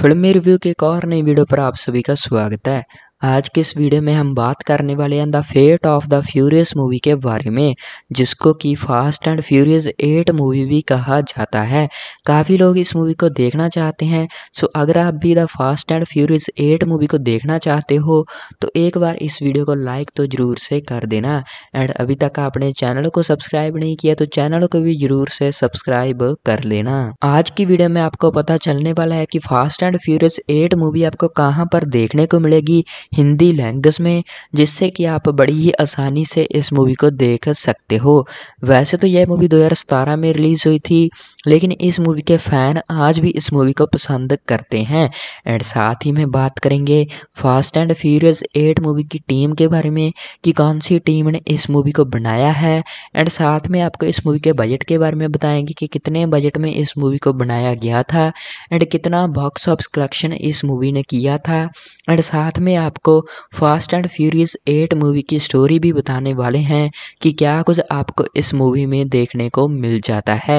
फिल्मी रिव्यू के एक और नई वीडियो पर आप सभी का स्वागत है आज के इस वीडियो में हम बात करने वाले हैं the fate of the furious movie के बारे में जिसको कि fast and furious eight movie भी कहा जाता है काफ़ी लोग इस मूवी को देखना चाहते हैं सो अगर आप भी the fast and furious eight movie को देखना चाहते हो तो एक बार इस वीडियो को लाइक तो ज़रूर से कर देना एंड अभी तक आपने चैनल को सब्सक्राइब नहीं किया तो चैनल को भी ज़रूर से सब्सक्राइब कर लेना आज की वीडियो में आपको पता चलने वाला है कि fast and furious eight movie आपको कहाँ पर देखने को मिलेगी हिंदी लैंग्वेज में जिससे कि आप बड़ी ही आसानी से इस मूवी को देख सकते हो वैसे तो यह मूवी दो में रिलीज़ हुई थी लेकिन इस मूवी के फ़ैन आज भी इस मूवी को पसंद करते हैं एंड साथ ही में बात करेंगे fast and furious eight movie की टीम के बारे में कि कौन सी टीम ने इस मूवी को बनाया है एंड साथ में आपको इस मूवी के बजट के बारे में बताएंगे कि कितने बजट में इस मूवी को बनाया गया था एंड कितना बॉक्स ऑफिस कलेक्शन इस मूवी ने किया था एंड साथ में आप आपको fast and furious eight movie की स्टोरी भी बताने वाले हैं कि क्या कुछ आपको इस मूवी में देखने को मिल जाता है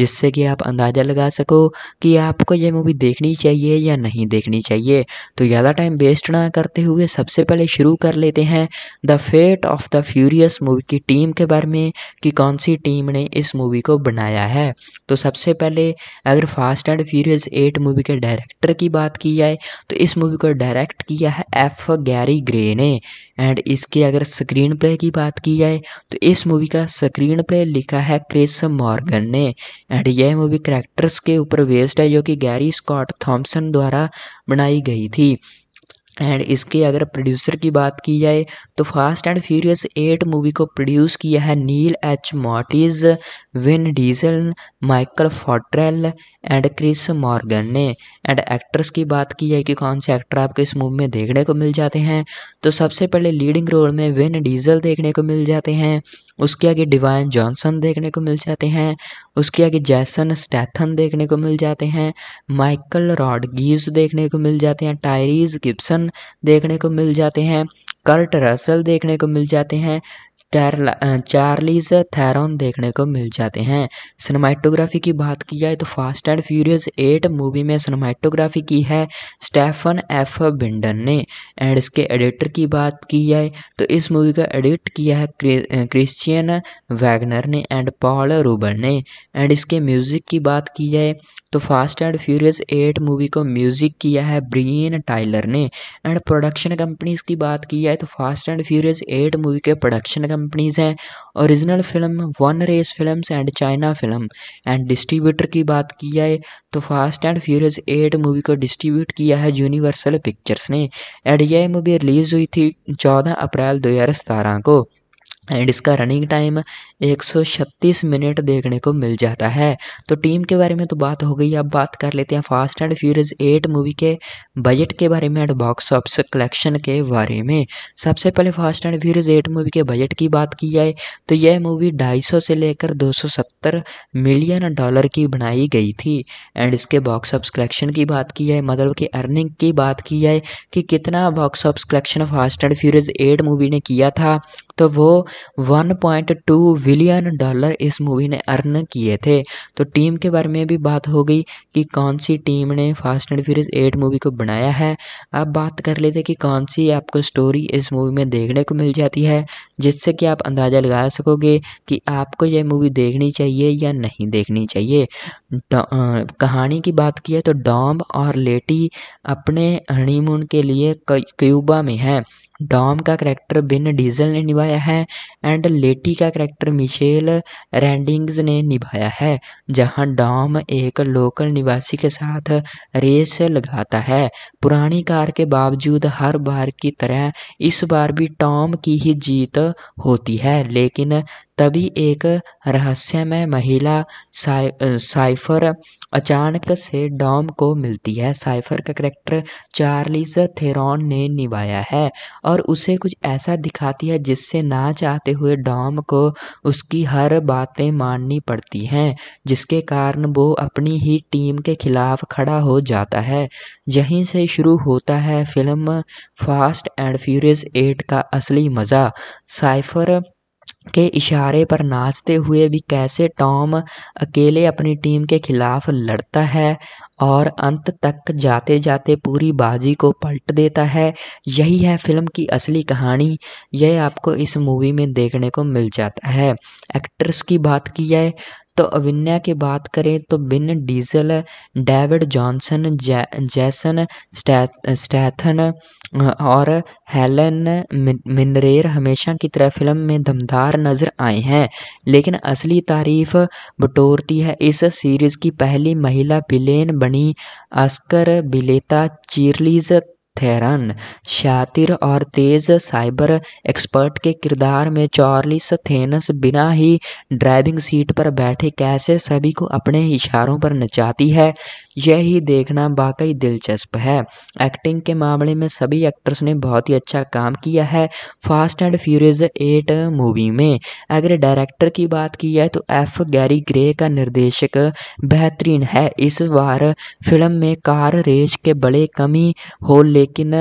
जिससे कि आप अंदाज़ा लगा सको कि आपको ये मूवी देखनी चाहिए या नहीं देखनी चाहिए तो ज़्यादा टाइम वेस्ट ना करते हुए सबसे पहले शुरू कर लेते हैं the fate of the furious movie की टीम के बारे में कि कौन सी टीम ने इस मूवी को बनाया है तो सबसे पहले अगर fast and furious eight movie के डायरेक्टर की बात की जाए तो इस मूवी को डायरेक्ट किया है एफ एफ गैरी ग्रे ने एंड इसके अगर स्क्रीन प्ले की बात की जाए तो इस मूवी का स्क्रीन प्ले लिखा है क्रिस मॉर्गन ने एंड यह मूवी करेक्टर्स के ऊपर बेस्ड है जो कि गैरी स्कॉट थॉम्सन द्वारा बनाई गई थी एंड इसके अगर प्रोड्यूसर की बात की जाए तो fast and furious eight movie को प्रोड्यूस किया है नील H Moritz Vin Diesel Michael Fottrell and Chris Morgan ने एंड एक्ट्रेस की बात की जाए कि कौन से एक्टर आपको इस मूवी में देखने को मिल जाते हैं तो सबसे पहले लीडिंग रोल में विन डीजल देखने को मिल जाते हैं उसके आगे डिवाइन जॉनसन देखने को मिल जाते हैं उसके आगे जैसन स्टैथन देखने को मिल जाते हैं माइकल रॉडगीज देखने को मिल जाते हैं टायरीज गिब्सन देखने को मिल जाते हैं कर्ट रसल देखने को मिल जाते हैं चार्लीज थैरोन देखने को मिल जाते हैं सिनेमाटोग्राफी की बात की जाए तो fast and furious eight movie में सिनेमाटोग्राफी की है स्टेफन एफ बिंडन ने एंड इसके एडिटर की बात की जाए तो इस मूवी का एडिट किया है क्रिश्चियन वैगनर ने एंड पॉल रूबर ने एंड इसके म्यूज़िक की बात की जाए तो fast and furious eight movie को म्यूज़िक किया है ब्रीन टाइलर ने एंड प्रोडक्शन कंपनीज़ की बात की जाए तो fast and furious eight movie के प्रोडक्शन कंपनीज़ हैं original film one race films and China film and distributor की बात की जाए तो fast and furious eight movie को डिस्ट्रीब्यूट किया है यूनिवर्सल पिक्चर्स ने एंड यह मूवी रिलीज़ हुई थी चौदह अप्रैल दो को एंड इसका रनिंग टाइम 136 मिनट देखने को मिल जाता है तो टीम के बारे में तो बात हो गई अब बात कर लेते हैं fast and furious eight movie के बजट के बारे में एंड बॉक्स ऑफिस कलेक्शन के बारे में सबसे पहले fast and furious eight movie के बजट की बात की जाए तो यह मूवी 250 से लेकर 270 मिलियन डॉलर की बनाई गई थी एंड इसके बॉक्स ऑफिस कलेक्शन की बात की जाए मतलब कि अर्निंग की बात की जाए कि कितना box office collection fast and furious eight movie ने किया था तो वो 1.2 बिलियन डॉलर इस मूवी ने अर्न किए थे तो टीम के बारे में भी बात हो गई कि कौन सी टीम ने fast and furious eight movie को बनाया है अब बात कर लेते कि कौन सी आपको स्टोरी इस मूवी में देखने को मिल जाती है जिससे कि आप अंदाज़ा लगा सकोगे कि आपको यह मूवी देखनी चाहिए या नहीं देखनी चाहिए कहानी की बात की है तो डॉम और लेटी अपने हनीमून के लिए क्यूबा में हैं डॉम का करैक्टर बिन डीजल ने निभाया है एंड लेटी का करैक्टर मिशेल रैंडिंग्स ने निभाया है जहां डॉम एक लोकल निवासी के साथ रेस लगाता है पुरानी कार के बावजूद हर बार की तरह इस बार भी टॉम की ही जीत होती है लेकिन तभी एक रहस्यमय महिला साइ साइफर अचानक से डॉम को मिलती है साइफर का करेक्टर चार्लिस थेरॉन ने निभाया है और उसे कुछ ऐसा दिखाती है जिससे ना चाहते हुए डॉम को उसकी हर बातें माननी पड़ती हैं जिसके कारण वो अपनी ही टीम के खिलाफ खड़ा हो जाता है यहीं से शुरू होता है film fast and furious eight का असली मज़ा साइफर के इशारे पर नाचते हुए भी कैसे टॉम अकेले अपनी टीम के खिलाफ लड़ता है और अंत तक जाते जाते पूरी बाजी को पलट देता है यही है फिल्म की असली कहानी यह आपको इस मूवी में देखने को मिल जाता है एक्ट्रेस की बात की जाए तो अविन्या की बात करें तो बिन डीजल डेविड जॉनसन जै, जैसन स्टैथन और हेलन मिनरेर हमेशा की तरह फिल्म में दमदार नज़र आए हैं लेकिन असली तारीफ बटोरती है इस सीरीज़ की पहली महिला बिलेन बनी आस्कर बिलेता चीरलीज़ थेरन शातिर और तेज साइबर एक्सपर्ट के किरदार में चार्लिस थेनस बिना ही ड्राइविंग सीट पर बैठे कैसे सभी को अपने इशारों पर नचाती है यही देखना वाकई दिलचस्प है एक्टिंग के मामले में सभी एक्टर्स ने बहुत ही अच्छा काम किया है fast and furious eight movie में अगर डायरेक्टर की बात की जाए तो एफ गैरी ग्रे का निर्देशक बेहतरीन है इस बार फिल्म में कार रेस के बड़े कमी होल ले लेकिन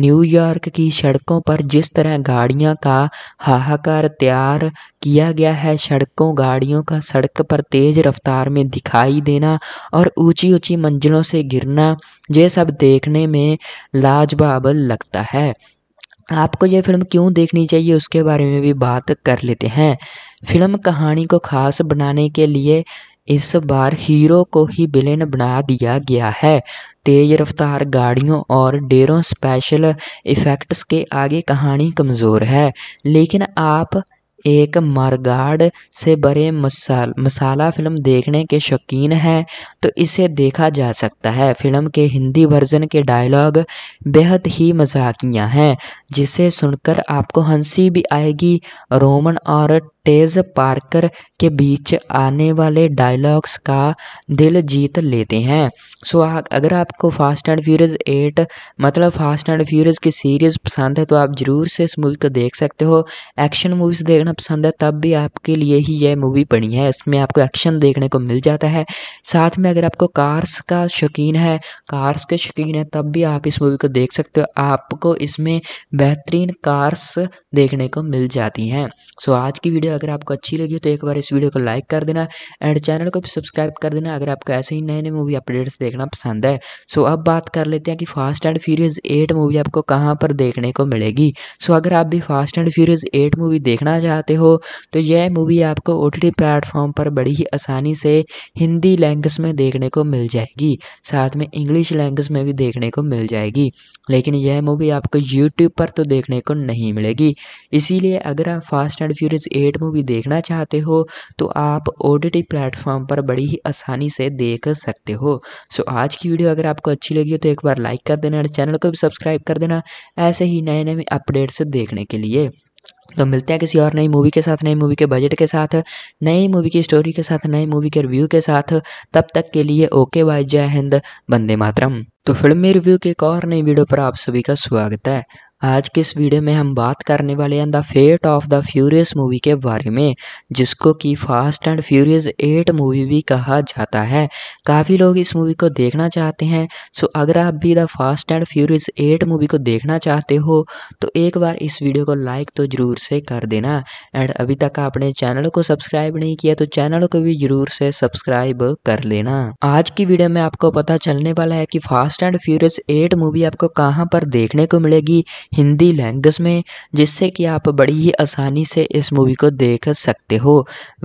न्यूयॉर्क की सड़कों पर जिस तरह गाड़ियों का हाहाकार तैयार किया गया है सड़कों गाड़ियों का सड़क पर तेज़ रफ्तार में दिखाई देना और ऊंची ऊंची मंजिलों से गिरना ये सब देखने में लाजवाब लगता है आपको यह फिल्म क्यों देखनी चाहिए उसके बारे में भी बात कर लेते हैं फिल्म कहानी को खास बनाने के लिए इस बार हीरो को ही विलेन बना दिया गया है तेज रफ्तार गाड़ियों और डेरों स्पेशल इफ़ेक्ट्स के आगे कहानी कमज़ोर है लेकिन आप एक मरगाड से बड़े मसाल मसाला फिल्म देखने के शौकीन हैं तो इसे देखा जा सकता है फिल्म के हिंदी वर्जन के डायलॉग बेहद ही मजाकिया हैं जिसे सुनकर आपको हंसी भी आएगी रोमन और टेज पार्कर के बीच आने वाले डायलॉग्स का दिल जीत लेते हैं सो अगर आपको फास्ट एंड फ्यूरियस एट मतलब फास्ट एंड फ्यूरियस की सीरीज़ पसंद है तो आप ज़रूर से इस मूवी को देख सकते हो एक्शन मूवीज़ देखना पसंद है तब भी आपके लिए ही यह मूवी पड़ी है इसमें आपको एक्शन देखने को मिल जाता है साथ में अगर आपको कार्स का शौकीन है कार्स के शौकीन है तब भी आप इस मूवी को देख सकते हो आपको इसमें बेहतरीन कार्स देखने को मिल जाती हैं सो आज की वीडियो अगर आपको अच्छी लगी तो एक बार इस वीडियो को लाइक कर देना एंड चैनल को भी सब्सक्राइब कर देना अगर आपको ऐसे ही नए नए मूवी अपडेट्स देखना पसंद है सो अब बात कर लेते हैं कि fast and furious eight movie आपको कहाँ पर देखने को मिलेगी सो अगर आप भी fast and furious eight movie देखना चाहते हो तो यह मूवी आपको ओ टी प्लेटफॉर्म पर बड़ी ही आसानी से हिंदी लैंग्वेज में देखने को मिल जाएगी साथ में इंग्लिश लैंग्वेज में भी देखने को मिल जाएगी लेकिन यह मूवी आपको यूट्यूब पर तो देखने को नहीं मिलेगी इसीलिए अगर आप fast and furious eight movie देखना चाहते हो तो आप ओ प्लेटफॉर्म पर बड़ी ही आसानी से देख सकते हो सो आज की वीडियो अगर आपको अच्छी लगी हो तो एक बार लाइक कर देना और चैनल को भी सब्सक्राइब कर देना ऐसे ही नए नए अपडेट्स देखने के लिए तो मिलते हैं किसी और नई मूवी के साथ नई मूवी के बजट के साथ नई मूवी की स्टोरी के साथ नई मूवी के रिव्यू के साथ तब तक के लिए ओके बाय जय हिंद बंदे मातरम तो फिल्मी रिव्यू के एक और नई वीडियो पर आप सभी का स्वागत है आज के इस वीडियो में हम बात करने वाले हैं the fate of the furious movie के बारे में जिसको कि fast and furious eight movie भी कहा जाता है काफ़ी लोग इस मूवी को देखना चाहते हैं सो अगर आप भी the fast and furious eight movie को देखना चाहते हो तो एक बार इस वीडियो को लाइक तो ज़रूर से कर देना एंड अभी तक आपने चैनल को सब्सक्राइब नहीं किया तो चैनल को भी ज़रूर से सब्सक्राइब कर लेना आज की वीडियो में आपको पता चलने वाला है कि fast and furious eight movie आपको कहाँ पर देखने को मिलेगी हिंदी लैंग्वेज में जिससे कि आप बड़ी ही आसानी से इस मूवी को देख सकते हो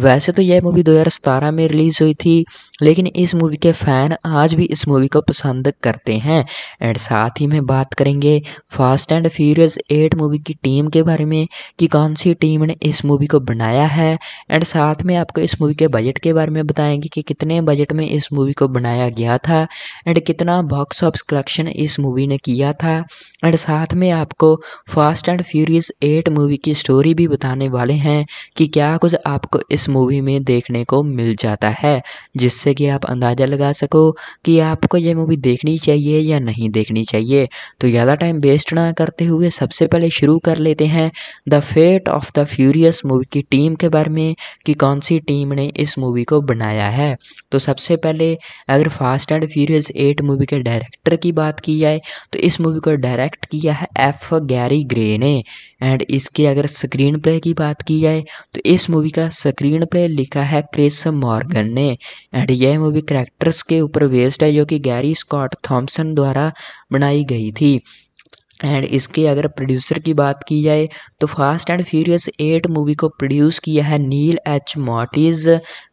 वैसे तो यह मूवी 2017 में रिलीज़ हुई थी लेकिन इस मूवी के फ़ैन आज भी इस मूवी को पसंद करते हैं एंड साथ ही में बात करेंगे fast and furious eight movie की टीम के बारे में कि कौन सी टीम ने इस मूवी को बनाया है एंड साथ में आपको इस मूवी के बजट के बारे में बताएंगे कि कितने बजट में इस मूवी को बनाया गया था एंड कितना बॉक्स ऑफिस कलेक्शन इस मूवी ने किया था एंड साथ में आप आपको fast and furious eight movie की स्टोरी भी बताने वाले हैं कि क्या कुछ आपको इस मूवी में देखने को मिल जाता है जिससे कि आप अंदाज़ा लगा सको कि आपको ये मूवी देखनी चाहिए या नहीं देखनी चाहिए तो ज़्यादा टाइम वेस्ट ना करते हुए सबसे पहले शुरू कर लेते हैं the fate of the furious movie की टीम के बारे में कि कौन सी टीम ने इस मूवी को बनाया है तो सबसे पहले अगर fast and furious eight movie के डायरेक्टर की बात की जाए तो इस मूवी को डायरेक्ट किया है एफ ऑफ गैरी ग्रे ने एंड इसके अगर स्क्रीन प्ले की बात की जाए तो इस मूवी का स्क्रीन प्ले लिखा है क्रिस मॉर्गन ने एंड यह मूवी करेक्टर्स के ऊपर बेस्ड है जो कि गैरी स्कॉट थॉम्सन द्वारा बनाई गई थी एंड इसके अगर प्रोड्यूसर की बात की जाए तो fast and furious eight movie को प्रोड्यूस किया है नील H Moritz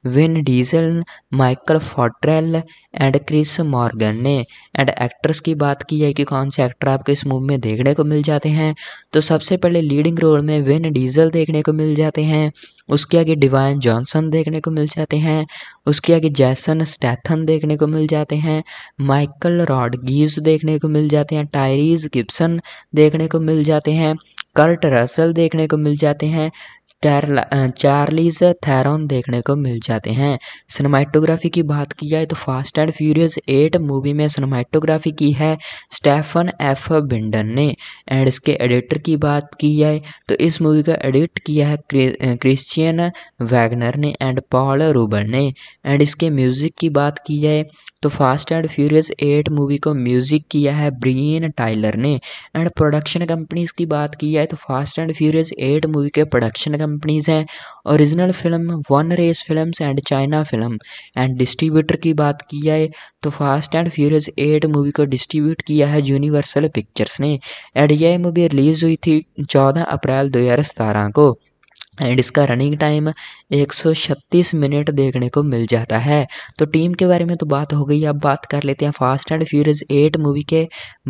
Vin Diesel Michael Fottrell and Chris Morgan ने एंड एक्ट्रेस की बात की है कि कौन से एक्टर आपको इस मूवी में देखने को मिल जाते हैं तो सबसे पहले लीडिंग रोल में विन डीजल देखने को मिल जाते हैं उसके आगे डिवाइन जॉनसन देखने को मिल जाते हैं उसके आगे जैसन स्टैथन देखने को मिल जाते हैं माइकल रॉडगीज देखने को मिल जाते हैं टायरीज गिप्सन देखने को मिल जाते हैं कर्ट रसल देखने को मिल जाते हैं चार्लीज थैरॉन देखने को मिल जाते हैं सिनेमाटोग्राफी की बात की जाए तो fast and furious eight movie में सिनेमाटोग्राफी की है स्टेफन एफ बिंडन ने एंड इसके एडिटर की बात की जाए तो इस मूवी का एडिट किया है क्रिश्चियन वैगनर ने एंड पॉल रूबर ने एंड इसके म्यूज़िक की बात की जाए तो fast and furious eight movie को म्यूज़िक किया है ब्रीन टाइलर ने एंड प्रोडक्शन कंपनीज़ की बात की जाए तो fast and furious eight movie के प्रोडक्शन कंपनीज़ हैं original film one race film and China film and distributor की बात की जाए तो fast and furious eight movie को डिस्ट्रीब्यूट किया है यूनिवर्सल पिक्चर्स ने एंड यह मूवी रिलीज़ हुई थी चौदह अप्रैल दो को एंड इसका रनिंग टाइम 136 मिनट देखने को मिल जाता है तो टीम के बारे में तो बात हो गई अब बात कर लेते हैं fast and furious eight movie के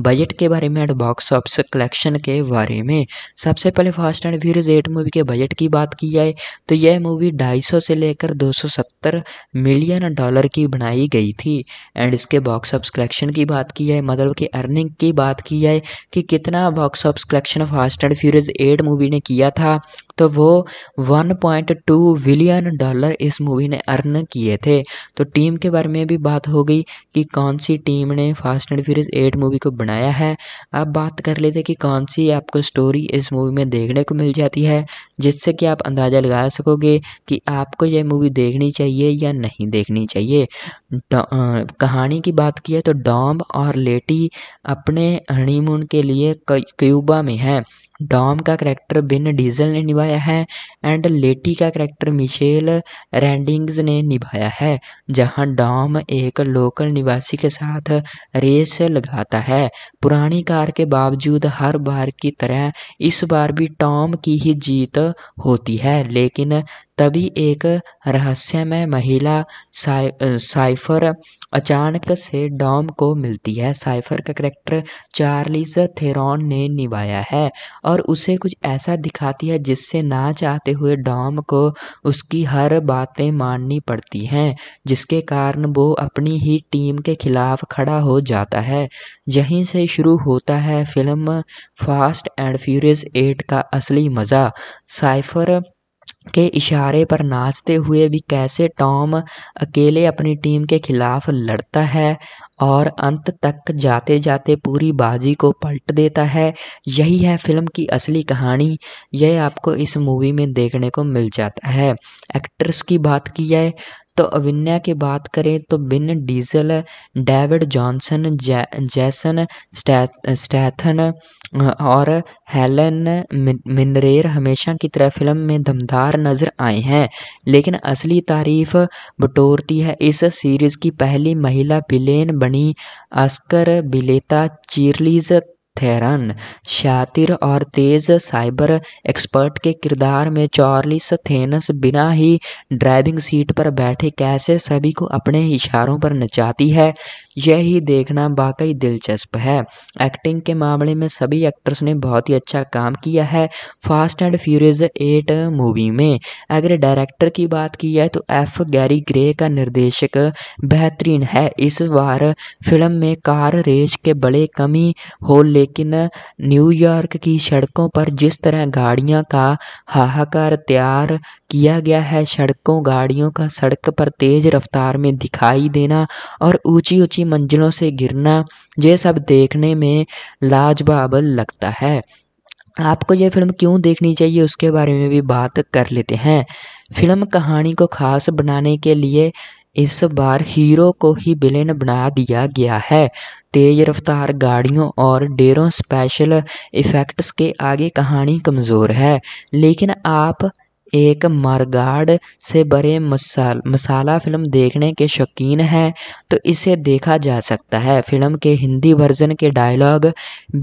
बजट के बारे में एंड बॉक्स ऑफिस कलेक्शन के बारे में सबसे पहले fast and furious eight movie के बजट की बात की जाए तो यह मूवी 250 से लेकर 270 मिलियन डॉलर की बनाई गई थी एंड इसके बॉक्स ऑफिस कलेक्शन की बात की जाए मतलब कि अर्निंग की बात की जाए कि कितना box office collection fast and फ्यूरियज eight movie ने किया था तो वो 1.2 बिलियन डॉलर इस मूवी ने अर्न किए थे तो टीम के बारे में भी बात हो गई कि कौन सी टीम ने fast and furious eight movie को बनाया है अब बात कर लेते कि कौन सी आपको स्टोरी इस मूवी में देखने को मिल जाती है जिससे कि आप अंदाज़ा लगा सकोगे कि आपको यह मूवी देखनी चाहिए या नहीं देखनी चाहिए कहानी की बात की है तो डॉम और लेटी अपने हनीमून के लिए क्यूबा में हैं डॉम का करैक्टर बिन डीजल ने निभाया है एंड लेटी का करैक्टर मिशेल रैंडिंग्स ने निभाया है जहां डॉम एक लोकल निवासी के साथ रेस लगाता है पुरानी कार के बावजूद हर बार की तरह इस बार भी टॉम की ही जीत होती है लेकिन तभी एक रहस्यमय महिला साइ साइफर अचानक से डॉम को मिलती है साइफर का करैक्टर चार्लिस थेरॉन ने निभाया है और उसे कुछ ऐसा दिखाती है जिससे ना चाहते हुए डॉम को उसकी हर बातें माननी पड़ती हैं जिसके कारण वो अपनी ही टीम के खिलाफ खड़ा हो जाता है यहीं से शुरू होता है film fast and furious eight का असली मज़ा साइफर के इशारे पर नाचते हुए भी कैसे टॉम अकेले अपनी टीम के खिलाफ लड़ता है और अंत तक जाते जाते पूरी बाजी को पलट देता है यही है फिल्म की असली कहानी यह आपको इस मूवी में देखने को मिल जाता है एक्ट्रेस की बात की जाए तो अविन्या की बात करें तो बिन डीजल डेविड जॉनसन जै, जैसन स्टैथन और हेलन मिनरेर हमेशा की तरह फिल्म में दमदार नज़र आए हैं लेकिन असली तारीफ बटोरती है इस सीरीज़ की पहली महिला बिलेन बनी आस्कर बिलेता चीरलीज थेरन शातिर और तेज साइबर एक्सपर्ट के किरदार में चार्लिस थेनस बिना ही ड्राइविंग सीट पर बैठे कैसे सभी को अपने इशारों पर नचाती है यही देखना वाकई दिलचस्प है एक्टिंग के मामले में सभी एक्टर्स ने बहुत ही अच्छा काम किया है fast and furious eight movie में अगर डायरेक्टर की बात की जाए तो एफ गैरी ग्रे का निर्देशक बेहतरीन है इस बार फिल्म में कार रेस के बड़े कमी ले लेकिन न्यूयॉर्क की सड़कों पर जिस तरह गाड़ियों का हाहाकार तैयार किया गया है सड़कों गाड़ियों का सड़क पर तेज रफ्तार में दिखाई देना और ऊंची ऊंची मंजिलों से गिरना ये सब देखने में लाजवाब लगता है आपको यह फिल्म क्यों देखनी चाहिए उसके बारे में भी बात कर लेते हैं फिल्म कहानी को खास बनाने के लिए इस बार हीरो को ही विलेन बना दिया गया है तेज रफ्तार गाड़ियों और डेरों स्पेशल इफेक्ट्स के आगे कहानी कमज़ोर है लेकिन आप एक मारगाड से बड़े मसाल मसाला फिल्म देखने के शौकीन हैं तो इसे देखा जा सकता है फिल्म के हिंदी वर्जन के डायलॉग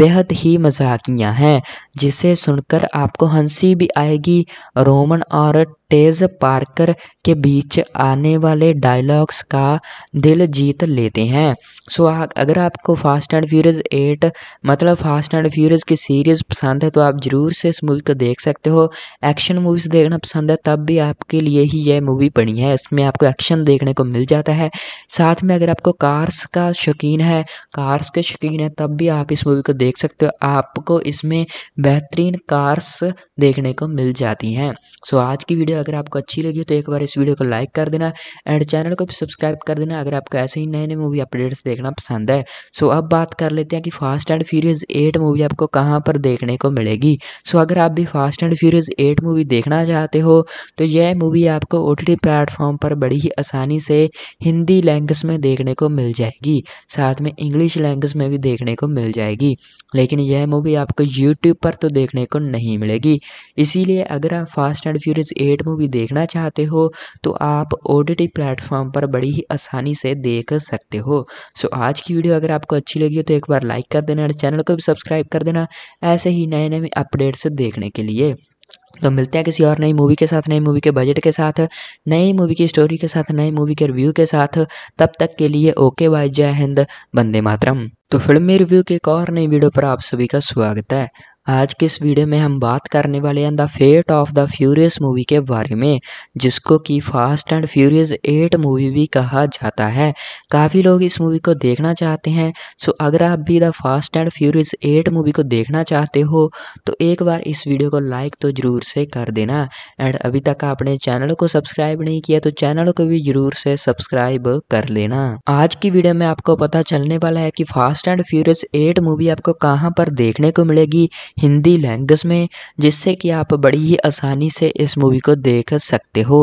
बेहद ही मजाकिया हैं जिसे सुनकर आपको हंसी भी आएगी रोमन और तेज पार्कर के बीच आने वाले डायलॉग्स का दिल जीत लेते हैं सो अगर आपको फास्ट एंड फ्यूरियस एट मतलब फास्ट एंड फ्यूरियस की सीरीज़ पसंद है तो आप ज़रूर से इस मूवी को देख सकते हो एक्शन मूवीज़ देखना पसंद है तब भी आपके लिए ही यह मूवी बनी है इसमें आपको एक्शन देखने को मिल जाता है साथ में अगर आपको कार्स का शौकीन है कार्स के शौकीन है तब भी आप इस मूवी को देख सकते हो आपको इसमें बेहतरीन कार्स देखने को मिल जाती हैं सो आज की वीडियो अगर आपको अच्छी लगी तो एक बार इस वीडियो को लाइक कर देना एंड चैनल को भी सब्सक्राइब कर देना अगर आपको ऐसे ही नए नए मूवी अपडेट्स देखना पसंद है सो अब बात कर लेते हैं कि fast and furious eight movie आपको कहाँ पर देखने को मिलेगी सो अगर आप भी fast and furious eight movie देखना चाहते हो तो यह मूवी आपको ओ प्लेटफॉर्म पर बड़ी ही आसानी से हिंदी लैंग्वेज में देखने को मिल जाएगी साथ में इंग्लिश लैंग्वेज में भी देखने को मिल जाएगी लेकिन यह मूवी आपको यूट्यूब पर तो देखने को नहीं मिलेगी इसीलिए अगर आप fast and furious eight movie देखना चाहते हो तो आप ओ टी प्लेटफॉर्म पर बड़ी ही आसानी से देख सकते हो सो आज की वीडियो अगर आपको अच्छी लगी हो तो एक बार लाइक कर देना और चैनल को भी सब्सक्राइब कर देना ऐसे ही नए नए अपडेट्स देखने के लिए तो मिलते हैं किसी और नई मूवी के साथ नई मूवी के बजट के साथ नई मूवी की स्टोरी के साथ नई मूवी के रिव्यू के साथ तब तक के लिए ओके बाय जय हिंद बंदे मातरम तो फिल्मी रिव्यू के एक और नई वीडियो पर आप सभी का स्वागत है आज के इस वीडियो में हम बात करने वाले हैं the fate of the furious movie के बारे में जिसको कि fast and furious eight movie भी कहा जाता है काफ़ी लोग इस मूवी को देखना चाहते हैं सो अगर आप भी the fast and furious eight movie को देखना चाहते हो तो एक बार इस वीडियो को लाइक तो ज़रूर से कर देना एंड अभी तक आपने चैनल को सब्सक्राइब नहीं किया तो चैनल को भी ज़रूर से सब्सक्राइब कर लेना आज की वीडियो में आपको पता चलने वाला है कि fast and furious eight movie आपको कहाँ पर देखने को मिलेगी हिंदी लैंग्वेज में जिससे कि आप बड़ी ही आसानी से इस मूवी को देख सकते हो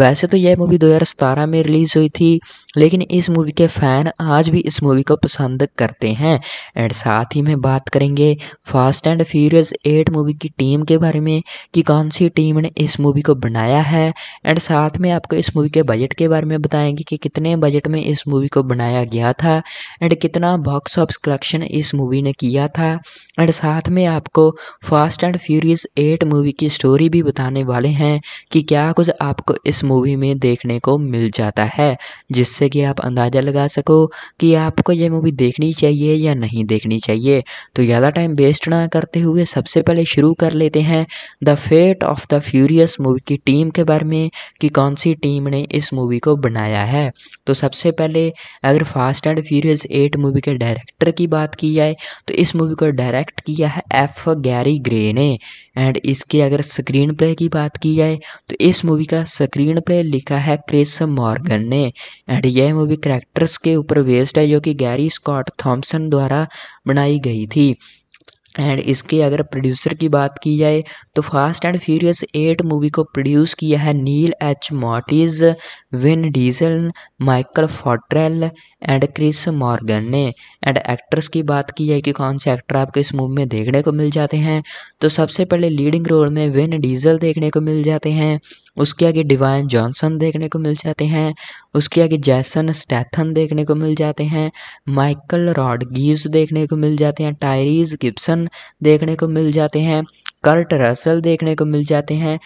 वैसे तो यह मूवी 2017 में रिलीज़ हुई थी लेकिन इस मूवी के फ़ैन आज भी इस मूवी को पसंद करते हैं एंड साथ ही में बात करेंगे fast and furious eight movie की टीम के बारे में कि कौन सी टीम ने इस मूवी को बनाया है एंड साथ में आपको इस मूवी के बजट के बारे में बताएंगे कि कितने बजट में इस मूवी को बनाया गया था एंड कितना बॉक्स ऑफिस कलेक्शन इस मूवी ने किया था एंड साथ में आप आपको fast and furious eight movie की स्टोरी भी बताने वाले हैं कि क्या कुछ आपको इस मूवी में देखने को मिल जाता है जिससे कि आप अंदाज़ा लगा सको कि आपको ये मूवी देखनी चाहिए या नहीं देखनी चाहिए तो ज़्यादा टाइम वेस्ट ना करते हुए सबसे पहले शुरू कर लेते हैं the fate of the furious movie की टीम के बारे में कि कौन सी टीम ने इस मूवी को बनाया है तो सबसे पहले अगर fast and furious eight movie के डायरेक्टर की बात की जाए तो इस मूवी को डायरेक्ट किया है एफ for गैरी ग्रे ने एंड इसके अगर स्क्रीन प्ले की बात की जाए तो इस मूवी का स्क्रीन प्ले लिखा है क्रिस मॉर्गन ने एंड यह मूवी करेक्टर्स के ऊपर बेस्ड है जो कि गैरी स्कॉट थॉम्सन द्वारा बनाई गई थी एंड इसके अगर प्रोड्यूसर की बात की जाए तो fast and furious eight movie को प्रोड्यूस किया है नील H Moritz Vin Diesel Michael Fottrell and Chris Morgan ने एंड एक्ट्रेस की बात की है कि कौन से एक्टर आपको इस मूवी में देखने को मिल जाते हैं तो सबसे पहले लीडिंग रोल में विन डीजल देखने को मिल जाते हैं उसके आगे डिवाइन जॉनसन देखने को मिल जाते हैं उसके आगे जैसन स्टैथन देखने को मिल जाते हैं माइकल रॉडगीज देखने को मिल जाते हैं टायरीज गिप्सन देखने को मिल जाते हैं कर्ट रसल देखने को मिल जाते हैं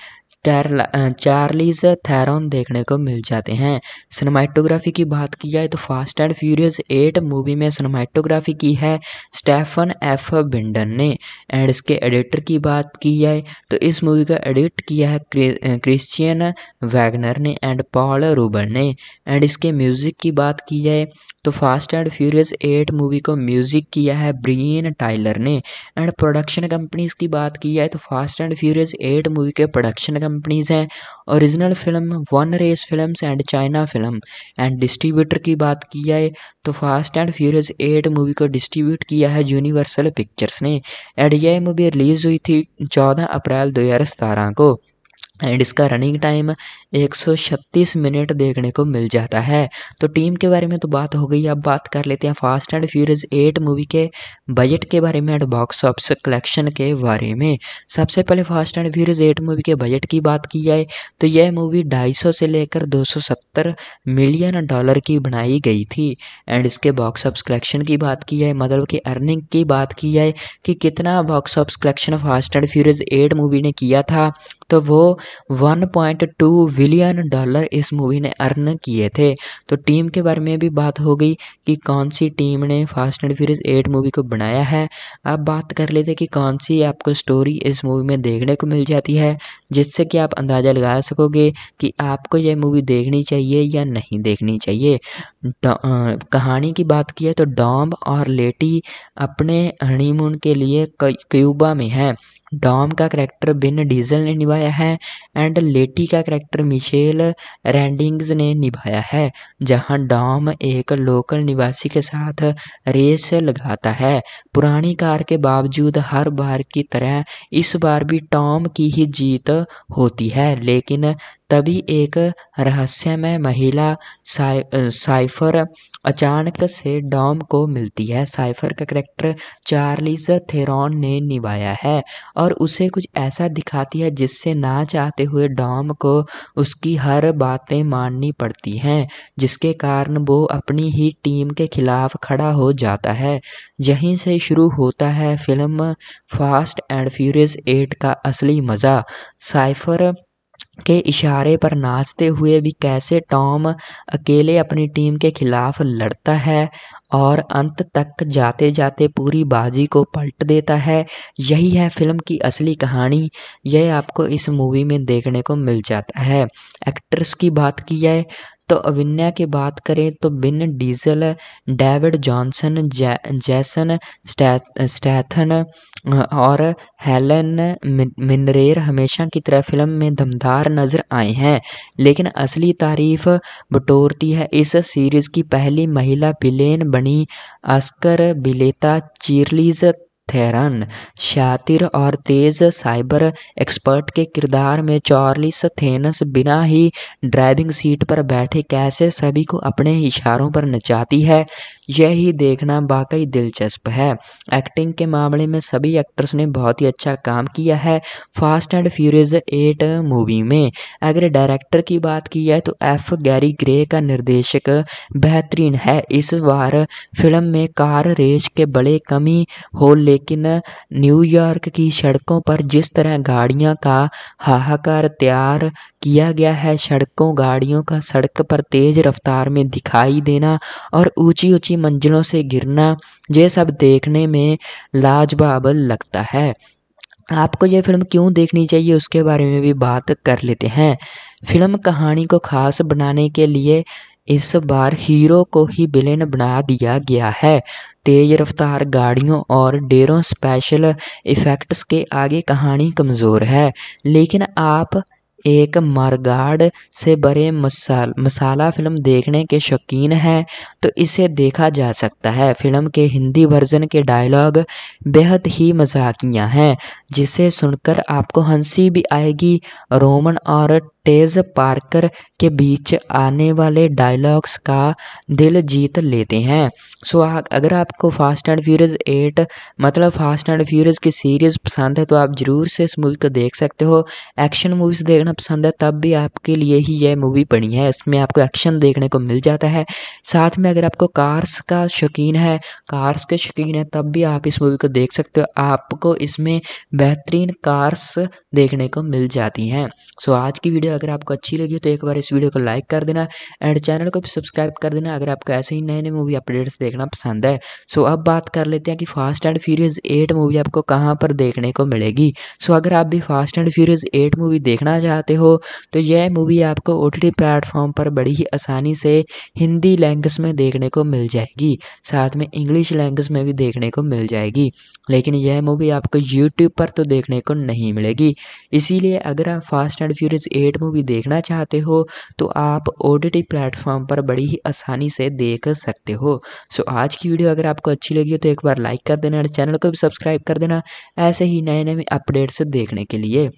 चार्लीज थैरोन देखने को मिल जाते हैं सिनेमाटोग्राफी की बात की जाए तो fast and furious eight movie में सिनेमाटोग्राफी की है स्टेफन एफ बिंडन ने एंड इसके एडिटर की बात की जाए तो इस मूवी का एडिट किया है क्रिश्चियन वैगनर ने एंड पॉल रूबर ने एंड इसके म्यूज़िक की बात की जाए तो fast and furious eight movie को म्यूज़िक किया है ब्रीन टाइलर ने एंड प्रोडक्शन कंपनीज़ की बात की जाए तो fast and furious eight movie के प्रोडक्शन कंपनीज़ हैं original film one race films and China film and distributor की बात की जाए तो fast and furious eight movie को डिस्ट्रीब्यूट किया है यूनिवर्सल पिक्चर्स ने एंड यह मूवी रिलीज़ हुई थी चौदह अप्रैल दो को एंड इसका रनिंग टाइम 136 मिनट देखने को मिल जाता है तो टीम के बारे में तो बात हो गई अब बात कर लेते हैं fast and furious eight movie के बजट के बारे में एंड बॉक्स ऑफिस कलेक्शन के बारे में सबसे पहले fast and furious eight movie के बजट की बात की जाए तो यह मूवी 250 से लेकर 270 मिलियन डॉलर की बनाई गई थी एंड इसके बॉक्स ऑफिस कलेक्शन की बात की जाए मतलब कि अर्निंग की बात की जाए कि कितना box office collection fast and furious eight movie ने किया था तो वो 1.2 बिलियन डॉलर इस मूवी ने अर्न किए थे तो टीम के बारे में भी बात हो गई कि कौन सी टीम ने fast and furious eight movie को बनाया है अब बात कर लेते कि कौन सी आपको स्टोरी इस मूवी में देखने को मिल जाती है जिससे कि आप अंदाज़ा लगा सकोगे कि आपको यह मूवी देखनी चाहिए या नहीं देखनी चाहिए कहानी की बात की है तो डॉम और लेटी अपने हनीमून के लिए क्यूबा में हैं डॉम का करैक्टर बिन डीजल ने निभाया है एंड लेटी का करैक्टर मिशेल रैंडिंग्स ने निभाया है जहां डॉम एक लोकल निवासी के साथ रेस लगाता है पुरानी कार के बावजूद हर बार की तरह इस बार भी टॉम की ही जीत होती है लेकिन तभी एक रहस्यमय महिला साइ साइफर अचानक से डॉम को मिलती है साइफर का करेक्टर चार्लिस थेरॉन ने निभाया है और उसे कुछ ऐसा दिखाती है जिससे ना चाहते हुए डॉम को उसकी हर बातें माननी पड़ती हैं जिसके कारण वो अपनी ही टीम के खिलाफ खड़ा हो जाता है यहीं से शुरू होता है film fast and furious eight का असली मज़ा साइफर के इशारे पर नाचते हुए भी कैसे टॉम अकेले अपनी टीम के खिलाफ लड़ता है और अंत तक जाते जाते पूरी बाजी को पलट देता है यही है फिल्म की असली कहानी यह आपको इस मूवी में देखने को मिल जाता है एक्ट्रेस की बात की जाए तो अविन्या की बात करें तो बिन डीजल डेविड जॉनसन जै, जैसन स्टैथन और हेलन मिनरेर हमेशा की तरह फिल्म में दमदार नज़र आए हैं लेकिन असली तारीफ बटोरती है इस सीरीज़ की पहली महिला बिलेन बनी आस्कर बिलेता चीरलीज थेरन शातिर और तेज साइबर एक्सपर्ट के किरदार में चार्लिस थेनस बिना ही ड्राइविंग सीट पर बैठे कैसे सभी को अपने इशारों पर नचाती है यही देखना वाकई दिलचस्प है एक्टिंग के मामले में सभी एक्टर्स ने बहुत ही अच्छा काम किया है fast and furious eight movie में अगर डायरेक्टर की बात की जाए तो एफ गैरी ग्रे का निर्देशक बेहतरीन है इस बार फिल्म में कार रेस के बड़े कमी हो ले लेकिन न्यूयॉर्क की सड़कों पर जिस तरह गाड़ियों का हाहाकार तैयार किया गया है सड़कों गाड़ियों का सड़क पर तेज रफ्तार में दिखाई देना और ऊंची ऊंची मंजिलों से गिरना ये सब देखने में लाजवाब लगता है आपको यह फिल्म क्यों देखनी चाहिए उसके बारे में भी बात कर लेते हैं फिल्म कहानी को खास बनाने के लिए इस बार हीरो को ही विलेन बना दिया गया है तेज रफ्तार गाड़ियों और डेरों स्पेशल इफ़ेक्ट्स के आगे कहानी कमज़ोर है लेकिन आप एक मारगाड़ से बड़े मसाल मसाला फिल्म देखने के शौकीन हैं तो इसे देखा जा सकता है फिल्म के हिंदी वर्जन के डायलॉग बेहद ही मजाकिया हैं जिसे सुनकर आपको हंसी भी आएगी रोमन और तेज पार्कर के बीच आने वाले डायलॉग्स का दिल जीत लेते हैं सो अगर आपको फास्ट एंड फ्यूरियस एट मतलब फास्ट एंड फ्यूरियस की सीरीज़ पसंद है तो आप ज़रूर से इस मूवी को देख सकते हो एक्शन मूवीज़ देखना पसंद है तब भी आपके लिए ही यह मूवी पड़ी है इसमें आपको एक्शन देखने को मिल जाता है साथ में अगर आपको कार्स का शौकीन है कार्स के शौकीन है तब भी आप इस मूवी को देख सकते हो आपको इसमें बेहतरीन कार्स देखने को मिल जाती हैं सो आज की वीडियो अगर आपको अच्छी लगी तो एक बार इस वीडियो को लाइक कर देना एंड चैनल को भी सब्सक्राइब कर देना अगर आपको ऐसे ही नए नए मूवी अपडेट्स देखना पसंद है सो अब बात कर लेते हैं कि fast and furious eight movie आपको कहाँ पर देखने को मिलेगी सो अगर आप भी fast and furious eight movie देखना चाहते हो तो यह मूवी आपको ओ टी प्लेटफॉर्म पर बड़ी ही आसानी से हिंदी लैंग्वेज में देखने को मिल जाएगी साथ में इंग्लिश लैंग्वेज में भी देखने को मिल जाएगी लेकिन यह मूवी आपको यूट्यूब पर तो देखने को नहीं मिलेगी इसीलिए अगर आप fast and furious eight movie देखना चाहते हो तो आप ओ टी प्लेटफॉर्म पर बड़ी ही आसानी से देख सकते हो सो आज की वीडियो अगर आपको अच्छी लगी हो तो एक बार लाइक कर देना और चैनल को भी सब्सक्राइब कर देना ऐसे ही नए नए अपडेट्स देखने के लिए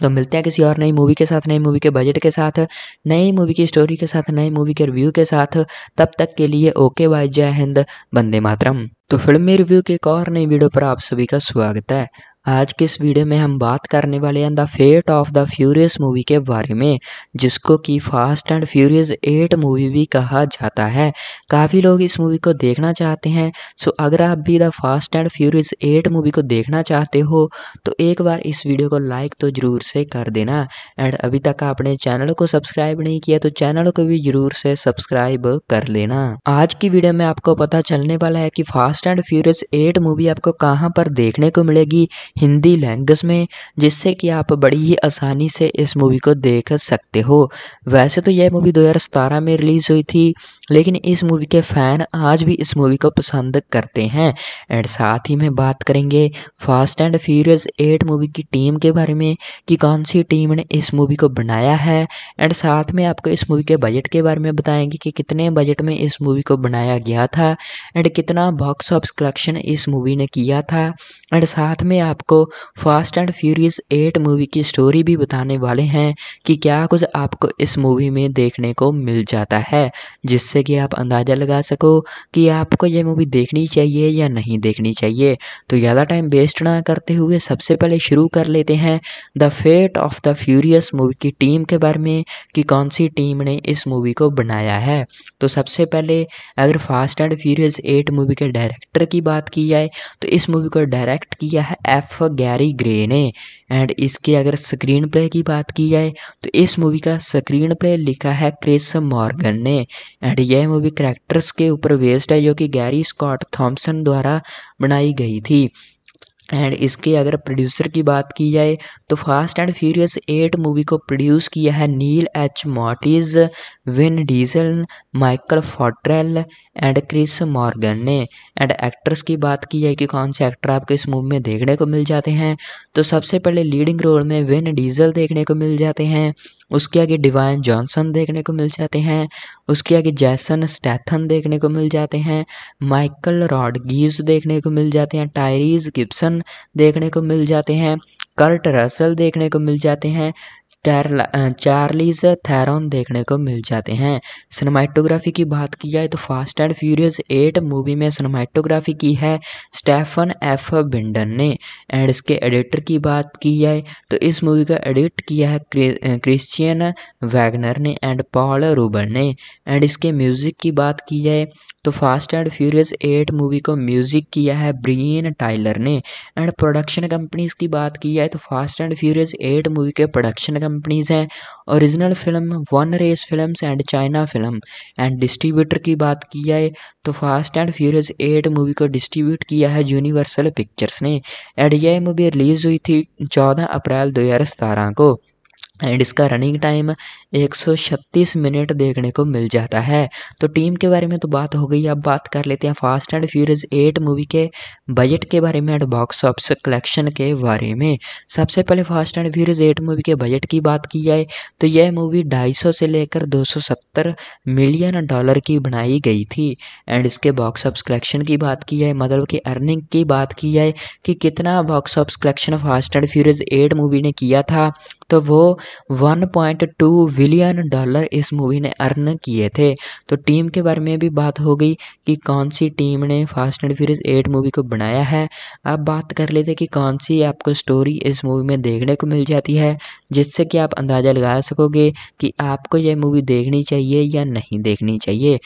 तो मिलते हैं किसी और नई मूवी के साथ नई मूवी के बजट के साथ नई मूवी की स्टोरी के साथ नई मूवी के रिव्यू के साथ तब तक के लिए ओके बाय जय हिंद बंदे मातरम तो फिल्मी रिव्यू के एक और नई वीडियो पर आप सभी का स्वागत है आज के इस वीडियो में हम बात करने वाले हैं the fate of the furious movie के बारे में जिसको कि fast and furious eight movie भी कहा जाता है काफ़ी लोग इस मूवी को देखना चाहते हैं सो अगर आप भी the fast and furious eight movie को देखना चाहते हो तो एक बार इस वीडियो को लाइक तो ज़रूर से कर देना एंड अभी तक आपने चैनल को सब्सक्राइब नहीं किया तो चैनल को भी ज़रूर से सब्सक्राइब कर लेना आज की वीडियो में आपको पता चलने वाला है कि fast and furious eight movie आपको कहाँ पर देखने को मिलेगी हिंदी लैंग्वेज में जिससे कि आप बड़ी ही आसानी से इस मूवी को देख सकते हो वैसे तो यह मूवी 2017 में रिलीज़ हुई थी लेकिन इस मूवी के फ़ैन आज भी इस मूवी को पसंद करते हैं एंड साथ ही में बात करेंगे fast and furious eight movie की टीम के बारे में कि कौन सी टीम ने इस मूवी को बनाया है एंड साथ में आपको इस मूवी के बजट के बारे में बताएंगे कि कितने बजट में इस मूवी को बनाया गया था एंड कितना बॉक्स ऑफिस कलेक्शन इस मूवी ने किया था एंड साथ में आप आपको fast and furious eight movie की स्टोरी भी बताने वाले हैं कि क्या कुछ आपको इस मूवी में देखने को मिल जाता है जिससे कि आप अंदाज़ा लगा सको कि आपको ये मूवी देखनी चाहिए या नहीं देखनी चाहिए तो ज़्यादा टाइम वेस्ट ना करते हुए सबसे पहले शुरू कर लेते हैं the fate of the furious movie की टीम के बारे में कि कौन सी टीम ने इस मूवी को बनाया है तो सबसे पहले अगर fast and furious eight movie के डायरेक्टर की बात की जाए तो इस मूवी को डायरेक्ट किया है एफ for गैरी ग्रे ने एंड इसके अगर स्क्रीन प्ले की बात की जाए तो इस मूवी का स्क्रीन प्ले लिखा है क्रिस मॉर्गन ने एंड यह मूवी करेक्टर्स के ऊपर बेस्ड है जो कि गैरी स्कॉट थॉम्सन द्वारा बनाई गई थी एंड इसके अगर प्रोड्यूसर की बात की जाए तो fast and furious eight movie को प्रोड्यूस किया है नील H Moritz Vin Diesel Michael Fottrell and Chris Morgan ने एंड एक्ट्रेस की बात की है कि कौन से एक्टर आपको इस मूवी में देखने को मिल जाते हैं तो सबसे पहले लीडिंग रोल में विन डीजल देखने को मिल जाते हैं उसके आगे डिवाइन जॉनसन देखने को मिल जाते हैं उसके आगे जैसन स्टैथन देखने को मिल जाते हैं माइकल रॉडगीज देखने को मिल जाते हैं टायरीज गिप्सन देखने को मिल जाते हैं कर्ट रसल देखने को मिल जाते हैं चार्लीज थैरॉन देखने को मिल जाते हैं सिनेमाटोग्राफी की बात की जाए तो fast and furious eight movie में सिनेमाटोग्राफी की है स्टेफन एफ बिंडन ने एंड इसके एडिटर की बात की जाए तो इस मूवी का एडिट किया है क्रिश्चियन वैगनर ने एंड पॉल रूबर ने एंड इसके म्यूज़िक की बात की जाए तो fast and furious eight movie को म्यूज़िक किया है ब्रीन टाइलर ने एंड प्रोडक्शन कंपनीज़ की बात की जाए तो fast and furious eight movie के प्रोडक्शन कंपनीज़ हैं original film one race films and China film and distributor की बात की जाए तो fast and furious eight movie को डिस्ट्रीब्यूट किया है यूनिवर्सल पिक्चर्स ने एंड यह मूवी रिलीज़ हुई थी चौदह अप्रैल दो को एंड इसका रनिंग टाइम 136 मिनट देखने को मिल जाता है तो टीम के बारे में तो बात हो गई अब बात कर लेते हैं fast and furious eight movie के बजट के बारे में एंड बॉक्स ऑफिस कलेक्शन के बारे में सबसे पहले fast and furious eight movie के बजट की बात की जाए तो यह मूवी 250 से लेकर 270 मिलियन डॉलर की बनाई गई थी एंड इसके बॉक्स ऑफिस कलेक्शन की बात की जाए मतलब कि अर्निंग की बात की जाए कि कितना box office collection fast and furious eight movie ने किया था तो वो 1.2 बिलियन डॉलर इस मूवी ने अर्न किए थे तो टीम के बारे में भी बात हो गई कि कौन सी टीम ने fast and furious eight movie को बनाया है अब बात कर लेते कि कौन सी आपको स्टोरी इस मूवी में देखने को मिल जाती है जिससे कि आप अंदाज़ा लगा सकोगे कि आपको यह मूवी देखनी चाहिए या नहीं देखनी चाहिए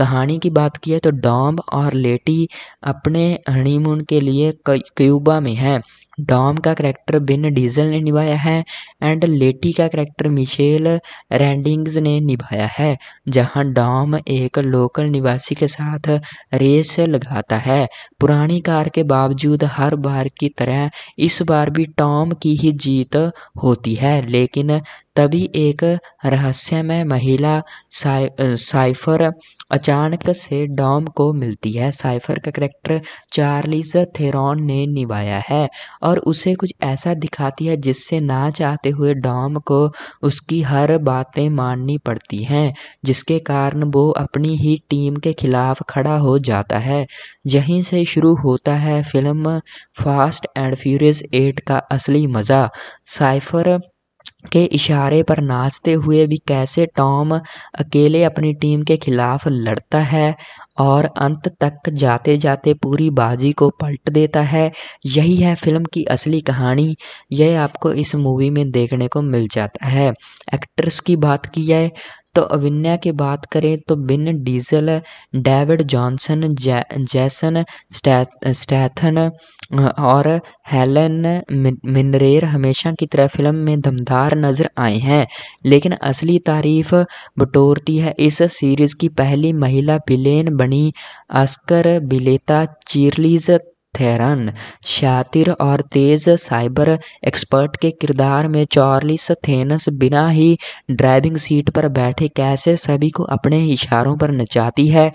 कहानी की बात की है तो डॉम और लेटी अपने हनीमून के लिए क्यूबा में हैं डॉम का करैक्टर बिन डीजल ने निभाया है एंड लेटी का करैक्टर मिशेल रैंडिंग्स ने निभाया है जहां डॉम एक लोकल निवासी के साथ रेस लगाता है पुरानी कार के बावजूद हर बार की तरह इस बार भी टॉम की ही जीत होती है लेकिन तभी एक रहस्यमय महिला साइ साइफर अचानक से डॉम को मिलती है साइफर का करैक्टर चार्लिस थेरॉन ने निभाया है और उसे कुछ ऐसा दिखाती है जिससे ना चाहते हुए डॉम को उसकी हर बातें माननी पड़ती हैं जिसके कारण वो अपनी ही टीम के खिलाफ खड़ा हो जाता है यहीं से शुरू होता है film fast and furious eight का असली मज़ा साइफर के इशारे पर नाचते हुए भी कैसे टॉम अकेले अपनी टीम के खिलाफ लड़ता है और अंत तक जाते जाते पूरी बाजी को पलट देता है यही है फिल्म की असली कहानी यह आपको इस मूवी में देखने को मिल जाता है एक्ट्रेस की बात की जाए तो अविन्या की बात करें तो बिन डीजल डेविड जॉनसन जै, जैसन स्टैथन और हेलन मिनरेर हमेशा की तरह फिल्म में दमदार नज़र आए हैं लेकिन असली तारीफ बटोरती है इस सीरीज़ की पहली महिला बिलेन बनी आस्कर बिलेता चीरलीज़ थेरन शातिर और तेज साइबर एक्सपर्ट के किरदार में चार्लिस थेनस बिना ही ड्राइविंग सीट पर बैठे कैसे सभी को अपने इशारों पर नचाती है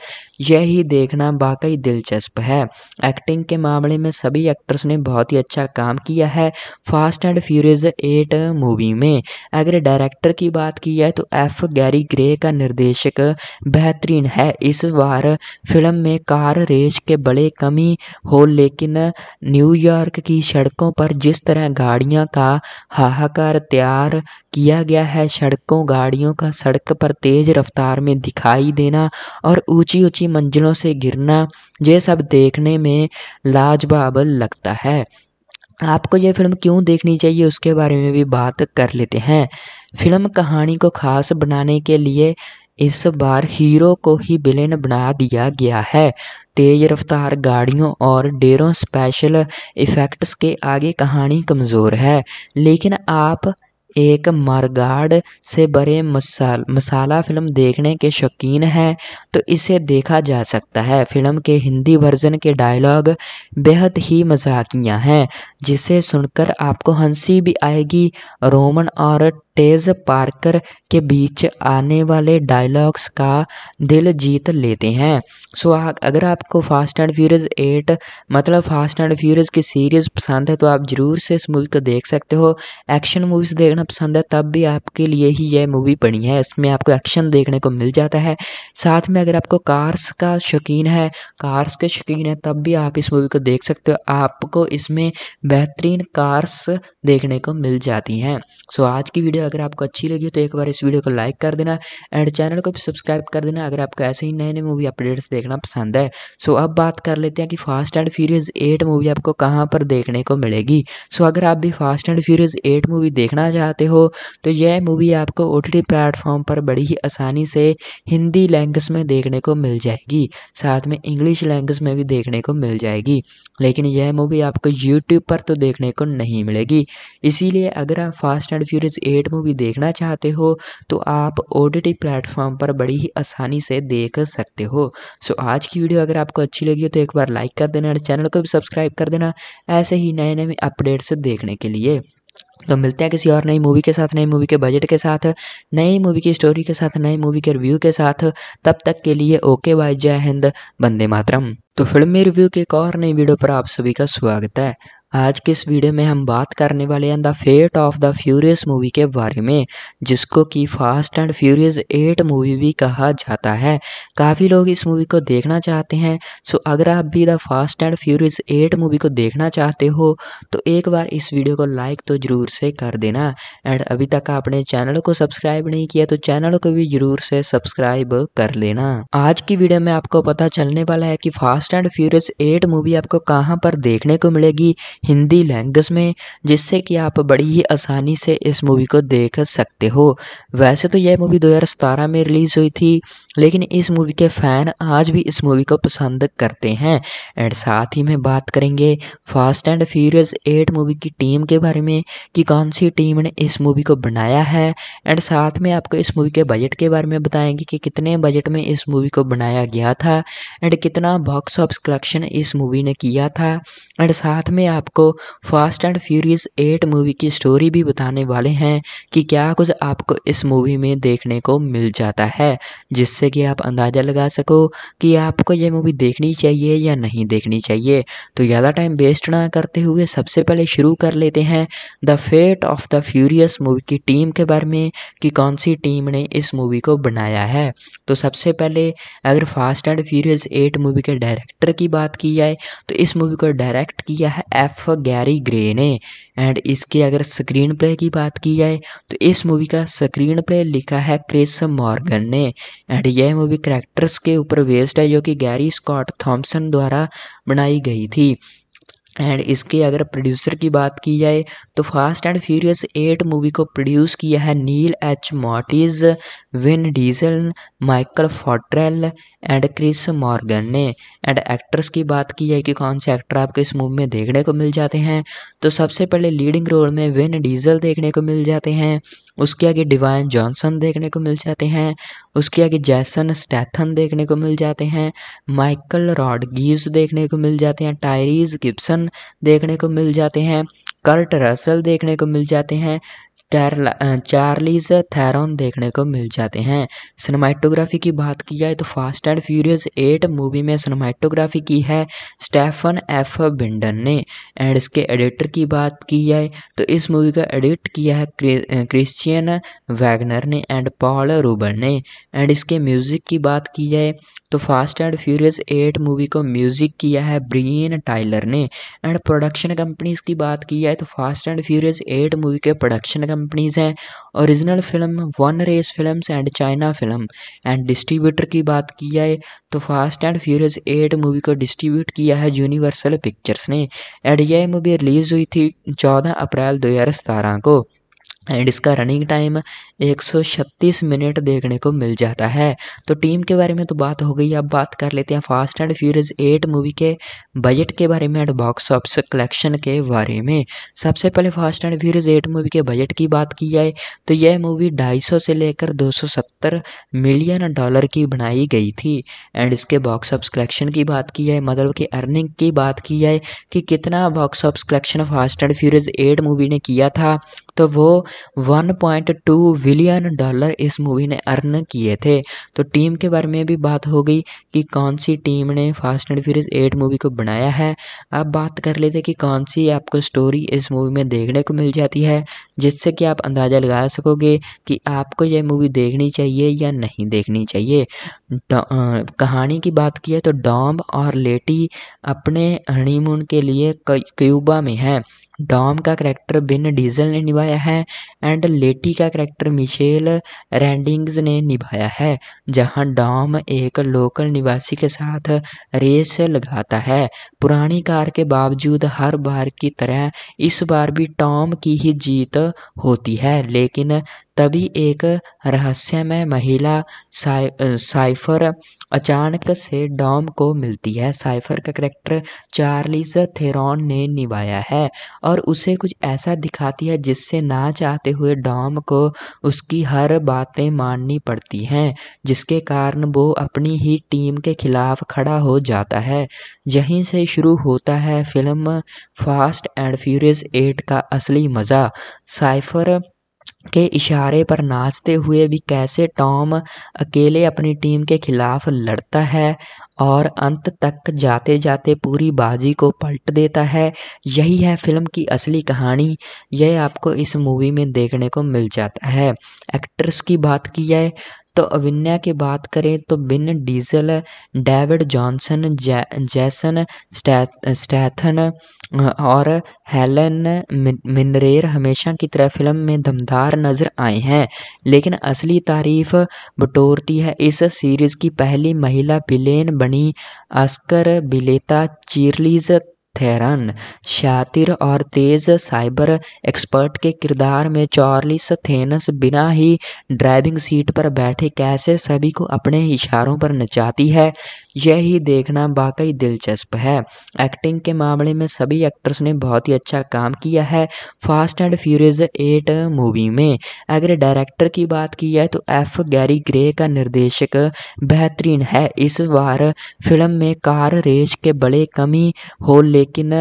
यही देखना वाकई दिलचस्प है एक्टिंग के मामले में सभी एक्टर्स ने बहुत ही अच्छा काम किया है fast and furious eight movie में अगर डायरेक्टर की बात की जाए तो एफ गैरी ग्रे का निर्देशक बेहतरीन है इस बार फिल्म में कार रेस के बड़े कमी हो ले लेकिन न्यूयॉर्क की सड़कों पर जिस तरह गाड़ियों का हाहाकार तैयार किया गया है सड़कों गाड़ियों का सड़क पर तेज़ रफ्तार में दिखाई देना और ऊंची ऊंची मंजिलों से गिरना ये सब देखने में लाजवाब लगता है आपको यह फिल्म क्यों देखनी चाहिए उसके बारे में भी बात कर लेते हैं फिल्म कहानी को खास बनाने के लिए इस बार हीरो को ही विलेन बना दिया गया है तेज रफ्तार गाड़ियों और डेरों स्पेशल इफेक्ट्स के आगे कहानी कमज़ोर है लेकिन आप एक मारगाड से बड़े मसाल मसाला फिल्म देखने के शौकीन हैं तो इसे देखा जा सकता है फिल्म के हिंदी वर्जन के डायलॉग बेहद ही मजाकिया हैं जिसे सुनकर आपको हंसी भी आएगी रोमन और तेज पार्कर के बीच आने वाले डायलॉग्स का दिल जीत लेते हैं सो अगर आपको फास्ट एंड फ्यूरियस एट मतलब फास्ट एंड फ्यूरियस की सीरीज़ पसंद है तो आप ज़रूर से इस मूवी को देख सकते हो एक्शन मूवीज़ देखना पसंद है तब भी आपके लिए ही यह मूवी बनी है इसमें आपको एक्शन देखने को मिल जाता है साथ में अगर आपको कार्स का शौकीन है कार्स के शौकीन है तब भी आप इस मूवी को देख सकते हो आपको इसमें बेहतरीन कार्स देखने को मिल जाती हैं सो आज की वीडियो अगर आपको अच्छी लगी तो एक बार इस वीडियो को लाइक कर देना एंड चैनल को भी सब्सक्राइब कर देना अगर आपको ऐसे ही नए नए मूवी अपडेट्स देखना पसंद है सो अब बात कर लेते हैं कि fast and furious eight movie आपको कहाँ पर देखने को मिलेगी सो अगर आप भी fast and furious eight movie देखना चाहते हो तो यह मूवी आपको ओ टी प्लेटफॉर्म पर बड़ी ही आसानी से हिंदी लैंग्वेज में देखने को मिल जाएगी साथ में इंग्लिश लैंग्वेज में भी देखने को मिल जाएगी लेकिन यह मूवी आपको यूट्यूब पर तो देखने को नहीं मिलेगी इसीलिए अगर आप fast and furious eight movie देखना चाहते हो तो आप ओ प्लेटफॉर्म पर बड़ी ही आसानी से देख सकते हो सो आज की वीडियो अगर आपको अच्छी लगी हो तो एक बार लाइक कर देना और चैनल को भी सब्सक्राइब कर देना ऐसे ही नए नए अपडेट्स देखने के लिए तो मिलते हैं किसी और नई मूवी के साथ नई मूवी के बजट के साथ नई मूवी की स्टोरी के साथ नई मूवी के रिव्यू के साथ तब तक के लिए ओके बाय जय हिंद बंदे मातरम तो फिल्मी रिव्यू के एक और नई वीडियो पर आप सभी का स्वागत है आज के इस वीडियो में हम बात करने वाले हैं the fate of the furious movie के बारे में जिसको कि fast and furious eight movie भी कहा जाता है काफ़ी लोग इस मूवी को देखना चाहते हैं सो अगर आप भी the fast and furious eight movie को देखना चाहते हो तो एक बार इस वीडियो को लाइक तो ज़रूर से कर देना एंड अभी तक आपने चैनल को सब्सक्राइब नहीं किया तो चैनल को भी ज़रूर से सब्सक्राइब कर लेना आज की वीडियो में आपको पता चलने वाला है कि fast and furious eight movie आपको कहाँ पर देखने को मिलेगी हिंदी लैंग्वेज में जिससे कि आप बड़ी ही आसानी से इस मूवी को देख सकते हो वैसे तो यह मूवी 2017 में रिलीज़ हुई थी लेकिन इस मूवी के फ़ैन आज भी इस मूवी को पसंद करते हैं एंड साथ ही में बात करेंगे fast and furious eight movie की टीम के बारे में कि कौन सी टीम ने इस मूवी को बनाया है एंड साथ में आपको इस मूवी के बजट के बारे में बताएंगे कि कितने बजट में इस मूवी को बनाया गया था एंड कितना बॉक्स ऑफिस कलेक्शन इस मूवी ने किया था एंड साथ में आप आपको fast and furious eight movie की स्टोरी भी बताने वाले हैं कि क्या कुछ आपको इस मूवी में देखने को मिल जाता है जिससे कि आप अंदाज़ा लगा सको कि आपको ये मूवी देखनी चाहिए या नहीं देखनी चाहिए तो ज़्यादा टाइम वेस्ट ना करते हुए सबसे पहले शुरू कर लेते हैं the fate of the furious movie की टीम के बारे में कि कौन सी टीम ने इस मूवी को बनाया है तो सबसे पहले अगर fast and furious eight movie के डायरेक्टर की बात की जाए तो इस मूवी को डायरेक्ट किया है एफ for गैरी ग्रे ने एंड इसके अगर स्क्रीन प्ले की बात की जाए तो इस मूवी का स्क्रीन प्ले लिखा है क्रिस मॉर्गन ने एंड यह मूवी करेक्टर्स के ऊपर बेस्ड है जो कि गैरी स्कॉट थॉम्सन द्वारा बनाई गई थी एंड इसके अगर प्रोड्यूसर की बात की जाए तो fast and furious eight movie को प्रोड्यूस किया है नील H Moritz Vin Diesel Michael Fottrell and Chris Morgan ने एंड एक्ट्रेस की बात की है कि कौन से एक्टर आपको इस मूवी में देखने को मिल जाते हैं तो सबसे पहले लीडिंग रोल में विन डीजल देखने को मिल जाते हैं उसके आगे डिवाइन जॉनसन देखने को मिल जाते हैं उसके आगे जैसन स्टैथन देखने को मिल जाते हैं माइकल रॉडगीज देखने को मिल जाते हैं टायरीज गिब्सन देखने को मिल जाते हैं कर्ट रसल देखने को मिल जाते हैं चार्लीज थैरॉन देखने को मिल जाते हैं सिनेमाटोग्राफी की बात की जाए तो fast and furious eight movie में सिनेमाटोग्राफी की है स्टेफन एफ बिंडन ने एंड इसके एडिटर की बात की जाए तो इस मूवी का एडिट किया है क्रिश्चियन वैगनर ने एंड पॉल रूबर ने एंड इसके म्यूज़िक की बात की जाए तो fast and furious eight movie को म्यूज़िक किया है ब्रीन टाइलर ने एंड प्रोडक्शन कंपनीज़ की बात की जाए तो fast and furious eight movie के प्रोडक्शन कंपनीज़ हैं original film one race film and China film and distributor की बात की जाए तो fast and furious eight movie को डिस्ट्रीब्यूट किया है यूनिवर्सल पिक्चर्स ने एंड यह मूवी रिलीज़ हुई थी चौदह अप्रैल दो को एंड इसका रनिंग टाइम 136 मिनट देखने को मिल जाता है तो टीम के बारे में तो बात हो गई अब बात कर लेते हैं fast and furious eight movie के बजट के बारे में एंड बॉक्स ऑफिस कलेक्शन के बारे में सबसे पहले fast and furious eight movie के बजट की बात की जाए तो यह मूवी 250 से लेकर 270 मिलियन डॉलर की बनाई गई थी एंड इसके बॉक्स ऑफिस कलेक्शन की बात की जाए मतलब कि अर्निंग की बात की जाए कि कितना box office collection fast and फ्यूरियज eight movie ने किया था तो वो 1.2 बिलियन डॉलर इस मूवी ने अर्न किए थे तो टीम के बारे में भी बात हो गई कि कौन सी टीम ने fast and furious eight movie को बनाया है अब बात कर लेते कि कौन सी आपको स्टोरी इस मूवी में देखने को मिल जाती है जिससे कि आप अंदाज़ा लगा सकोगे कि आपको यह मूवी देखनी चाहिए या नहीं देखनी चाहिए कहानी की बात की है तो डॉम और लेटी अपने हनीमून के लिए क्यूबा में हैं डॉम का करैक्टर बिन डीजल ने निभाया है एंड लेटी का करैक्टर मिशेल रैंडिंग्स ने निभाया है जहां डॉम एक लोकल निवासी के साथ रेस लगाता है पुरानी कार के बावजूद हर बार की तरह इस बार भी टॉम की ही जीत होती है लेकिन तभी एक रहस्यमय महिला साइ साइफर अचानक से डॉम को मिलती है साइफर का करेक्टर चार्लिस थेरॉन ने निभाया है और उसे कुछ ऐसा दिखाती है जिससे ना चाहते हुए डॉम को उसकी हर बातें माननी पड़ती हैं जिसके कारण वो अपनी ही टीम के खिलाफ खड़ा हो जाता है यहीं से शुरू होता है film fast and furious eight का असली मज़ा साइफर के इशारे पर नाचते हुए भी कैसे टॉम अकेले अपनी टीम के खिलाफ लड़ता है और अंत तक जाते जाते पूरी बाजी को पलट देता है यही है फिल्म की असली कहानी यह आपको इस मूवी में देखने को मिल जाता है एक्ट्रेस की बात की जाए तो अविन्या की बात करें तो बिन डीजल डेविड जॉनसन जै, जैसन स्टैथन और हेलन मिनरेर हमेशा की तरह फिल्म में दमदार नज़र आए हैं लेकिन असली तारीफ बटोरती है इस सीरीज़ की पहली महिला बिलेन बनी अस्कर बिलेता चीरलीज थेरन शातिर और तेज साइबर एक्सपर्ट के किरदार में चार्लिस थेनस बिना ही ड्राइविंग सीट पर बैठे कैसे सभी को अपने इशारों पर नचाती है यही देखना वाकई दिलचस्प है एक्टिंग के मामले में सभी एक्टर्स ने बहुत ही अच्छा काम किया है fast and furious eight movie में अगर डायरेक्टर की बात की जाए तो एफ गैरी ग्रे का निर्देशक बेहतरीन है इस बार फिल्म में कार रेस के बड़े कमी हो ले लेकिन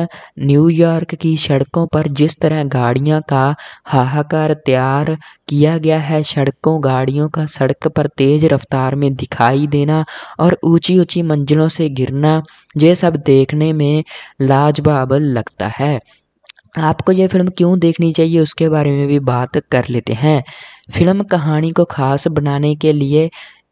न्यूयॉर्क की सड़कों पर जिस तरह गाड़ियों का हाहाकार तैयार किया गया है सड़कों गाड़ियों का सड़क पर तेज रफ्तार में दिखाई देना और ऊंची ऊंची मंजिलों से गिरना ये सब देखने में लाजवाब लगता है आपको यह फिल्म क्यों देखनी चाहिए उसके बारे में भी बात कर लेते हैं फिल्म कहानी को खास बनाने के लिए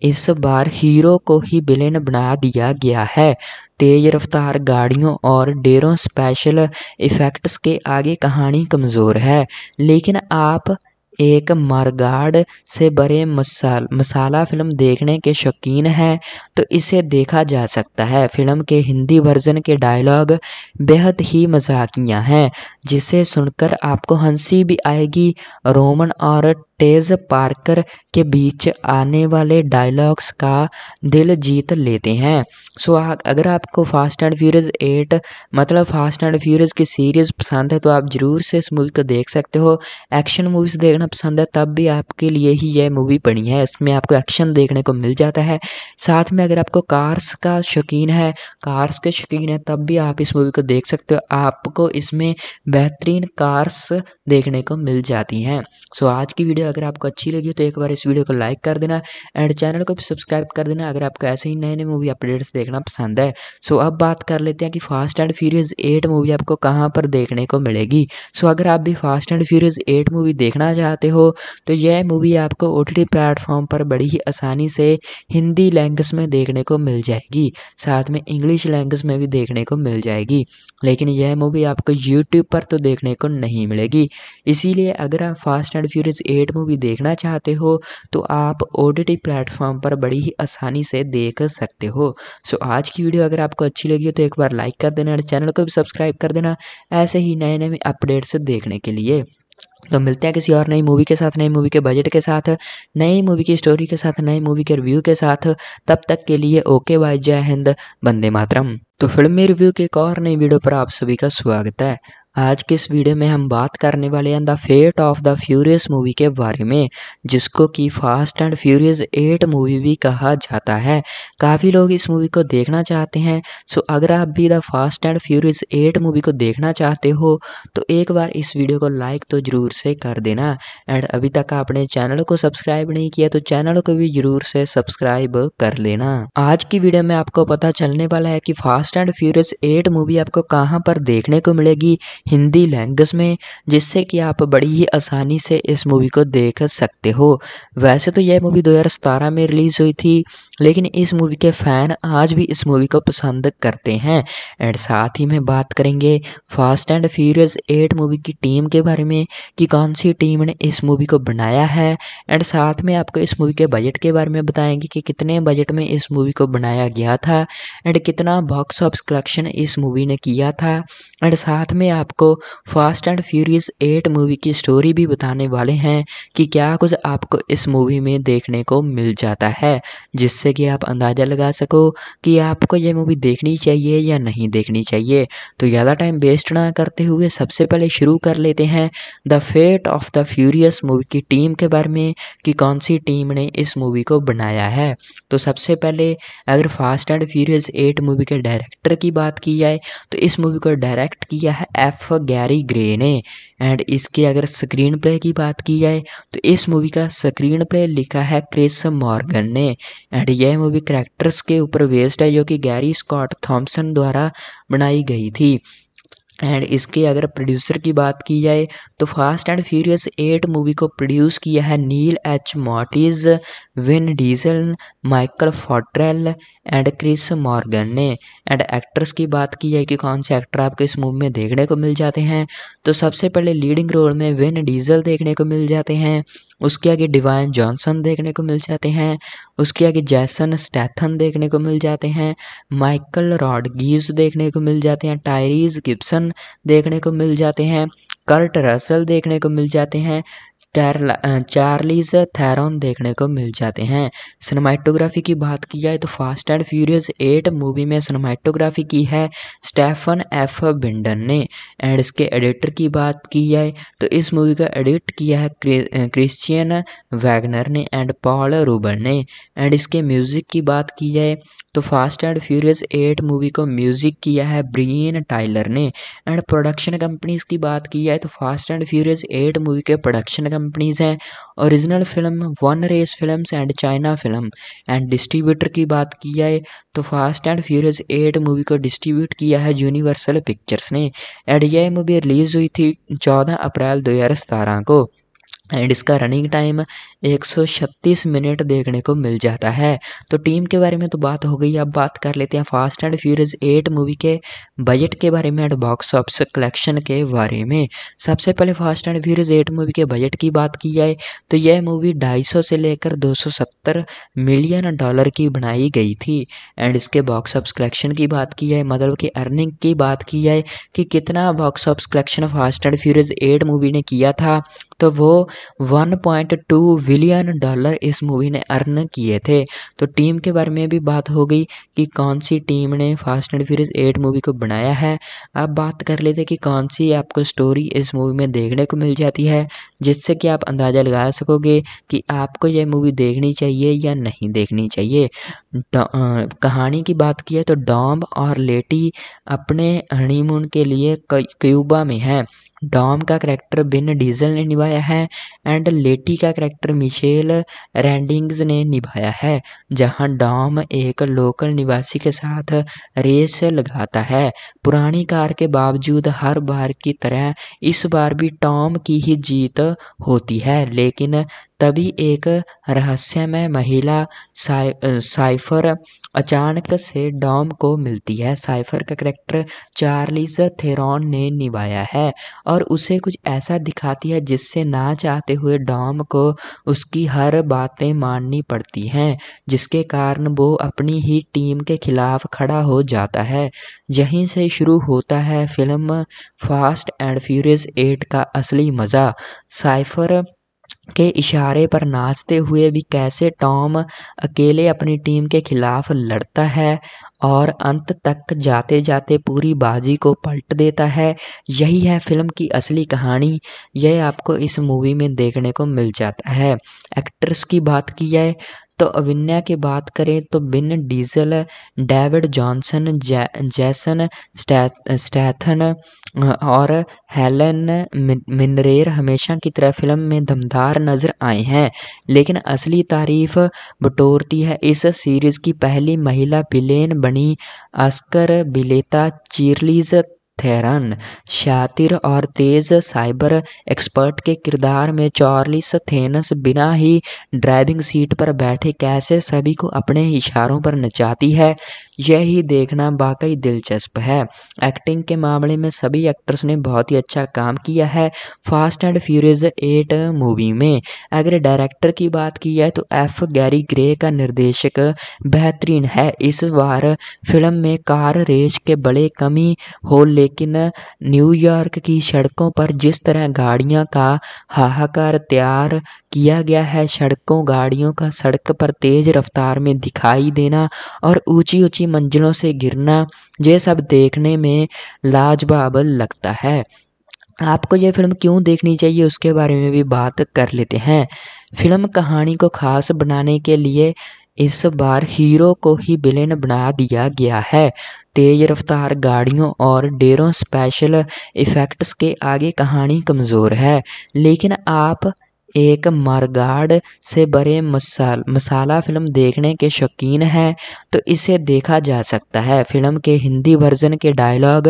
इस बार हीरो को ही विलेन बना दिया गया है तेज रफ्तार गाड़ियों और डेरों स्पेशल इफेक्ट्स के आगे कहानी कमज़ोर है लेकिन आप एक मारगाड से बड़े मसाल मसाला फिल्म देखने के शौकीन हैं तो इसे देखा जा सकता है फिल्म के हिंदी वर्जन के डायलॉग बेहद ही मजाकिया हैं जिसे सुनकर आपको हंसी भी आएगी रोमन और तेज पार्कर के बीच आने वाले डायलॉग्स का दिल जीत लेते हैं सो अगर आपको फास्ट एंड फ्यूरियस एट मतलब फास्ट एंड फ्यूरियस की सीरीज़ पसंद है तो आप ज़रूर से इस मूवी को देख सकते हो एक्शन मूवीज़ देखना पसंद है तब भी आपके लिए ही यह मूवी बनी है इसमें आपको एक्शन देखने को मिल जाता है साथ में अगर आपको कार्स का शौकीन है कार्स के शौकीन है तब भी आप इस मूवी को देख सकते हो आपको इसमें बेहतरीन कार्स देखने को मिल जाती हैं सो आज की वीडियो अगर आपको अच्छी लगी तो एक बार इस वीडियो को लाइक कर देना एंड चैनल को भी सब्सक्राइब कर देना अगर आपको ऐसे ही नए नए मूवी अपडेट्स देखना पसंद है सो अब बात कर लेते हैं कि fast and furious eight movie आपको कहाँ पर देखने को मिलेगी सो अगर आप भी fast and furious eight movie देखना चाहते हो तो यह मूवी आपको ओ टी प्लेटफॉर्म पर बड़ी ही आसानी से हिंदी लैंग्वेज में देखने को मिल जाएगी साथ में इंग्लिश लैंग्वेज में भी देखने को मिल जाएगी लेकिन यह मूवी आपको यूट्यूब पर तो देखने को नहीं मिलेगी इसीलिए अगर आप fast and furious eight movie देखना चाहते हो तो आप ओ टी प्लेटफॉर्म पर बड़ी ही आसानी से देख सकते हो सो आज की वीडियो अगर आपको अच्छी लगी हो तो एक बार लाइक कर देना और चैनल को भी सब्सक्राइब कर देना ऐसे ही नए नए अपडेट्स देखने के लिए तो मिलते हैं किसी और नई मूवी के साथ नई मूवी के बजट के साथ नई मूवी की स्टोरी के साथ नई मूवी के रिव्यू के साथ तब तक के लिए ओके बाय जय हिंद बंदे मातरम तो फिल्मी रिव्यू के एक और नई वीडियो पर आप सभी का स्वागत है आज के इस वीडियो में हम बात करने वाले हैं the fate of the furious movie के बारे में जिसको कि fast and furious eight movie भी कहा जाता है काफ़ी लोग इस मूवी को देखना चाहते हैं सो अगर आप भी the fast and furious eight movie को देखना चाहते हो तो एक बार इस वीडियो को लाइक तो ज़रूर से कर देना एंड अभी तक आपने चैनल को सब्सक्राइब नहीं किया तो चैनल को भी ज़रूर से सब्सक्राइब कर लेना आज की वीडियो में आपको पता चलने वाला है कि fast and furious eight movie आपको कहाँ पर देखने को मिलेगी हिंदी लैंग्वेज में जिससे कि आप बड़ी ही आसानी से इस मूवी को देख सकते हो वैसे तो यह मूवी 2017 में रिलीज़ हुई थी लेकिन इस मूवी के फ़ैन आज भी इस मूवी को पसंद करते हैं एंड साथ ही में बात करेंगे fast and furious eight movie की टीम के बारे में कि कौन सी टीम ने इस मूवी को बनाया है एंड साथ में आपको इस मूवी के बजट के बारे में बताएंगे कि कितने बजट में इस मूवी को बनाया गया था एंड कितना बॉक्स ऑफिस कलेक्शन इस मूवी ने किया था एंड साथ में आप आपको fast and furious eight movie की स्टोरी भी बताने वाले हैं कि क्या कुछ आपको इस मूवी में देखने को मिल जाता है जिससे कि आप अंदाज़ा लगा सको कि आपको ये मूवी देखनी चाहिए या नहीं देखनी चाहिए तो ज़्यादा टाइम वेस्ट ना करते हुए सबसे पहले शुरू कर लेते हैं the fate of the furious movie की टीम के बारे में कि कौन सी टीम ने इस मूवी को बनाया है तो सबसे पहले अगर fast and furious eight movie के डायरेक्टर की बात की जाए तो इस मूवी को डायरेक्ट किया है एफ एफ गैरी ग्रे ने एंड इसके अगर स्क्रीन प्ले की बात की जाए तो इस मूवी का स्क्रीन प्ले लिखा है क्रिस मॉर्गन ने एंड यह मूवी करेक्टर्स के ऊपर बेस्ड है जो कि गैरी स्कॉट थॉम्सन द्वारा बनाई गई थी एंड इसके अगर प्रोड्यूसर की बात की जाए तो fast and furious eight movie को प्रोड्यूस किया है नील H Moritz Vin Diesel Michael Fottrell and Chris Morgan ने एंड एक्ट्रेस की बात की है कि कौन से एक्टर आपको इस मूवी में देखने को मिल जाते हैं तो सबसे पहले लीडिंग रोल में विन डीजल देखने को मिल जाते हैं उसके आगे डिवाइन जॉनसन देखने को मिल जाते हैं उसके आगे जैसन स्टैथन देखने को मिल जाते हैं माइकल रॉडगीज देखने को मिल जाते हैं टायरीज गिप्सन देखने को मिल जाते हैं कर्ट रसल देखने को मिल जाते हैं चार्लीज थैरोन देखने को मिल जाते हैं सिनेमाटोग्राफी की बात की जाए तो fast and furious eight movie में सिनेमाटोग्राफी की है स्टेफन एफ बिंडन ने एंड इसके एडिटर की बात की जाए तो इस मूवी का एडिट किया है क्रिश्चियन वैगनर ने एंड पॉल रूबर ने एंड इसके म्यूज़िक की बात की जाए तो fast and furious eight movie को म्यूज़िक किया है ब्रीन टाइलर ने एंड प्रोडक्शन कंपनीज़ की बात की जाए तो fast and furious eight movie के प्रोडक्शन कंपनीज़ हैं original film one race films and China film and distributor की बात की जाए तो fast and furious eight movie को डिस्ट्रीब्यूट किया है यूनिवर्सल पिक्चर्स ने एंड यह मूवी रिलीज़ हुई थी चौदह अप्रैल दो को एंड इसका रनिंग टाइम 136 मिनट देखने को मिल जाता है तो टीम के बारे में तो बात हो गई अब बात कर लेते हैं fast and furious eight movie के बजट के बारे में एंड बॉक्स ऑफिस कलेक्शन के बारे में सबसे पहले fast and furious eight movie के बजट की बात की जाए तो यह मूवी 250 से लेकर 270 मिलियन डॉलर की बनाई गई थी एंड इसके बॉक्स ऑफिस कलेक्शन की बात की जाए मतलब कि अर्निंग की बात की जाए कि कितना box office collection fast and furious eight movie ने किया था तो वो 1.2 बिलियन डॉलर इस मूवी ने अर्न किए थे तो टीम के बारे में भी बात हो गई कि कौन सी टीम ने fast and furious eight movie को बनाया है अब बात कर लेते कि कौन सी आपको स्टोरी इस मूवी में देखने को मिल जाती है जिससे कि आप अंदाज़ा लगा सकोगे कि आपको यह मूवी देखनी चाहिए या नहीं देखनी चाहिए कहानी की बात की है तो डॉम और लेटी अपने हनीमून के लिए क्यूबा में है डॉम का करैक्टर बिन डीजल ने निभाया है एंड लेटी का करैक्टर मिशेल रैंडिंग्स ने निभाया है जहां डॉम एक लोकल निवासी के साथ रेस लगाता है पुरानी कार के बावजूद हर बार की तरह इस बार भी टॉम की ही जीत होती है लेकिन तभी एक रहस्यमय महिला साइ साइफर अचानक से डॉम को मिलती है साइफर का करेक्टर चार्लिस थेरॉन ने निभाया है और उसे कुछ ऐसा दिखाती है जिससे ना चाहते हुए डॉम को उसकी हर बातें माननी पड़ती हैं जिसके कारण वो अपनी ही टीम के खिलाफ खड़ा हो जाता है यहीं से शुरू होता है film fast and furious eight का असली मज़ा साइफर के इशारे पर नाचते हुए भी कैसे टॉम अकेले अपनी टीम के खिलाफ लड़ता है और अंत तक जाते जाते पूरी बाजी को पलट देता है यही है फिल्म की असली कहानी यह आपको इस मूवी में देखने को मिल जाता है एक्ट्रेस की बात की जाए तो अविन्या की बात करें तो बिन डीजल डेविड जॉनसन जै, जैसन स्टैथन और हेलन मिनरेर हमेशा की तरह फिल्म में दमदार नज़र आए हैं लेकिन असली तारीफ बटोरती है इस सीरीज़ की पहली महिला बिलेन बनी आस्कर बिलेता चीरलीज़ थेरन शातिर और तेज साइबर एक्सपर्ट के किरदार में चार्लिस थेनस बिना ही ड्राइविंग सीट पर बैठे कैसे सभी को अपने इशारों पर नचाती है यही देखना वाकई दिलचस्प है एक्टिंग के मामले में सभी एक्टर्स ने बहुत ही अच्छा काम किया है फास्ट एंड फ्यूरियज एट मूवी में अगर डायरेक्टर की बात की जाए तो एफ गैरी ग्रे का निर्देशक बेहतरीन है इस बार फिल्म में कार रेस के बड़े कमी होल ले लेकिन न्यूयॉर्क की सड़कों पर जिस तरह गाड़ियों का हाहाकार तैयार किया गया है सड़कों गाड़ियों का सड़क पर तेज़ रफ्तार में दिखाई देना और ऊंची ऊंची मंजिलों से गिरना ये सब देखने में लाजवाब लगता है आपको यह फिल्म क्यों देखनी चाहिए उसके बारे में भी बात कर लेते हैं फिल्म कहानी को खास बनाने के लिए इस बार हीरो को ही विलेन बना दिया गया है तेज रफ्तार गाड़ियों और डेरों स्पेशल इफ़ेक्ट्स के आगे कहानी कमज़ोर है लेकिन आप एक मरगाड से बड़े मसाल मसाला फिल्म देखने के शौकीन हैं तो इसे देखा जा सकता है फिल्म के हिंदी वर्जन के डायलॉग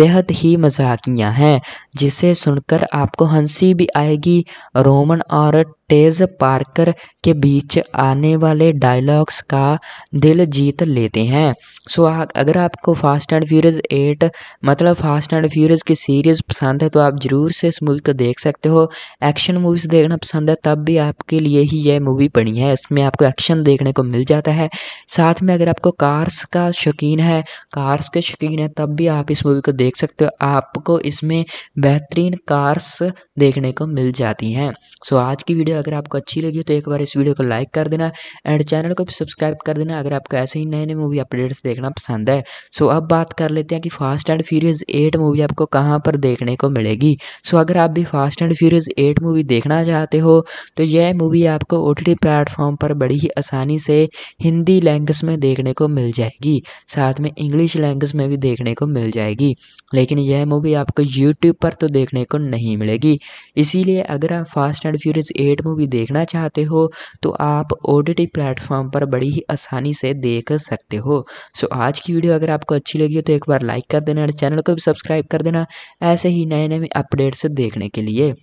बेहद ही मजाकिया हैं जिसे सुनकर आपको हंसी भी आएगी रोमन और टेज पार्कर के बीच आने वाले डायलॉग्स का दिल जीत लेते हैं सो अगर आपको फास्ट एंड फ्यूरियस एट मतलब फास्ट एंड फ्यूरियस की सीरीज़ पसंद है तो आप ज़रूर से इस मूवी को देख सकते हो एक्शन मूवीज़ देखना पसंद है तब भी आपके लिए ही यह मूवी पड़ी है इसमें आपको एक्शन देखने को मिल जाता है साथ में अगर आपको कार्स का शौकीन है कार्स के शौकीन है तब भी आप इस मूवी को देख सकते हो आपको इसमें बेहतरीन कार्स देखने को मिल जाती हैं सो आज की वीडियो अगर आपको अच्छी लगी तो एक बार इस वीडियो को लाइक कर देना एंड चैनल को भी सब्सक्राइब कर देना अगर आपको ऐसे ही नए नए मूवी अपडेट्स देखना पसंद है सो अब बात कर लेते हैं कि fast and furious eight movie आपको कहाँ पर देखने को मिलेगी सो अगर आप भी fast and furious eight movie देखना चाहते हो तो यह मूवी आपको ओ टी प्लेटफॉर्म पर बड़ी ही आसानी से हिंदी लैंग्वेज में देखने को मिल जाएगी साथ में इंग्लिश लैंग्वेज में भी देखने को मिल जाएगी लेकिन यह मूवी आपको यूट्यूब पर तो देखने को नहीं मिलेगी इसीलिए अगर आप fast and furious eight movie देखना चाहते हो तो आप ओ डी प्लेटफॉर्म पर बड़ी ही आसानी से देख सकते हो सो आज की वीडियो अगर आपको अच्छी लगी हो तो एक बार लाइक कर देना और चैनल को भी सब्सक्राइब कर देना ऐसे ही नए नए अपडेट्स देखने के लिए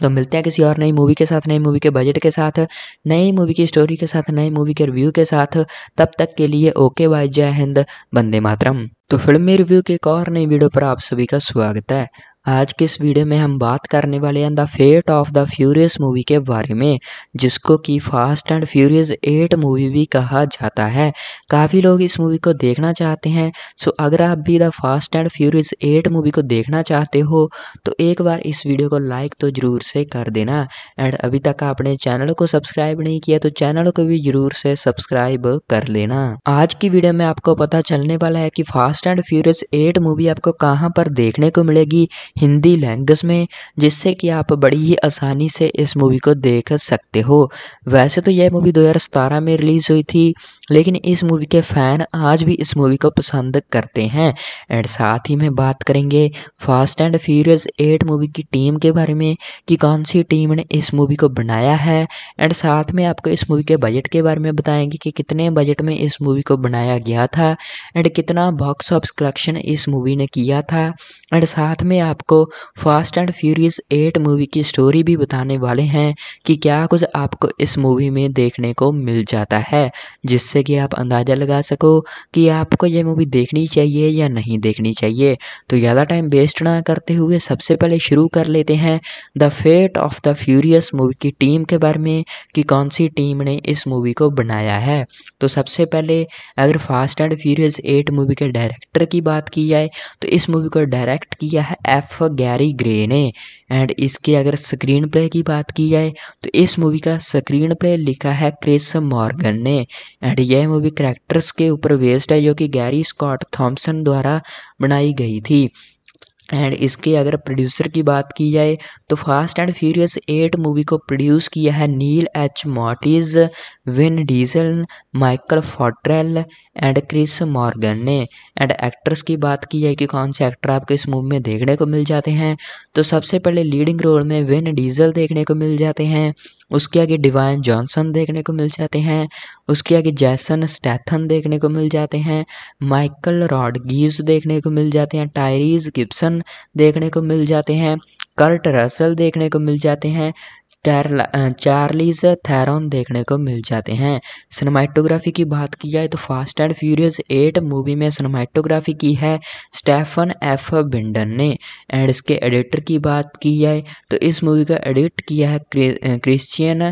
तो मिलते हैं किसी और नई मूवी के साथ नई मूवी के बजट के साथ नई मूवी की स्टोरी के साथ नई मूवी के रिव्यू के साथ तब तक के लिए ओके बाय जय हिंद बंदे मातरम तो फिल्मी रिव्यू के एक और नई वीडियो पर आप सभी का स्वागत है आज के इस वीडियो में हम बात करने वाले हैं the fate of the furious movie के बारे में जिसको कि fast and furious eight movie भी कहा जाता है काफ़ी लोग इस मूवी को देखना चाहते हैं सो अगर आप भी the fast and furious eight movie को देखना चाहते हो तो एक बार इस वीडियो को लाइक तो ज़रूर से कर देना एंड अभी तक आपने चैनल को सब्सक्राइब नहीं किया तो चैनल को भी ज़रूर से सब्सक्राइब कर लेना आज की वीडियो में आपको पता चलने वाला है कि fast and furious eight movie आपको कहाँ पर देखने को मिलेगी हिंदी लैंग्वेज में जिससे कि आप बड़ी ही आसानी से इस मूवी को देख सकते हो वैसे तो यह मूवी 2017 में रिलीज़ हुई थी लेकिन इस मूवी के फ़ैन आज भी इस मूवी को पसंद करते हैं एंड साथ ही में बात करेंगे fast and furious eight movie की टीम के बारे में कि कौन सी टीम ने इस मूवी को बनाया है एंड साथ में आपको इस मूवी के बजट के बारे में बताएंगे कि कितने बजट में इस मूवी को बनाया गया था एंड कितना बॉक्स ऑफिस कलेक्शन इस मूवी ने किया था एंड साथ में आप आपको fast and furious eight movie की स्टोरी भी बताने वाले हैं कि क्या कुछ आपको इस मूवी में देखने को मिल जाता है जिससे कि आप अंदाज़ा लगा सको कि आपको ये मूवी देखनी चाहिए या नहीं देखनी चाहिए तो ज़्यादा टाइम वेस्ट ना करते हुए सबसे पहले शुरू कर लेते हैं the fate of the furious movie की टीम के बारे में कि कौन सी टीम ने इस मूवी को बनाया है तो सबसे पहले अगर fast and furious eight movie के डायरेक्टर की बात की जाए तो इस मूवी को डायरेक्ट किया है एफ ऑफ गैरी ग्रे ने एंड इसके अगर स्क्रीन प्ले की बात की जाए तो इस मूवी का स्क्रीन प्ले लिखा है क्रिस मॉर्गन ने एंड यह मूवी करेक्टर्स के ऊपर बेस्ड है जो कि गैरी स्कॉट थॉम्सन द्वारा बनाई गई थी एंड इसके अगर प्रोड्यूसर की बात की जाए तो fast and furious eight movie को प्रोड्यूस किया है नील H Moritz Vin Diesel Michael Fottrell and Chris Morgan ने एंड एक्ट्रेस की बात की है कि कौन से एक्टर आपको इस मूवी में देखने को मिल जाते हैं तो सबसे पहले लीडिंग रोल में विन डीजल देखने को मिल जाते हैं उसके आगे डिवाइन जॉनसन देखने को मिल जाते हैं उसके आगे जैसन स्टैथन देखने को मिल जाते हैं माइकल रॉडगीज देखने को मिल जाते हैं टायरीज गिप्सन देखने को मिल जाते हैं कर्ट रसल देखने को मिल जाते हैं चार्लीज थैरॉन देखने को मिल जाते हैं सिनेमाटोग्राफी की बात की जाए तो fast and furious eight movie में सिनेमाटोग्राफी की है स्टेफन एफ बिंडन ने एंड इसके एडिटर की बात की जाए तो इस मूवी का एडिट किया है क्रिश्चियन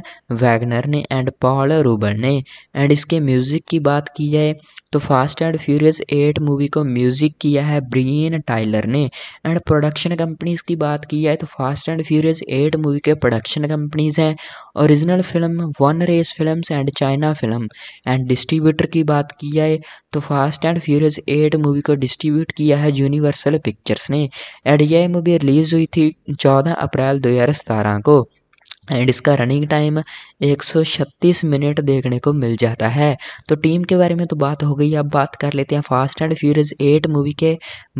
वैगनर ने एंड पॉल रूबर ने एंड इसके म्यूज़िक की बात की जाए तो fast and furious eight movie को म्यूज़िक किया है ब्रीन टाइलर ने एंड प्रोडक्शन कंपनीज़ की बात की जाए तो fast and furious eight movie के प्रोडक्शन कंपनीज़ हैं original film one race film and China film and distributor की बात की जाए तो fast and furious eight movie को डिस्ट्रीब्यूट किया है यूनिवर्सल पिक्चर्स ने एंड यह मूवी रिलीज़ हुई थी चौदह अप्रैल दो को एंड इसका रनिंग टाइम 136 मिनट देखने को मिल जाता है तो टीम के बारे में तो बात हो गई अब बात कर लेते हैं fast and furious eight movie के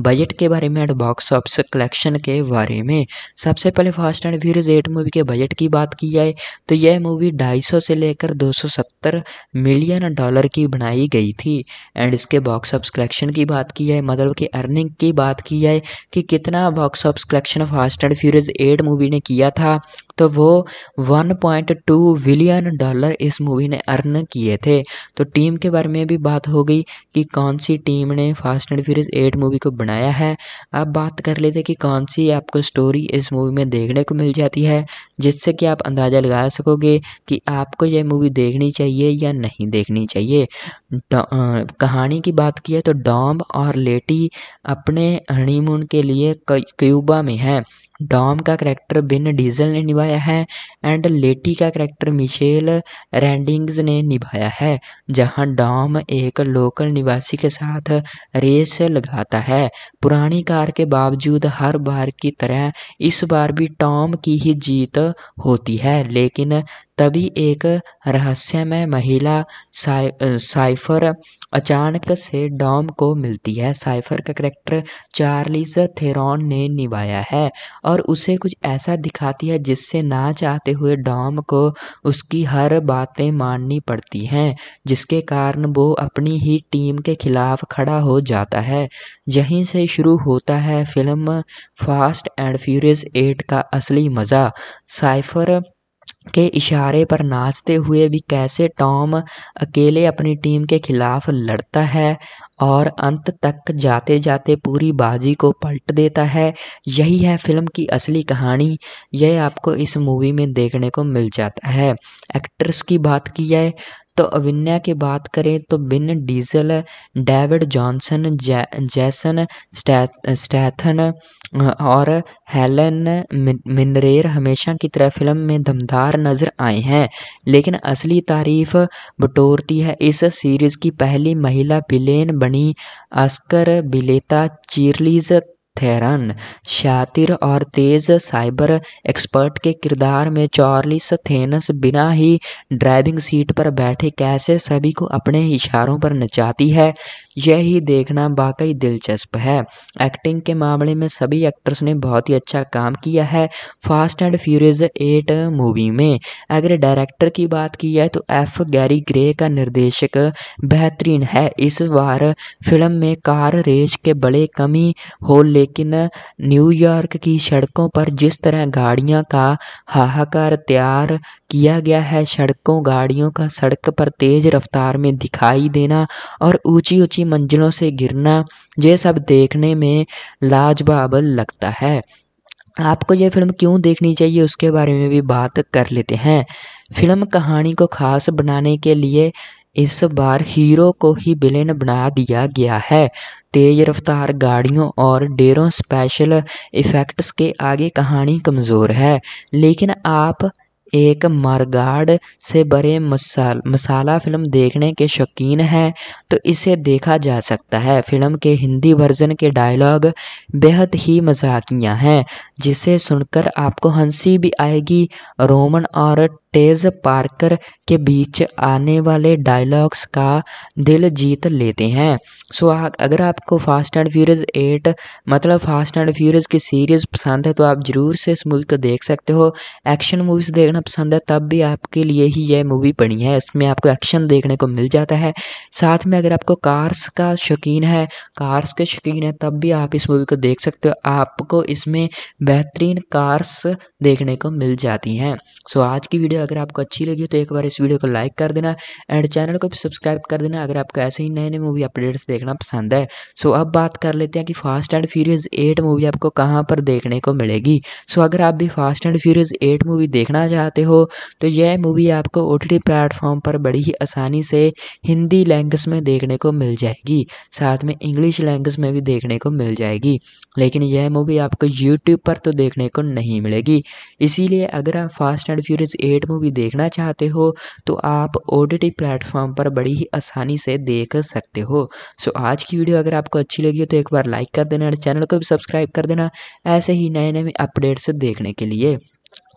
बजट के बारे में एंड बॉक्स ऑफिस कलेक्शन के बारे में सबसे पहले fast and furious eight movie के बजट की बात की जाए तो यह मूवी 250 से लेकर 270 मिलियन डॉलर की बनाई गई थी एंड इसके बॉक्स ऑफिस कलेक्शन की बात की जाए मतलब कि अर्निंग की बात की जाए कि कितना box office collection fast and फ्यूरियज eight movie ने किया था तो वो 1.2 बिलियन डॉलर इस मूवी ने अर्न किए थे तो टीम के बारे में भी बात हो गई कि कौन सी टीम ने fast and furious eight movie को बनाया है अब बात कर लेते कि कौन सी आपको स्टोरी इस मूवी में देखने को मिल जाती है जिससे कि आप अंदाज़ा लगा सकोगे कि आपको यह मूवी देखनी चाहिए या नहीं देखनी चाहिए कहानी की बात की है तो डॉम और लेटी अपने हनीमून के लिए क्यूबा में हैं डॉम का करैक्टर बिन डीजल ने निभाया है एंड लेटी का करैक्टर मिशेल रैंडिंग्स ने निभाया है जहां डॉम एक लोकल निवासी के साथ रेस लगाता है पुरानी कार के बावजूद हर बार की तरह इस बार भी टॉम की ही जीत होती है लेकिन तभी एक रहस्यमय महिला साइ साइफर अचानक से डॉम को मिलती है साइफर का करैक्टर चार्लिस थेरॉन ने निभाया है और उसे कुछ ऐसा दिखाती है जिससे ना चाहते हुए डॉम को उसकी हर बातें माननी पड़ती हैं जिसके कारण वो अपनी ही टीम के खिलाफ खड़ा हो जाता है यहीं से शुरू होता है film fast and furious eight का असली मज़ा साइफर के इशारे पर नाचते हुए भी कैसे टॉम अकेले अपनी टीम के खिलाफ लड़ता है और अंत तक जाते जाते पूरी बाजी को पलट देता है यही है फिल्म की असली कहानी यह आपको इस मूवी में देखने को मिल जाता है एक्ट्रेस की बात की जाए तो अविन्या की बात करें तो बिन डीजल डेविड जॉनसन जै, जैसन स्टैथन और हेलन मिनरेर हमेशा की तरह फिल्म में दमदार नज़र आए हैं लेकिन असली तारीफ बटोरती है इस सीरीज़ की पहली महिला बिलेन बनी आस्कर बिलेता चीरलीज थेरन शातिर और तेज साइबर एक्सपर्ट के किरदार में चार्लिस थेनस बिना ही ड्राइविंग सीट पर बैठे कैसे सभी को अपने इशारों पर नचाती है यही देखना वाकई दिलचस्प है एक्टिंग के मामले में सभी एक्टर्स ने बहुत ही अच्छा काम किया है fast and furious eight movie में अगर डायरेक्टर की बात की जाए तो एफ गैरी ग्रे का निर्देशक बेहतरीन है इस बार फिल्म में कार रेस के बड़े कमी ले लेकिन न्यूयॉर्क की सड़कों पर जिस तरह गाड़ियों का हाहाकार तैयार किया गया है सड़कों गाड़ियों का सड़क पर तेज रफ्तार में दिखाई देना और ऊंची ऊंची मंजिलों से गिरना ये सब देखने में लाजवाब लगता है आपको यह फिल्म क्यों देखनी चाहिए उसके बारे में भी बात कर लेते हैं फिल्म कहानी को खास बनाने के लिए इस बार हीरो को ही विलेन बना दिया गया है तेज रफ्तार गाड़ियों और डेरों स्पेशल इफेक्ट्स के आगे कहानी कमज़ोर है लेकिन आप एक मारगाड से बड़े मसाल मसाला फिल्म देखने के शौकीन हैं तो इसे देखा जा सकता है फिल्म के हिंदी वर्जन के डायलॉग बेहद ही मजाकिया हैं जिसे सुनकर आपको हंसी भी आएगी रोमन और तेज पार्कर के बीच आने वाले डायलॉग्स का दिल जीत लेते हैं सो अगर आपको फास्ट एंड फ्यूरियस एट मतलब फास्ट एंड फ्यूरियस की सीरीज़ पसंद है तो आप ज़रूर से इस मूवी को देख सकते हो एक्शन मूवीज़ देखना पसंद है तब भी आपके लिए ही यह मूवी बनी है इसमें आपको एक्शन देखने को मिल जाता है साथ में अगर आपको कार्स का शौकीन है कार्स के शौकीन है तब भी आप इस मूवी को देख सकते हो आपको इसमें बेहतरीन कार्स देखने को मिल जाती हैं सो आज की वीडियो अगर आपको अच्छी लगी तो एक बार इस वीडियो को लाइक कर देना एंड चैनल को भी सब्सक्राइब कर देना अगर आपको ऐसे ही नए नए मूवी अपडेट्स देखना पसंद है सो अब बात कर लेते हैं कि fast and furious eight movie आपको कहाँ पर देखने को मिलेगी सो अगर आप भी fast and furious eight movie देखना चाहते हो तो यह मूवी आपको ओ प्लेटफॉर्म पर बड़ी ही आसानी से हिंदी लैंग्वेज में देखने को मिल जाएगी साथ में इंग्लिश लैंग्वेज में भी देखने को मिल जाएगी लेकिन यह मूवी आपको यूट्यूब पर तो देखने को नहीं मिलेगी इसीलिए अगर आप fast and furious eight movie देखना चाहते हो तो आप ओ टी प्लेटफॉर्म पर बड़ी ही आसानी से देख सकते हो सो आज की वीडियो अगर आपको अच्छी लगी हो तो एक बार लाइक कर देना और चैनल को भी सब्सक्राइब कर देना ऐसे ही नए नए अपडेट्स देखने के लिए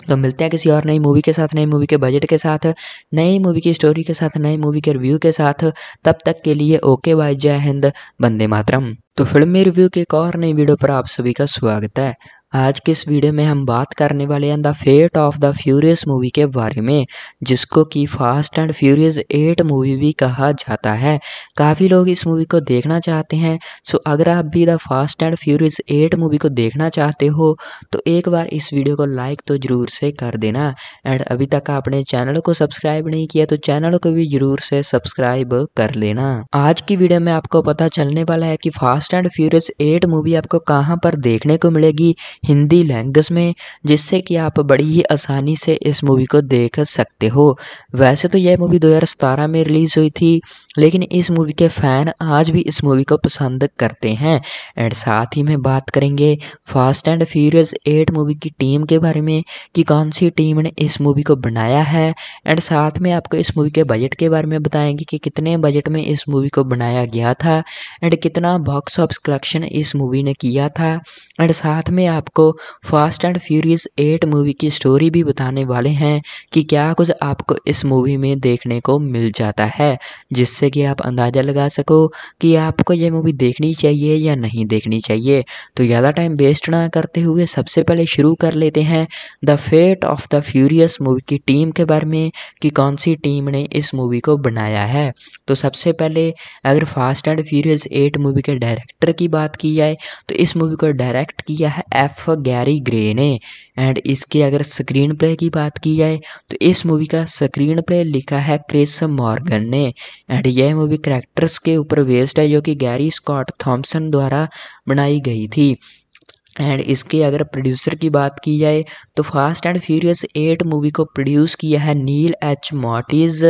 तो मिलते हैं किसी और नई मूवी के साथ नई मूवी के बजट के साथ नई मूवी की स्टोरी के साथ नई मूवी के रिव्यू के साथ तब तक के लिए ओके बाय जय हिंद बंदे मातरम तो फिल्म में रिव्यू के एक और नई वीडियो पर आप सभी का स्वागत है आज के इस वीडियो में हम बात करने वाले हैं the fate of the furious movie के बारे में जिसको कि fast and furious eight movie भी कहा जाता है काफ़ी लोग इस मूवी को देखना चाहते हैं सो अगर आप भी the fast and furious eight movie को देखना चाहते हो तो एक बार इस वीडियो को लाइक तो ज़रूर से कर देना एंड अभी तक आपने चैनल को सब्सक्राइब नहीं किया तो चैनल को भी ज़रूर से सब्सक्राइब कर लेना आज की वीडियो में आपको पता चलने वाला है कि fast and furious eight movie आपको कहाँ पर देखने को मिलेगी हिंदी लैंग्वेज में जिससे कि आप बड़ी ही आसानी से इस मूवी को देख सकते हो वैसे तो यह मूवी 2017 में रिलीज़ हुई थी लेकिन इस मूवी के फ़ैन आज भी इस मूवी को पसंद करते हैं एंड साथ ही में बात करेंगे fast and furious eight movie की टीम के बारे में कि कौन सी टीम ने इस मूवी को बनाया है एंड साथ में आपको इस मूवी के बजट के बारे में बताएंगे कि कितने बजट में इस मूवी को बनाया गया था एंड कितना बॉक्स ऑफ कलेक्शन इस मूवी ने किया था एंड साथ में आप आपको fast and furious eight movie की स्टोरी भी बताने वाले हैं कि क्या कुछ आपको इस मूवी में देखने को मिल जाता है जिससे कि आप अंदाज़ा लगा सको कि आपको ये मूवी देखनी चाहिए या नहीं देखनी चाहिए तो ज़्यादा टाइम वेस्ट ना करते हुए सबसे पहले शुरू कर लेते हैं the fate of the furious movie की टीम के बारे में कि कौन सी टीम ने इस मूवी को बनाया है तो सबसे पहले अगर fast and furious eight movie के डायरेक्टर की बात की जाए तो इस मूवी को डायरेक्ट किया है एफ for गैरी ग्रे ने एंड इसके अगर स्क्रीन प्ले की बात की जाए तो इस मूवी का स्क्रीन प्ले लिखा है क्रिस मॉर्गन ने एंड यह मूवी करेक्टर्स के ऊपर बेस्ड है जो कि गैरी स्कॉट थॉम्सन द्वारा बनाई गई थी एंड इसके अगर प्रोड्यूसर की बात की जाए तो fast and furious eight movie को प्रोड्यूस किया है नील H Moritz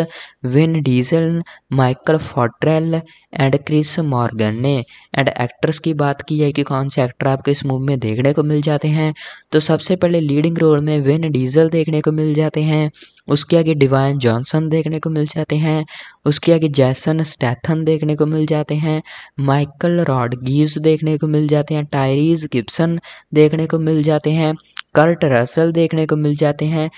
Vin Diesel Michael Fottrell and Chris Morgan ने एंड एक्ट्रेस की बात की है कि कौन से एक्टर आपको इस मूवी में देखने को मिल जाते हैं तो सबसे पहले लीडिंग रोल में विन डीजल देखने को मिल जाते हैं उसके आगे डिवाइन जॉनसन देखने को मिल जाते हैं उसके आगे जैसन स्टैथन देखने को मिल जाते हैं माइकल रॉडगीज देखने को मिल जाते हैं टायरीज गिप्सन देखने को मिल जाते हैं कर्ट रसल देखने को मिल जाते हैं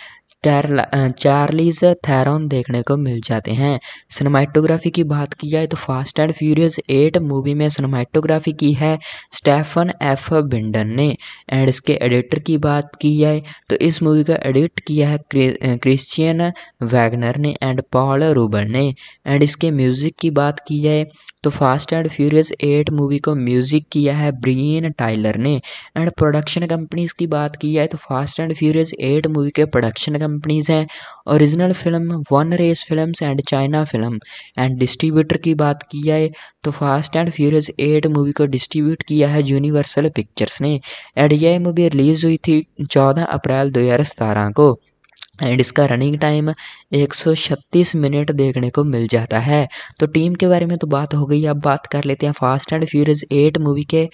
चार्लीज थैरोन देखने को मिल जाते हैं सिनेमाटोग्राफी की बात की जाए तो fast and furious eight movie में सिनेमाटोग्राफी की है स्टेफन एफ बिंडन ने एंड इसके एडिटर की बात की जाए तो इस मूवी का एडिट किया है क्रिश्चियन वैगनर ने एंड पॉल रूबर ने एंड इसके म्यूज़िक की बात की जाए तो fast and furious eight movie को म्यूज़िक किया है ब्रीन टाइलर ने एंड प्रोडक्शन कंपनीज़ की बात की जाए तो fast and furious eight movie के प्रोडक्शन कंपनीज़ हैं original film one race films and China film and distributor की बात की जाए तो fast and furious eight movie को डिस्ट्रीब्यूट किया है यूनिवर्सल पिक्चर्स ने एंड यह मूवी रिलीज़ हुई थी चौदह अप्रैल दो को एंड इसका रनिंग टाइम 136 मिनट देखने को मिल जाता है तो टीम के बारे में तो बात हो गई अब बात कर लेते हैं fast and furious eight movie के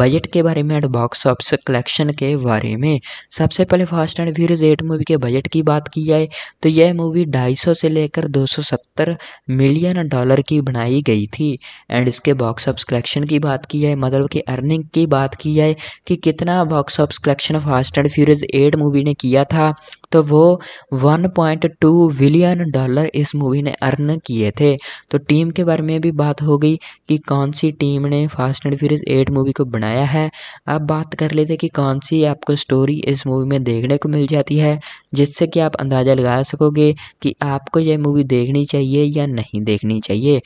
बजट के बारे में एंड बॉक्स ऑफिस कलेक्शन के बारे में सबसे पहले fast and furious eight movie के बजट की बात की जाए तो यह मूवी 250 से लेकर 270 मिलियन डॉलर की बनाई गई थी एंड इसके बॉक्स ऑफिस कलेक्शन की बात की जाए मतलब कि अर्निंग की बात की जाए कि कितना box office collection fast and furious eight movie ने किया था तो वो 1.2 बिलियन डॉलर इस मूवी ने अर्न किए थे तो टीम के बारे में भी बात हो गई कि कौन सी टीम ने fast and furious eight movie को बनाया है अब बात कर लेते कि कौन सी आपको स्टोरी इस मूवी में देखने को मिल जाती है जिससे कि आप अंदाज़ा लगा सकोगे कि आपको यह मूवी देखनी चाहिए या नहीं देखनी चाहिए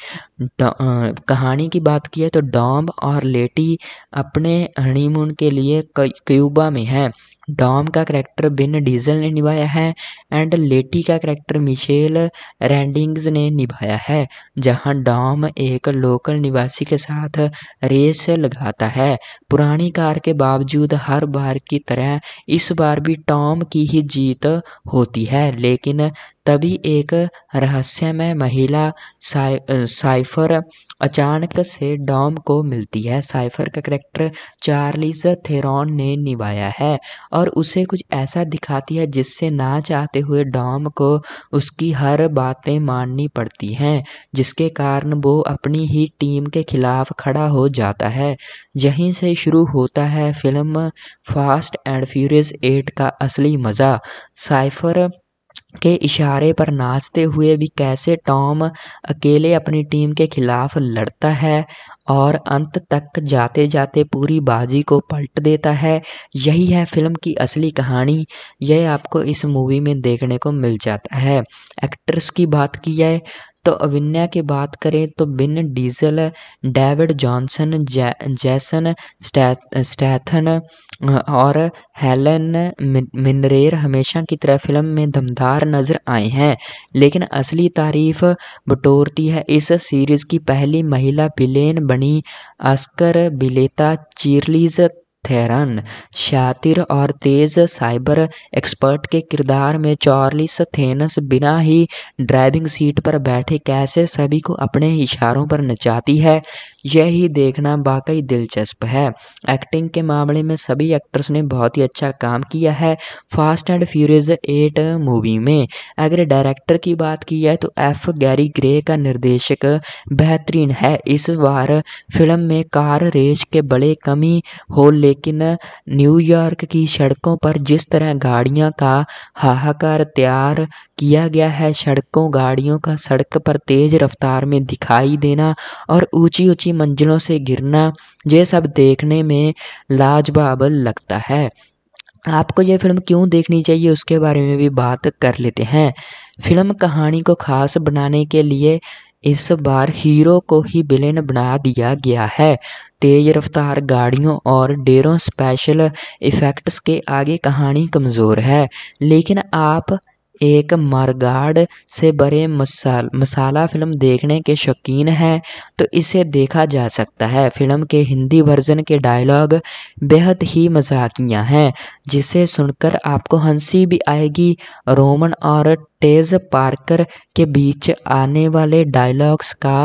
कहानी की बात की है तो डॉम और लेटी अपने हनीमून के लिए क्यूबा में हैं डॉम का करैक्टर बिन डीजल ने निभाया है एंड लेटी का करैक्टर मिशेल रैंडिंग्स ने निभाया है जहां डॉम एक लोकल निवासी के साथ रेस लगाता है पुरानी कार के बावजूद हर बार की तरह इस बार भी टॉम की ही जीत होती है लेकिन तभी एक रहस्यमय महिला साइ साइफर अचानक से डॉम को मिलती है साइफर का करैक्टर चार्लिस थेरॉन ने निभाया है और उसे कुछ ऐसा दिखाती है जिससे ना चाहते हुए डॉम को उसकी हर बातें माननी पड़ती हैं जिसके कारण वो अपनी ही टीम के खिलाफ खड़ा हो जाता है यहीं से शुरू होता है film fast and furious eight का असली मज़ा साइफर के इशारे पर नाचते हुए भी कैसे टॉम अकेले अपनी टीम के खिलाफ लड़ता है और अंत तक जाते जाते पूरी बाजी को पलट देता है यही है फिल्म की असली कहानी यह आपको इस मूवी में देखने को मिल जाता है एक्ट्रेस की बात की जाए तो अविन्या की बात करें तो बिन डीजल डेविड जॉनसन जैसन स्टैथन और हेलन मिनरेर हमेशा की तरह फिल्म में दमदार नजर आए हैं लेकिन असली तारीफ बटोरती है इस सीरीज की पहली महिला बिलेन बनी आस्कर बिलेता चीरलीज थेरन शातिर और तेज साइबर एक्सपर्ट के किरदार में चार्लिस थेनस बिना ही ड्राइविंग सीट पर बैठे कैसे सभी को अपने इशारों पर नचाती है यही देखना वाकई दिलचस्प है एक्टिंग के मामले में सभी एक्टर्स ने बहुत ही अच्छा काम किया है fast and furious eight movie में अगर डायरेक्टर की बात की जाए तो एफ गैरी ग्रे का निर्देशक बेहतरीन है इस बार फिल्म में कार रेस के बड़े कमी हो ले लेकिन न्यूयॉर्क की सड़कों पर जिस तरह गाड़ियों का हाहाकार तैयार किया गया है सड़कों गाड़ियों का सड़क पर तेज़ रफ्तार में दिखाई देना और ऊंची ऊंची मंजिलों से गिरना ये सब देखने में लाजवाब लगता है आपको यह फिल्म क्यों देखनी चाहिए उसके बारे में भी बात कर लेते हैं फिल्म कहानी को खास बनाने के लिए इस बार हीरो को ही विलेन बना दिया गया है तेज रफ्तार गाड़ियों और डेरों स्पेशल इफेक्ट्स के आगे कहानी कमज़ोर है लेकिन आप एक मारगाड से बड़े मसाल मसाला फिल्म देखने के शौकीन हैं तो इसे देखा जा सकता है फिल्म के हिंदी वर्जन के डायलॉग बेहद ही मजाकिया हैं जिसे सुनकर आपको हंसी भी आएगी रोमन और तेज पार्कर के बीच आने वाले डायलॉग्स का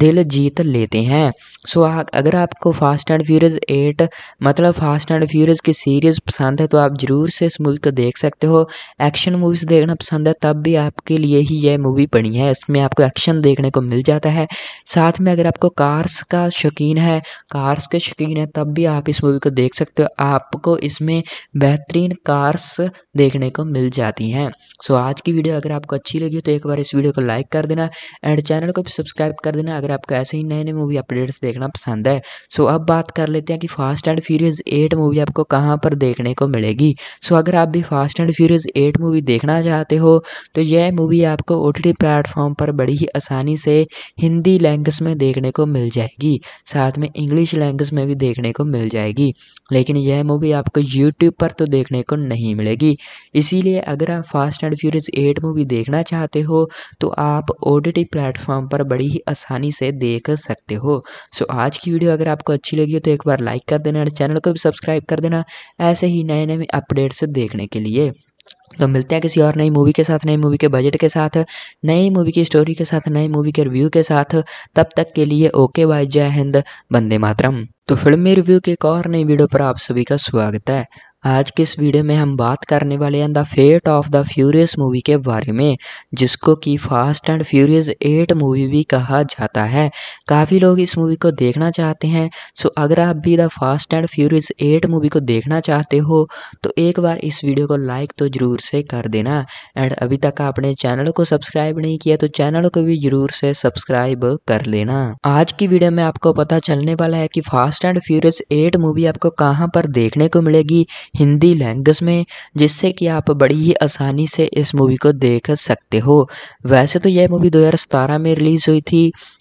दिल जीत लेते हैं सो अगर आपको फास्ट एंड फ्यूरियस एट मतलब फास्ट एंड फ्यूरियस की सीरीज़ पसंद है तो आप ज़रूर से इस मूवी को देख सकते हो एक्शन मूवीज़ देखना पसंद है तब भी आपके लिए ही यह मूवी पड़ी है इसमें आपको एक्शन देखने को मिल जाता है साथ में अगर आपको कार्स का शौकीन है कार्स के शौकीन है तब भी आप इस मूवी को देख सकते हो आपको इसमें बेहतरीन कार्स देखने को मिल जाती हैं सो आज की वीडियो अगर आपको अच्छी लगी तो एक बार इस वीडियो को लाइक कर देना एंड चैनल को भी सब्सक्राइब कर देना अगर आपको ऐसे ही नए नए मूवी अपडेट्स देखना पसंद है सो अब बात कर लेते हैं कि fast and furious eight movie आपको कहाँ पर देखने को मिलेगी सो अगर आप भी fast and furious eight movie देखना चाहते हो तो यह मूवी आपको ओ टी प्लेटफॉर्म पर बड़ी ही आसानी से हिंदी लैंग्वेज में देखने को मिल जाएगी साथ में इंग्लिश लैंग्वेज में भी देखने को मिल जाएगी लेकिन यह मूवी आपको यूट्यूब पर तो देखने को नहीं मिलेगी इसीलिए अगर आप fast and furious eight movie देखना चाहते हो तो आप ओ टी प्लेटफॉर्म पर बड़ी ही आसानी से देख सकते हो सो आज की वीडियो अगर आपको अच्छी लगी हो तो एक बार लाइक कर देना और चैनल को भी सब्सक्राइब कर देना ऐसे ही नए नए अपडेट्स देखने के लिए तो मिलते हैं किसी और नई मूवी के साथ नई मूवी के बजट के साथ नई मूवी की स्टोरी के साथ नई मूवी के रिव्यू के साथ तब तक के लिए ओके बाय जय हिंद बंदे मातरम तो फिल्मी रिव्यू के एक और नई वीडियो पर आप सभी का स्वागत है आज के इस वीडियो में हम बात करने वाले हैं the fate of the furious movie के बारे में जिसको कि fast and furious eight movie भी कहा जाता है काफ़ी लोग इस मूवी को देखना चाहते हैं सो अगर आप भी the fast and furious eight movie को देखना चाहते हो तो एक बार इस वीडियो को लाइक तो ज़रूर से कर देना एंड अभी तक आपने चैनल को सब्सक्राइब नहीं किया तो चैनल को भी ज़रूर से सब्सक्राइब कर लेना आज की वीडियो में आपको पता चलने वाला है कि fast and furious eight movie आपको कहाँ पर देखने को मिलेगी हिंदी लैंग्वेज में जिससे कि आप बड़ी ही आसानी से इस मूवी को देख सकते हो वैसे तो यह मूवी 2017 में रिलीज़ हुई थी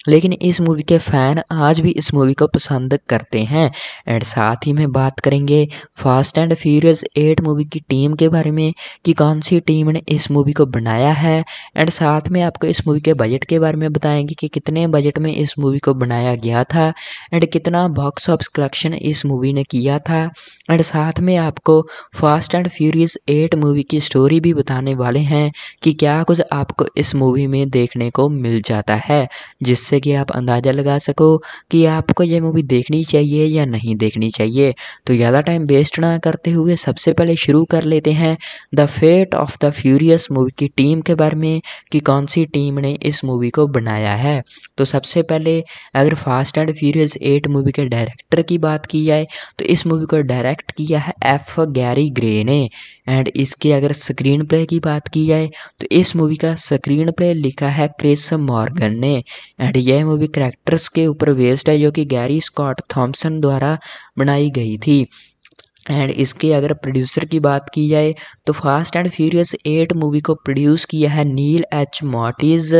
लेकिन इस मूवी के फ़ैन आज भी इस मूवी को पसंद करते हैं एंड साथ ही में बात करेंगे fast and furious eight movie की टीम के बारे में कि कौन सी टीम ने इस मूवी को बनाया है एंड साथ में आपको इस मूवी के बजट के बारे में बताएंगे कि कितने बजट में इस मूवी को बनाया गया था एंड कितना बॉक्स ऑफिस कलेक्शन इस मूवी ने किया था एंड साथ में आप आपको fast and furious eight movie की स्टोरी भी बताने वाले हैं कि क्या कुछ आपको इस मूवी में देखने को मिल जाता है जिससे कि आप अंदाज़ा लगा सको कि आपको ये मूवी देखनी चाहिए या नहीं देखनी चाहिए तो ज़्यादा टाइम वेस्ट ना करते हुए सबसे पहले शुरू कर लेते हैं the fate of the furious movie की टीम के बारे में कि कौन सी टीम ने इस मूवी को बनाया है तो सबसे पहले अगर fast and furious eight movie के डायरेक्टर की बात की जाए तो इस मूवी को डायरेक्ट किया है एफ for गैरी ग्रे ने एंड इसके अगर स्क्रीन प्ले की बात की जाए तो इस मूवी का स्क्रीन प्ले लिखा है क्रिस मॉर्गन ने एंड यह मूवी करेक्टर्स के ऊपर बेस्ड है जो कि गैरी स्कॉट थॉम्सन द्वारा बनाई गई थी एंड इसके अगर प्रोड्यूसर की बात की जाए तो fast and furious eight movie को प्रोड्यूस किया है नील H Moritz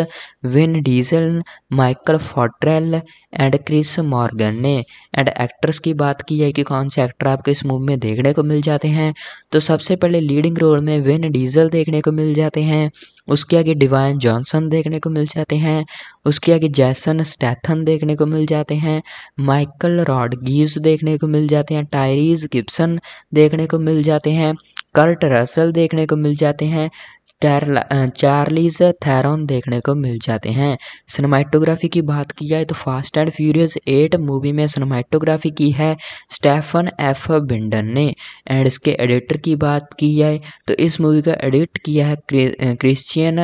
Vin Diesel Michael Fottrell and Chris Morgan ने एंड एक्ट्रेस की बात की है कि कौन से एक्टर आपको इस मूवी में देखने को मिल जाते हैं तो सबसे पहले लीडिंग रोल में विन डीजल देखने को मिल जाते हैं उसके आगे डिवाइन जॉनसन देखने को मिल जाते हैं उसके आगे जैसन स्टैथन देखने को मिल जाते हैं माइकल रॉडगीज देखने को मिल जाते हैं टायरीज गिप्सन देखने को मिल जाते हैं कर्ट रसल देखने को मिल जाते हैं चार्लीज थैरॉन देखने को मिल जाते हैं सिनेमाटोग्राफी की बात की जाए तो fast and furious eight movie में सिनेमाटोग्राफी की है स्टेफन एफ बिंडन ने एंड इसके एडिटर की बात की जाए तो इस मूवी का एडिट किया है क्रिश्चियन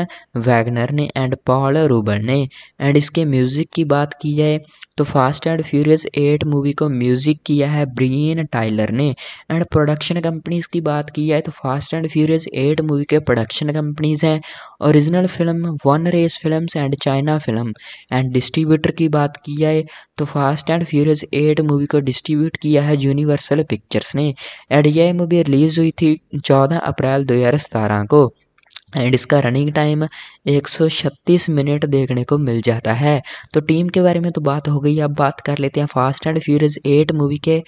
वैगनर ने एंड पॉल रूबर ने एंड इसके म्यूज़िक की बात की जाए तो fast and furious eight movie को म्यूज़िक किया है ब्रीन टाइलर ने एंड प्रोडक्शन कंपनीज़ की बात की जाए तो fast and furious eight movie के प्रोडक्शन कंपनीज़ हैं original film one race films and China film and distributor की बात की जाए तो fast and furious eight movie को डिस्ट्रीब्यूट किया है यूनिवर्सल पिक्चर्स ने एंड यह मूवी रिलीज़ हुई थी चौदह अप्रैल दो को एंड इसका रनिंग टाइम 136 मिनट देखने को मिल जाता है तो टीम के बारे में तो बात हो गई अब बात कर लेते हैं fast and furious eight movie के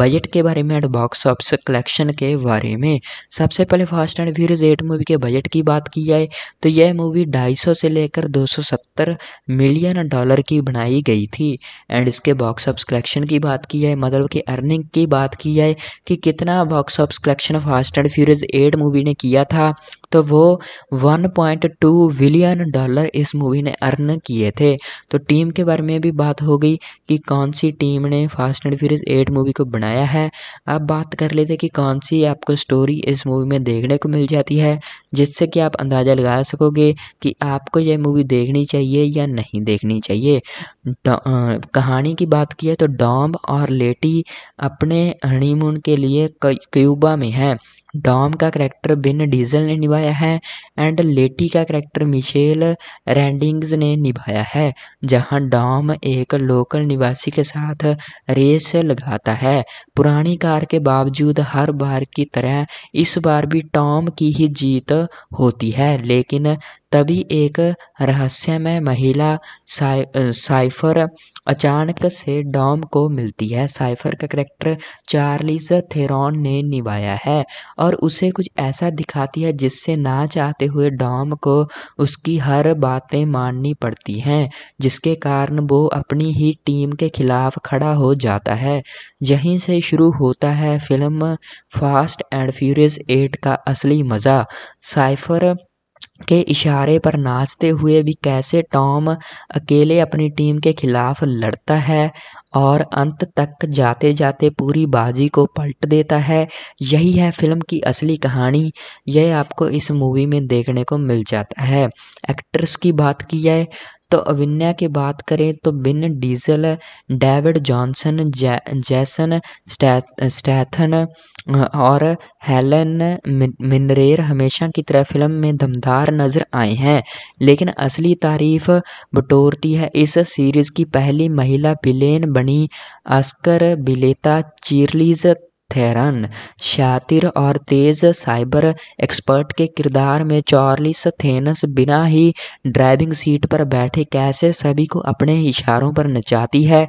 बजट के बारे में एंड बॉक्स ऑफिस कलेक्शन के बारे में सबसे पहले fast and furious eight movie के बजट की बात की जाए तो यह मूवी 250 से लेकर 270 मिलियन डॉलर की बनाई गई थी एंड इसके बॉक्स ऑफिस कलेक्शन की बात की जाए मतलब कि अर्निंग की बात की जाए कि कितना box office collection fast and furious eight movie ने किया था तो वो 1.2 बिलियन डॉलर इस मूवी ने अर्न किए थे तो टीम के बारे में भी बात हो गई कि कौन सी टीम ने fast and furious eight movie को बनाया है अब बात कर लेते कि कौन सी आपको स्टोरी इस मूवी में देखने को मिल जाती है जिससे कि आप अंदाज़ा लगा सकोगे कि आपको यह मूवी देखनी चाहिए या नहीं देखनी चाहिए कहानी की बात की है तो डॉम और लेटी अपने हनीमून के लिए क्यूबा में हैं डॉम का करैक्टर बिन डीजल ने निभाया है एंड लेटी का करैक्टर मिशेल रैंडिंग्स ने निभाया है जहां डॉम एक लोकल निवासी के साथ रेस लगाता है पुरानी कार के बावजूद हर बार की तरह इस बार भी टॉम की ही जीत होती है लेकिन तभी एक रहस्यमय महिला साइ साइफर अचानक से डॉम को मिलती है साइफर का करेक्टर चार्लिस थेरॉन ने निभाया है और उसे कुछ ऐसा दिखाती है जिससे ना चाहते हुए डॉम को उसकी हर बातें माननी पड़ती हैं जिसके कारण वो अपनी ही टीम के खिलाफ खड़ा हो जाता है यहीं से शुरू होता है film fast and furious eight का असली मज़ा साइफर के इशारे पर नाचते हुए भी कैसे टॉम अकेले अपनी टीम के खिलाफ लड़ता है और अंत तक जाते जाते पूरी बाजी को पलट देता है यही है फिल्म की असली कहानी यह आपको इस मूवी में देखने को मिल जाता है एक्ट्रेस की बात की जाए तो अविन्या की बात करें तो बिन डीजल डेविड जॉनसन जैसन स्टैथन और हेलन मिनरेर हमेशा की तरह फिल्म में दमदार नज़र आए हैं लेकिन असली तारीफ बटोरती है इस सीरीज़ की पहली महिला बिलेन बनी आस्कर बिलेता चीरलीज़ थेरन शातिर और तेज साइबर एक्सपर्ट के किरदार में चार्लिस थेनस बिना ही ड्राइविंग सीट पर बैठे कैसे सभी को अपने इशारों पर नचाती है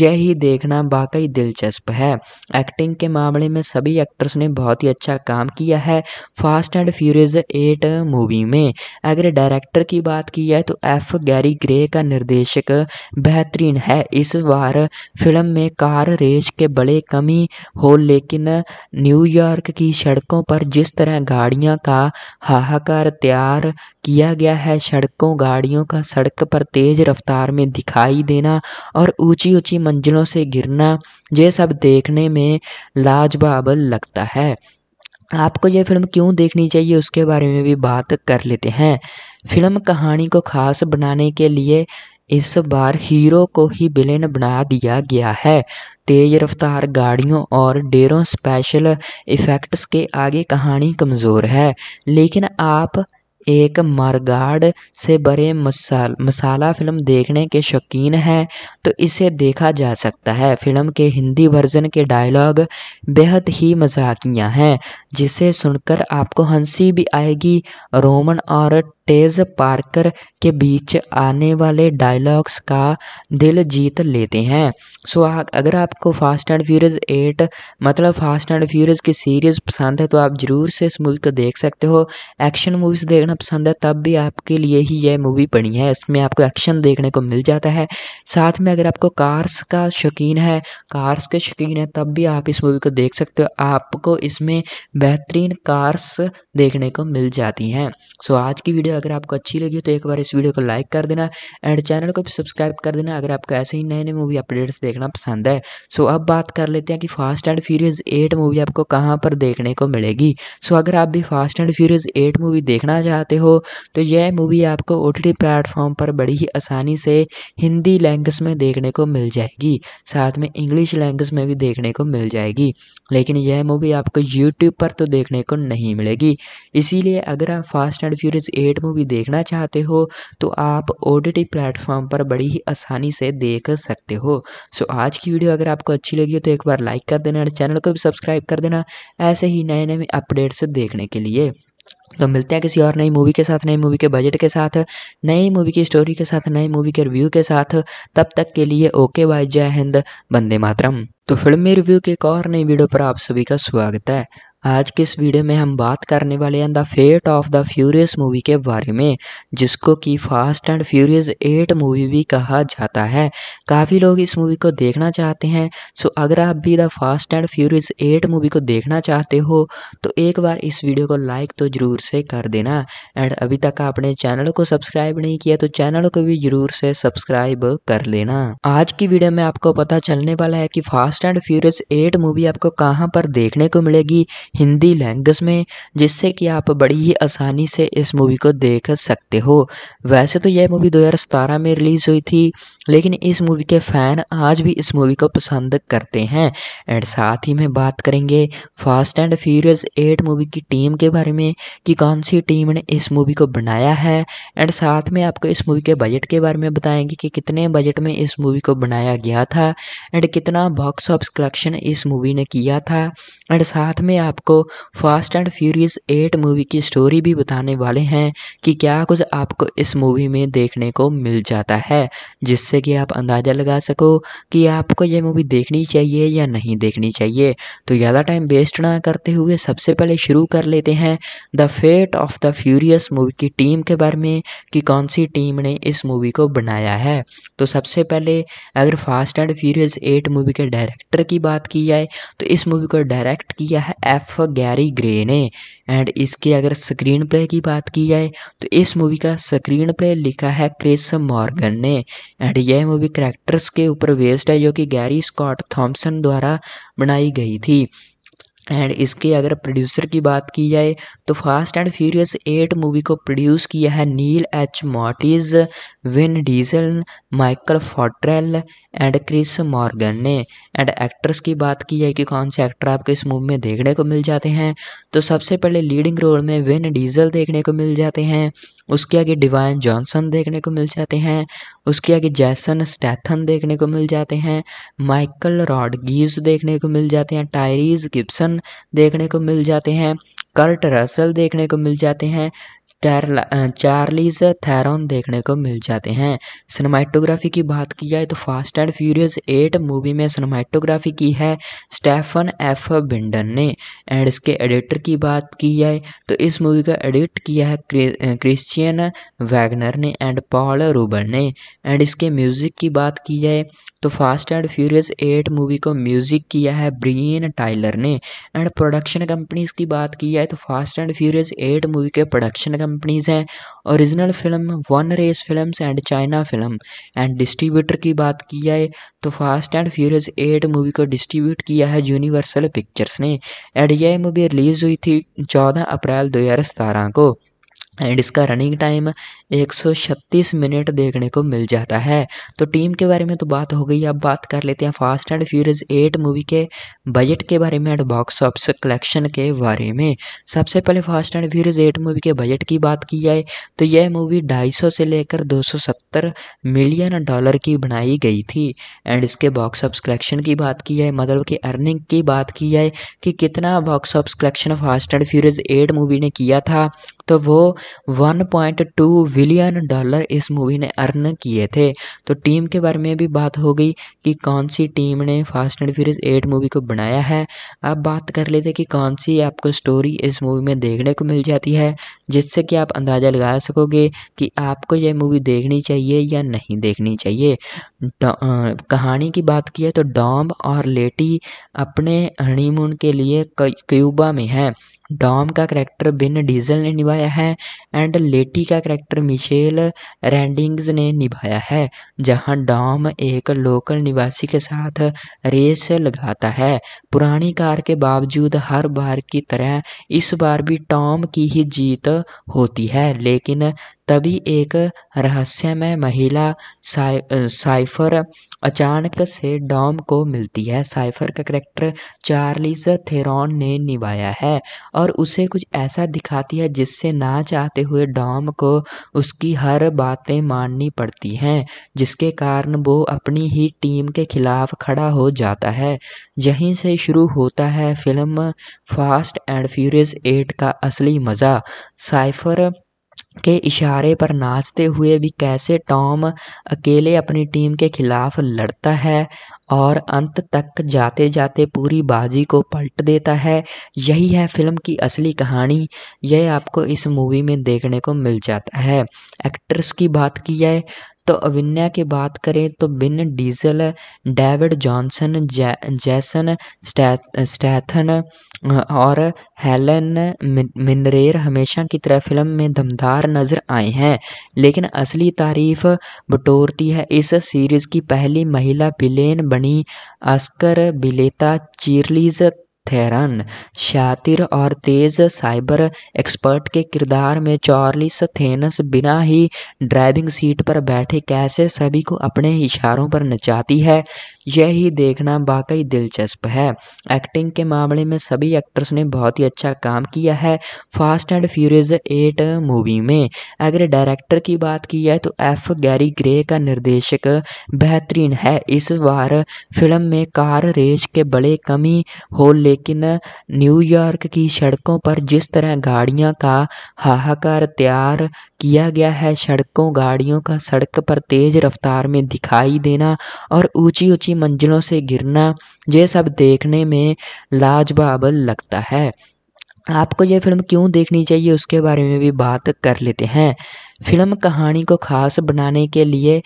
यही देखना वाकई दिलचस्प है एक्टिंग के मामले में सभी एक्टर्स ने बहुत ही अच्छा काम किया है fast and furious eight movie में अगर डायरेक्टर की बात की जाए तो एफ गैरी ग्रे का निर्देशक बेहतरीन है इस बार फिल्म में कार रेस के बड़े कमी हो ले लेकिन न्यूयॉर्क की सड़कों पर जिस तरह गाड़ियों का हाहाकार तैयार किया गया है सड़कों गाड़ियों का सड़क पर तेज़ रफ्तार में दिखाई देना और ऊंची ऊंची मंजिलों से गिरना ये सब देखने में लाजवाब लगता है आपको यह फिल्म क्यों देखनी चाहिए उसके बारे में भी बात कर लेते हैं फिल्म कहानी को खास बनाने के लिए इस बार हीरो को ही विलेन बना दिया गया है तेज रफ्तार गाड़ियों और डेरों स्पेशल इफेक्ट्स के आगे कहानी कमज़ोर है लेकिन आप एक मारगाड़ से बड़े मसाल मसाला फिल्म देखने के शौकीन हैं तो इसे देखा जा सकता है फिल्म के हिंदी वर्जन के डायलॉग बेहद ही मजाकिया हैं जिसे सुनकर आपको हंसी भी आएगी रोमन और तेज पार्कर के बीच आने वाले डायलॉग्स का दिल जीत लेते हैं सो अगर आपको फास्ट एंड फ्यूरियस एट मतलब फास्ट एंड फ्यूरियस की सीरीज़ पसंद है तो आप ज़रूर से इस मूवी को देख सकते हो एक्शन मूवीज़ देखना पसंद है तब भी आपके लिए ही यह मूवी बनी है इसमें आपको एक्शन देखने को मिल जाता है साथ में अगर आपको कार्स का शौकीन है कार्स के शौकीन है तब भी आप इस मूवी को देख सकते हो आपको इसमें बेहतरीन कार्स देखने को मिल जाती हैं सो आज की वीडियो अगर आपको अच्छी लगी तो एक बार इस वीडियो को लाइक कर देना एंड चैनल को भी सब्सक्राइब कर देना अगर आपको ऐसे ही नए नए मूवी अपडेट्स देखना पसंद है सो अब बात कर लेते हैं कि fast and furious eight movie आपको कहाँ पर देखने को मिलेगी सो अगर आप भी fast and furious eight movie देखना चाहते हो तो यह मूवी आपको ओ टी प्लेटफॉर्म पर बड़ी ही आसानी से हिंदी लैंग्वेज में देखने को मिल जाएगी साथ में इंग्लिश लैंग्वेज में भी देखने को मिल जाएगी लेकिन यह मूवी आपको यूट्यूब पर तो देखने को नहीं मिलेगी इसीलिए अगर आप fast and furious eight movie देखना चाहते हो तो आप ओ टी प्लेटफॉर्म पर बड़ी ही आसानी से देख सकते हो सो आज की वीडियो अगर आपको अच्छी लगी हो तो एक बार लाइक कर देना और चैनल को भी सब्सक्राइब कर देना ऐसे ही नए नए अपडेट्स देखने के लिए तो मिलते हैं किसी और नई मूवी के साथ नई मूवी के बजट के साथ नई मूवी की स्टोरी के साथ नई मूवी के रिव्यू के साथ तब तक के लिए ओके बाय जय हिंद बंदे मातरम तो फिल्मी रिव्यू के एक और नई वीडियो पर आप सभी का स्वागत है आज के इस वीडियो में हम बात करने वाले हैं the fate of the furious movie के बारे में जिसको कि fast and furious eight movie भी कहा जाता है काफ़ी लोग इस मूवी को देखना चाहते हैं सो अगर आप भी the fast and furious eight movie को देखना चाहते हो तो एक बार इस वीडियो को लाइक तो ज़रूर से कर देना एंड अभी तक आपने चैनल को सब्सक्राइब नहीं किया तो चैनल को भी ज़रूर से सब्सक्राइब कर लेना आज की वीडियो में आपको पता चलने वाला है कि fast and furious eight movie आपको कहाँ पर देखने को मिलेगी हिंदी लैंग्वेज में जिससे कि आप बड़ी ही आसानी से इस मूवी को देख सकते हो वैसे तो यह मूवी 2017 में रिलीज़ हुई थी लेकिन इस मूवी के फ़ैन आज भी इस मूवी को पसंद करते हैं एंड साथ ही में बात करेंगे fast and furious eight movie की टीम के बारे में कि कौन सी टीम ने इस मूवी को बनाया है एंड साथ में आपको इस मूवी के बजट के बारे में बताएंगे कि कितने बजट में इस मूवी को बनाया गया था एंड कितना बॉक्स ऑफिस कलेक्शन इस मूवी ने किया था एंड साथ में आप आपको fast and furious eight movie की स्टोरी भी बताने वाले हैं कि क्या कुछ आपको इस मूवी में देखने को मिल जाता है जिससे कि आप अंदाज़ा लगा सको कि आपको ये मूवी देखनी चाहिए या नहीं देखनी चाहिए तो ज़्यादा टाइम वेस्ट ना करते हुए सबसे पहले शुरू कर लेते हैं the fate of the furious movie की टीम के बारे में कि कौन सी टीम ने इस मूवी को बनाया है तो सबसे पहले अगर fast and furious eight movie के डायरेक्टर की बात की जाए तो इस मूवी को डायरेक्ट किया है एफ for गैरी ग्रे ने एंड इसके अगर स्क्रीन प्ले की बात की जाए तो इस मूवी का स्क्रीन प्ले लिखा है क्रिस मॉर्गन ने एंड यह मूवी करेक्टर्स के ऊपर बेस्ड है जो कि गैरी स्कॉट थॉम्सन द्वारा बनाई गई थी एंड इसके अगर प्रोड्यूसर की बात की जाए तो fast and furious eight movie को प्रोड्यूस किया है नील H Moritz Vin Diesel Michael Fottrell and Chris Morgan ने एंड एक्ट्रेस की बात की है कि कौन से एक्टर आपको इस मूवी में देखने को मिल जाते हैं तो सबसे पहले लीडिंग रोल में विन डीजल देखने को मिल जाते हैं उसके आगे डिवाइन जॉनसन देखने को मिल जाते हैं उसके आगे जैसन स्टैथन देखने को मिल जाते हैं माइकल रॉडगीज देखने को मिल जाते हैं टायरीज गिब्सन देखने को मिल जाते हैं कर्ट रसल देखने को मिल जाते हैं चार्लीज थैरॉन eh, देखने को मिल जाते हैं सिनेमाटोग्राफी की बात की जाए तो fast and furious eight movie में सिनेमाटोग्राफी की है स्टेफन एफ बिंडन ने एंड इसके एडिटर की बात की जाए तो इस मूवी का एडिट किया है क्रिश्चियन वैगनर eh, ने एंड पॉल रूबर ने एंड इसके म्यूज़िक की बात की जाए तो fast and furious eight movie को म्यूज़िक किया है ब्रीन टाइलर ने एंड प्रोडक्शन कंपनीज़ की बात की जाए तो fast and furious eight movie के प्रोडक्शन कंपनीज़ हैं original film one race film and China film and distributor की बात की जाए तो fast and furious eight movie को डिस्ट्रीब्यूट किया है यूनिवर्सल पिक्चर्स ने एंड यह मूवी रिलीज़ हुई थी चौदह अप्रैल दो को एंड इसका रनिंग टाइम 136 मिनट देखने को मिल जाता है तो टीम के बारे में तो बात हो गई अब बात कर लेते हैं fast and furious eight movie के बजट के बारे में एंड बॉक्स ऑफिस कलेक्शन के बारे में सबसे पहले fast and furious eight movie के बजट की बात की जाए तो यह मूवी 250 से लेकर 270 मिलियन डॉलर की बनाई गई थी एंड इसके बॉक्स ऑफिस कलेक्शन की बात की जाए मतलब कि अर्निंग की बात की जाए कि कितना box office collection fast and furious eight movie ने किया था तो वो 1.2 बिलियन डॉलर इस मूवी ने अर्न किए थे तो टीम के बारे में भी बात हो गई कि कौन सी टीम ने fast and furious eight movie को बनाया है अब बात कर लेते कि कौन सी आपको स्टोरी इस मूवी में देखने को मिल जाती है जिससे कि आप अंदाज़ा लगा सकोगे कि आपको यह मूवी देखनी चाहिए या नहीं देखनी चाहिए कहानी की बात की है तो डॉम और लेटी अपने हनीमून के लिए क्यूबा में हैं डॉम का करैक्टर बिन डीजल ने निभाया है एंड लेटी का करैक्टर मिशेल रैंडिंग्स ने निभाया है जहां डॉम एक लोकल निवासी के साथ रेस लगाता है पुरानी कार के बावजूद हर बार की तरह इस बार भी टॉम की ही जीत होती है लेकिन तभी एक रहस्यमय महिला साइ साइफर अचानक से डॉम को मिलती है साइफर का करेक्टर चार्लिस थेरॉन ने निभाया है और उसे कुछ ऐसा दिखाती है जिससे ना चाहते हुए डॉम को उसकी हर बातें माननी पड़ती हैं जिसके कारण वो अपनी ही टीम के खिलाफ खड़ा हो जाता है यहीं से शुरू होता है film fast and furious eight का असली मज़ा साइफर के इशारे पर नाचते हुए भी कैसे टॉम अकेले अपनी टीम के खिलाफ लड़ता है और अंत तक जाते जाते पूरी बाजी को पलट देता है यही है फिल्म की असली कहानी यह आपको इस मूवी में देखने को मिल जाता है एक्ट्रेस की बात की जाए तो अविन्या की बात करें तो बिन डीजल डेविड जॉनसन जै, जैसन स्टैथन और हेलन मिनरेर हमेशा की तरह फिल्म में दमदार नज़र आए हैं लेकिन असली तारीफ बटोरती है इस सीरीज़ की पहली महिला बिलेन बनी अस्कर बिलेता चीरलीज थेरन शातिर और तेज साइबर एक्सपर्ट के किरदार में चार्लिस थेनस बिना ही ड्राइविंग सीट पर बैठे कैसे सभी को अपने इशारों पर नचाती है यही देखना वाकई दिलचस्प है एक्टिंग के मामले में सभी एक्टर्स ने बहुत ही अच्छा काम किया है fast and furious eight movie में अगर डायरेक्टर की बात की जाए तो एफ गैरी ग्रे का निर्देशक बेहतरीन है इस बार फिल्म में कार रेस के बड़े कमी हो ले लेकिन न्यूयॉर्क की सड़कों पर जिस तरह गाड़ियों का हाहाकार तैयार किया गया है सड़कों गाड़ियों का सड़क पर तेज रफ्तार में दिखाई देना और ऊंची ऊंची मंजिलों से गिरना ये सब देखने में लाजवाब लगता है आपको यह फिल्म क्यों देखनी चाहिए उसके बारे में भी बात कर लेते हैं फिल्म कहानी को खास बनाने के लिए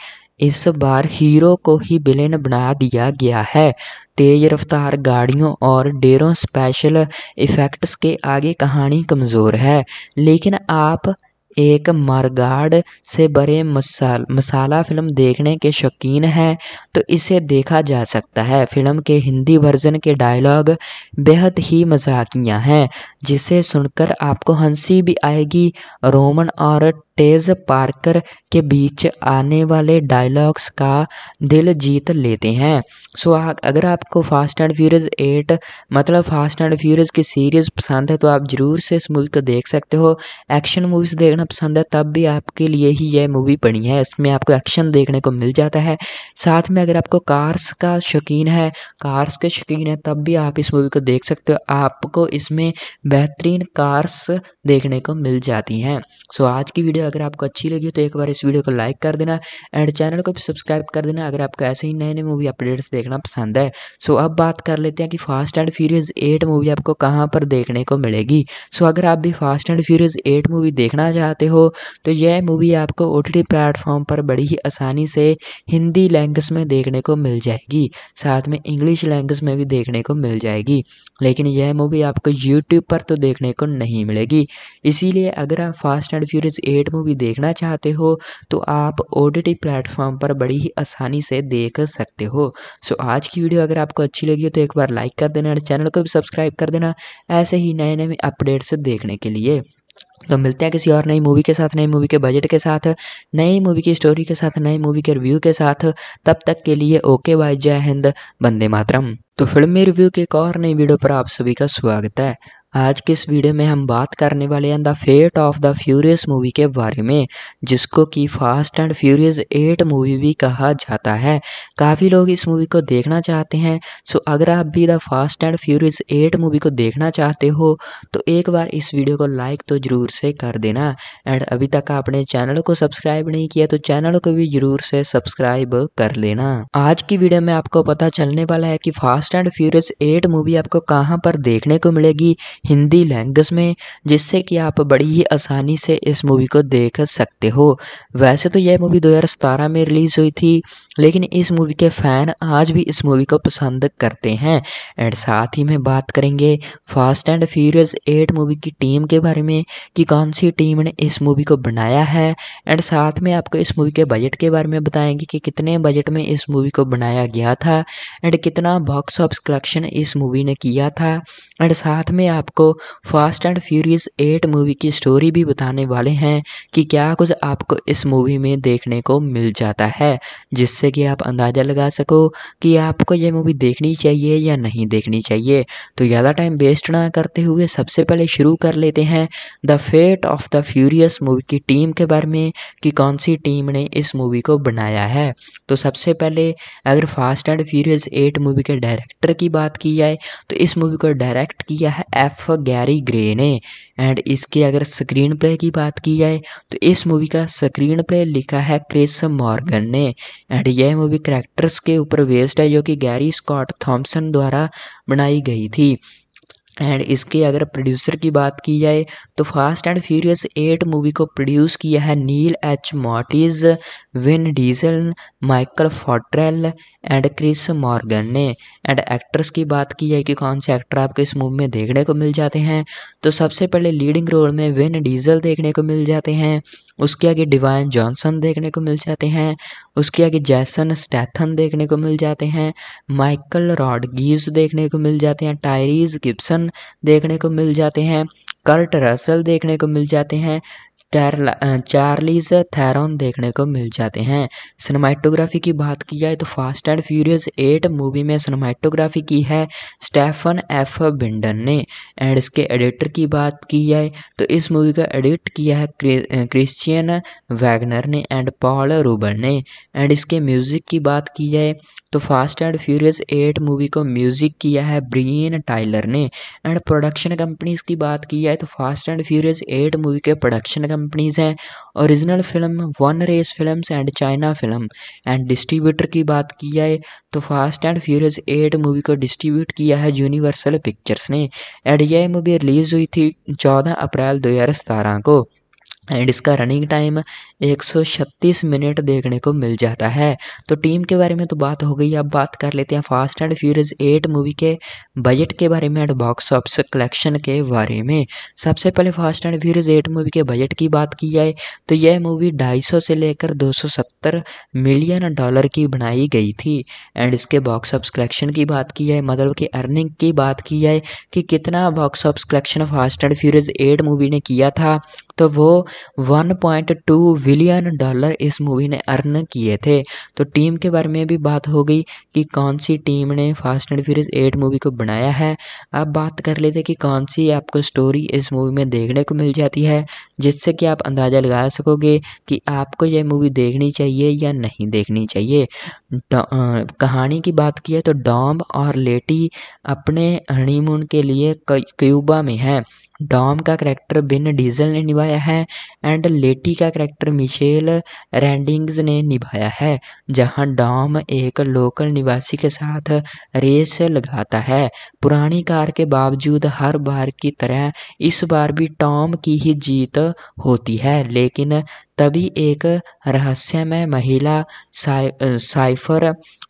इस बार हीरो को ही विलेन बना दिया गया है तेज रफ्तार गाड़ियों और डेरों स्पेशल इफेक्ट्स के आगे कहानी कमज़ोर है लेकिन आप एक मारगाड से बड़े मसाल मसाला फिल्म देखने के शौकीन हैं तो इसे देखा जा सकता है फिल्म के हिंदी वर्जन के डायलॉग बेहद ही मजाकिया हैं जिसे सुनकर आपको हंसी भी आएगी रोमन और टेज पार्कर के बीच आने वाले डायलॉग्स का दिल जीत लेते हैं सो अगर आपको फास्ट एंड फ्यूरियस एट मतलब फास्ट एंड फ्यूरियस की सीरीज़ पसंद है तो आप ज़रूर से इस मूवी को देख सकते हो एक्शन मूवीज़ देखना पसंद है तब भी आपके लिए ही यह मूवी बनी है इसमें आपको एक्शन देखने को मिल जाता है साथ में अगर आपको कार्स का शौकीन है कार्स के शौकीन है तब भी आप इस मूवी को देख सकते हो आपको इसमें बेहतरीन कार्स देखने को मिल जाती हैं सो आज की वीडियो अगर आपको अच्छी लगी तो एक बार इस वीडियो को लाइक कर देना एंड चैनल को भी सब्सक्राइब कर देना अगर आपको ऐसे ही नए नए मूवी अपडेट्स देखना पसंद है सो अब बात कर लेते हैं कि fast and furious eight movie आपको कहाँ पर देखने को मिलेगी सो अगर आप भी fast and furious eight movie देखना चाहते हो तो यह मूवी आपको ओ टी प्लेटफॉर्म पर बड़ी ही आसानी से हिंदी लैंग्वेज में देखने को मिल जाएगी साथ में इंग्लिश लैंग्वेज में भी देखने को मिल जाएगी लेकिन यह मूवी आपको यूट्यूब पर तो देखने को नहीं मिलेगी इसीलिए अगर आप fast and furious eight movie देखना चाहते हो तो आप ओ टी प्लेटफॉर्म पर बड़ी ही आसानी से देख सकते हो सो आज की वीडियो अगर आपको अच्छी लगी हो तो एक बार लाइक कर देना और चैनल को भी सब्सक्राइब कर देना ऐसे ही नए नए अपडेट्स देखने के लिए तो मिलते हैं किसी और नई मूवी के साथ नई मूवी के बजट के साथ नई मूवी की स्टोरी के साथ नई मूवी के रिव्यू के साथ तब तक के लिए ओके बाय जय हिंद बंदे मातरम तो फिल्म में रिव्यू के एक और नई वीडियो पर आप सभी का स्वागत है आज के इस वीडियो में हम बात करने वाले हैं the fate of the furious movie के बारे में जिसको कि fast and furious eight movie भी कहा जाता है काफ़ी लोग इस मूवी को देखना चाहते हैं सो अगर आप भी the fast and furious eight movie को देखना चाहते हो तो एक बार इस वीडियो को लाइक तो ज़रूर से कर देना एंड अभी तक आपने चैनल को सब्सक्राइब नहीं किया तो चैनल को भी ज़रूर से सब्सक्राइब कर लेना आज की वीडियो में आपको पता चलने वाला है कि fast and furious eight movie आपको कहाँ पर देखने को मिलेगी हिंदी लैंग्वेज में जिससे कि आप बड़ी ही आसानी से इस मूवी को देख सकते हो वैसे तो यह मूवी 2017 में रिलीज़ हुई थी लेकिन इस मूवी के फ़ैन आज भी इस मूवी को पसंद करते हैं एंड साथ ही में बात करेंगे fast and furious eight movie की टीम के बारे में कि कौन सी टीम ने इस मूवी को बनाया है एंड साथ में आपको इस मूवी के बजट के बारे में बताएंगे कि कितने बजट में इस मूवी को बनाया गया था एंड कितना बॉक्स ऑफिस कलेक्शन इस मूवी ने किया था एंड साथ में आप आपको fast and furious eight movie की स्टोरी भी बताने वाले हैं कि क्या कुछ आपको इस मूवी में देखने को मिल जाता है जिससे कि आप अंदाज़ा लगा सको कि आपको ये मूवी देखनी चाहिए या नहीं देखनी चाहिए तो ज़्यादा टाइम वेस्ट ना करते हुए सबसे पहले शुरू कर लेते हैं the fate of the furious movie की टीम के बारे में कि कौन सी टीम ने इस मूवी को बनाया है तो सबसे पहले अगर fast and furious eight movie के डायरेक्टर की बात की जाए तो इस मूवी को डायरेक्ट किया है एफ एफ गैरी ग्रे ने एंड इसके अगर स्क्रीन प्ले की बात की जाए तो इस मूवी का स्क्रीन प्ले लिखा है क्रिस मॉर्गन ने एंड यह मूवी करेक्टर्स के ऊपर बेस्ड है जो कि गैरी स्कॉट थॉम्सन द्वारा बनाई गई थी एंड इसके अगर प्रोड्यूसर की बात की जाए तो fast and furious eight movie को प्रोड्यूस किया है नील H Moritz Vin Diesel Michael Fottrell and Chris Morgan ने एंड एक्ट्रेस की बात की जाए कि कौन से एक्टर आपको इस मूवी में देखने को मिल जाते हैं तो सबसे पहले लीडिंग रोल में विन डीजल देखने को मिल जाते हैं उसके आगे डिवाइन जॉनसन देखने को मिल जाते हैं उसके आगे जैसन स्टैथन देखने को मिल जाते हैं माइकल रॉडगीज देखने को मिल जाते हैं टायरीज गिब्सन देखने को मिल जाते हैं कर्ट रसल देखने को मिल जाते हैं चार्लीज थैरोन देखने को मिल जाते हैं सिनेमाटोग्राफी की बात की जाए तो fast and furious eight movie में सिनेमाटोग्राफी की है स्टेफन एफ बिंडन ने एंड इसके एडिटर की बात की जाए तो इस मूवी का एडिट किया है क्रिश्चियन वैगनर ने एंड पॉल रूबर ने एंड इसके म्यूज़िक की बात की जाए तो fast and furious eight movie को म्यूज़िक किया है ब्रीन टाइलर ने एंड प्रोडक्शन कंपनीज़ की बात की जाए तो fast and furious eight movie के प्रोडक्शन कंपनीज़ हैं original film one race films and China film and distributor की बात की जाए तो fast and furious eight movie को डिस्ट्रीब्यूट किया है यूनिवर्सल पिक्चर्स ने एंड यह मूवी रिलीज़ हुई थी चौदह अप्रैल दो को एंड इसका रनिंग टाइम 136 मिनट देखने को मिल जाता है तो टीम के बारे में तो बात हो गई अब बात कर लेते हैं fast and furious eight movie के बजट के बारे में एंड बॉक्स ऑफिस कलेक्शन के बारे में सबसे पहले fast and furious eight movie के बजट की बात की जाए तो यह मूवी 250 से लेकर 270 मिलियन डॉलर की बनाई गई थी एंड इसके बॉक्स ऑफिस कलेक्शन की बात की जाए मतलब कि अर्निंग की बात की जाए कि कितना box office collection fast and furious eight movie ने किया था तो वो 1.2 बिलियन डॉलर इस मूवी ने अर्न किए थे तो टीम के बारे में भी बात हो गई कि कौन सी टीम ने fast and furious eight movie को बनाया है अब बात कर लेते कि कौन सी आपको स्टोरी इस मूवी में देखने को मिल जाती है जिससे कि आप अंदाज़ा लगा सकोगे कि आपको यह मूवी देखनी चाहिए या नहीं देखनी चाहिए कहानी की बात की है तो डॉम और लेटी अपने हनीमून के लिए क्यूबा में हैं डॉम का करैक्टर बिन डीजल ने निभाया है एंड लेटी का करैक्टर मिशेल रैंडिंग्स ने निभाया है जहां डॉम एक लोकल निवासी के साथ रेस लगाता है पुरानी कार के बावजूद हर बार की तरह इस बार भी टॉम की ही जीत होती है लेकिन तभी एक रहस्यमय महिला साइ साइफर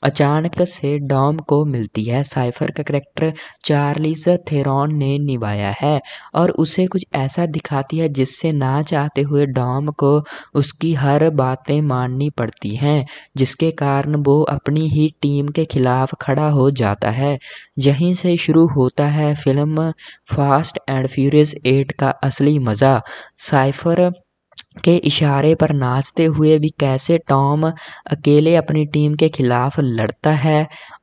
अचानक से डॉम को मिलती है साइफर का करेक्टर चार्लिस थेरॉन ने निभाया है और उसे कुछ ऐसा दिखाती है जिससे ना चाहते हुए डॉम को उसकी हर बातें माननी पड़ती हैं जिसके कारण वो अपनी ही टीम के खिलाफ खड़ा हो जाता है यहीं से शुरू होता है film fast and furious eight का असली मज़ा साइफर के इशारे पर नाचते हुए भी कैसे टॉम अकेले अपनी टीम के खिलाफ लड़ता है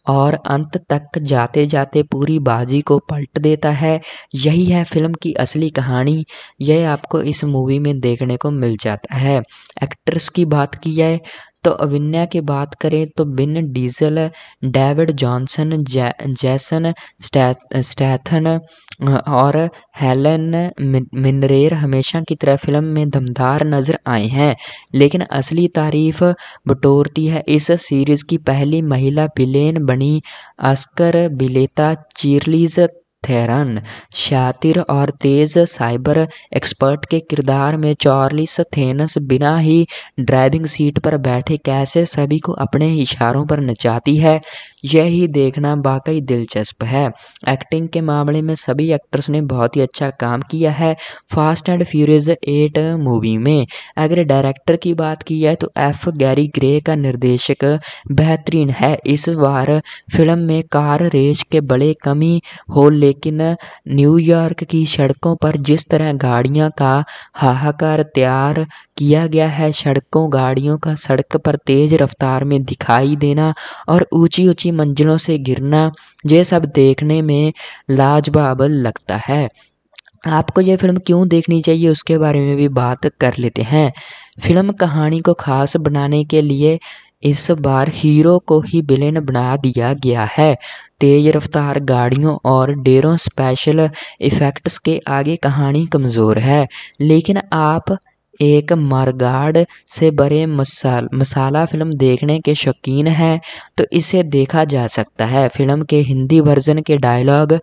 और अंत तक जाते जाते पूरी बाजी को पलट देता है यही है फिल्म की असली कहानी यह आपको इस मूवी में देखने को मिल जाता है एक्ट्रेस की बात की जाए तो अविन्या की बात करें तो बिन डीजल डेविड जॉनसन जै, जैसन स्टैथन और हेलन मिनरेर हमेशा की तरह फिल्म में दमदार नज़र आए हैं लेकिन असली तारीफ बटोरती है इस सीरीज़ की पहली महिला बिलेन बनी आस्कर बिलेता चीरलीज़ थेरन शातिर और तेज साइबर एक्सपर्ट के किरदार में चार्लिस थेनस बिना ही ड्राइविंग सीट पर बैठे कैसे सभी को अपने इशारों पर नचाती है यही देखना वाकई दिलचस्प है एक्टिंग के मामले में सभी एक्टर्स ने बहुत ही अच्छा काम किया है fast and furious eight movie में अगर डायरेक्टर की बात की जाए तो एफ गैरी ग्रे का निर्देशक बेहतरीन है इस बार फिल्म में कार रेस के बड़े कमी होल ले लेकिन न्यूयॉर्क की सड़कों पर जिस तरह गाड़ियों का हाहाकार तैयार किया गया है सड़कों गाड़ियों का सड़क पर तेज़ रफ्तार में दिखाई देना और ऊंची ऊंची मंजिलों से गिरना ये सब देखने में लाजवाब लगता है आपको यह फिल्म क्यों देखनी चाहिए उसके बारे में भी बात कर लेते हैं फिल्म कहानी को खास बनाने के लिए इस बार हीरो को ही विलेन बना दिया गया है तेज रफ्तार गाड़ियों और डेरों स्पेशल इफ़ेक्ट्स के आगे कहानी कमज़ोर है लेकिन आप एक मारगाड से बड़े मसाल मसाला फिल्म देखने के शौकीन हैं तो इसे देखा जा सकता है फिल्म के हिंदी वर्जन के डायलॉग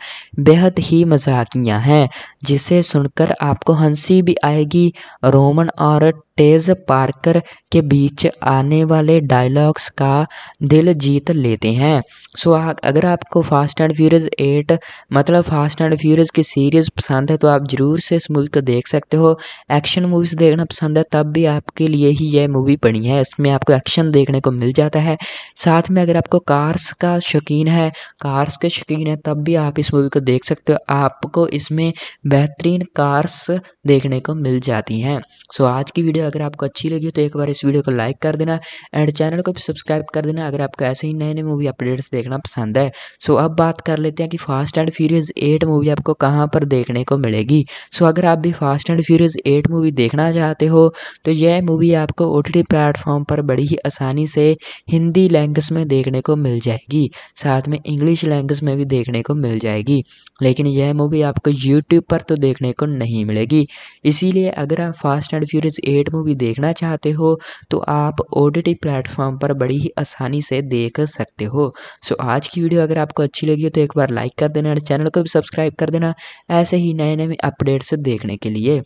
बेहद ही मजाकिया हैं जिसे सुनकर आपको हंसी भी आएगी रोमन और टेज पार्कर के बीच आने वाले डायलॉग्स का दिल जीत लेते हैं सो अगर आपको फास्ट एंड फ्यूरियस एट मतलब फास्ट एंड फ्यूरियस की सीरीज़ पसंद है तो आप ज़रूर से इस मूवी को देख सकते हो एक्शन मूवीज़ देखना पसंद है तब भी आपके लिए ही यह मूवी पड़ी है इसमें आपको एक्शन देखने को मिल जाता है साथ में अगर आपको कार्स का शौकीन है कार्स के शौकीन है तब भी आप इस मूवी को देख सकते हो आपको इसमें बेहतरीन कार्स देखने को मिल जाती हैं सो आज की वीडियो अगर आपको अच्छी लगी तो एक बार इस वीडियो को लाइक कर देना एंड चैनल को भी सब्सक्राइब कर देना अगर आपको ऐसे ही नए नए मूवी अपडेट्स देखना पसंद है सो अब बात कर लेते हैं कि fast and furious eight movie आपको कहाँ पर देखने को मिलेगी सो अगर आप भी fast and furious eight movie देखना चाहते हो तो यह मूवी आपको ओ टी प्लेटफॉर्म पर बड़ी ही आसानी से हिंदी लैंग्वेज में देखने को मिल जाएगी साथ में इंग्लिश लैंग्वेज में भी देखने को मिल जाएगी लेकिन यह मूवी आपको यूट्यूब पर तो देखने को नहीं मिलेगी इसीलिए अगर आप fast and furious eight movie देखना चाहते हो तो आप ओ डी प्लेटफॉर्म पर बड़ी ही आसानी से देख सकते हो सो आज की वीडियो अगर आपको अच्छी लगी हो तो एक बार लाइक कर देना और चैनल को भी सब्सक्राइब कर देना ऐसे ही नए नए अपडेट्स देखने के लिए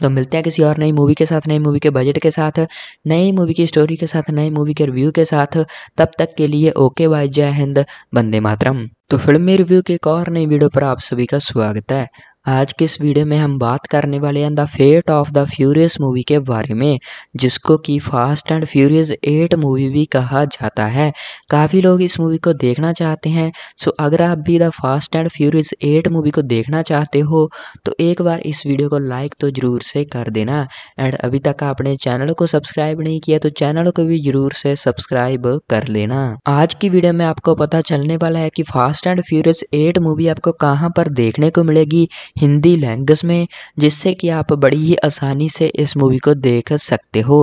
तो मिलते हैं किसी और नई मूवी के साथ नई मूवी के बजट के साथ नई मूवी की स्टोरी के साथ नई मूवी के रिव्यू के साथ तब तक के लिए ओके बाय जय हिंद बंदे मातरम तो फिल्मी रिव्यू के एक और नई वीडियो पर आप सभी का स्वागत है आज के इस वीडियो में हम बात करने वाले हैं the fate of the furious movie के बारे में जिसको कि fast and furious eight movie भी कहा जाता है काफ़ी लोग इस मूवी को देखना चाहते हैं सो अगर आप भी the fast and furious eight movie को देखना चाहते हो तो एक बार इस वीडियो को लाइक तो ज़रूर से कर देना एंड अभी तक आपने चैनल को सब्सक्राइब नहीं किया तो चैनल को भी ज़रूर से सब्सक्राइब कर लेना आज की वीडियो में आपको पता चलने वाला है कि fast and furious eight movie आपको कहाँ पर देखने को मिलेगी हिंदी लैंग्वेज में जिससे कि आप बड़ी ही आसानी से इस मूवी को देख सकते हो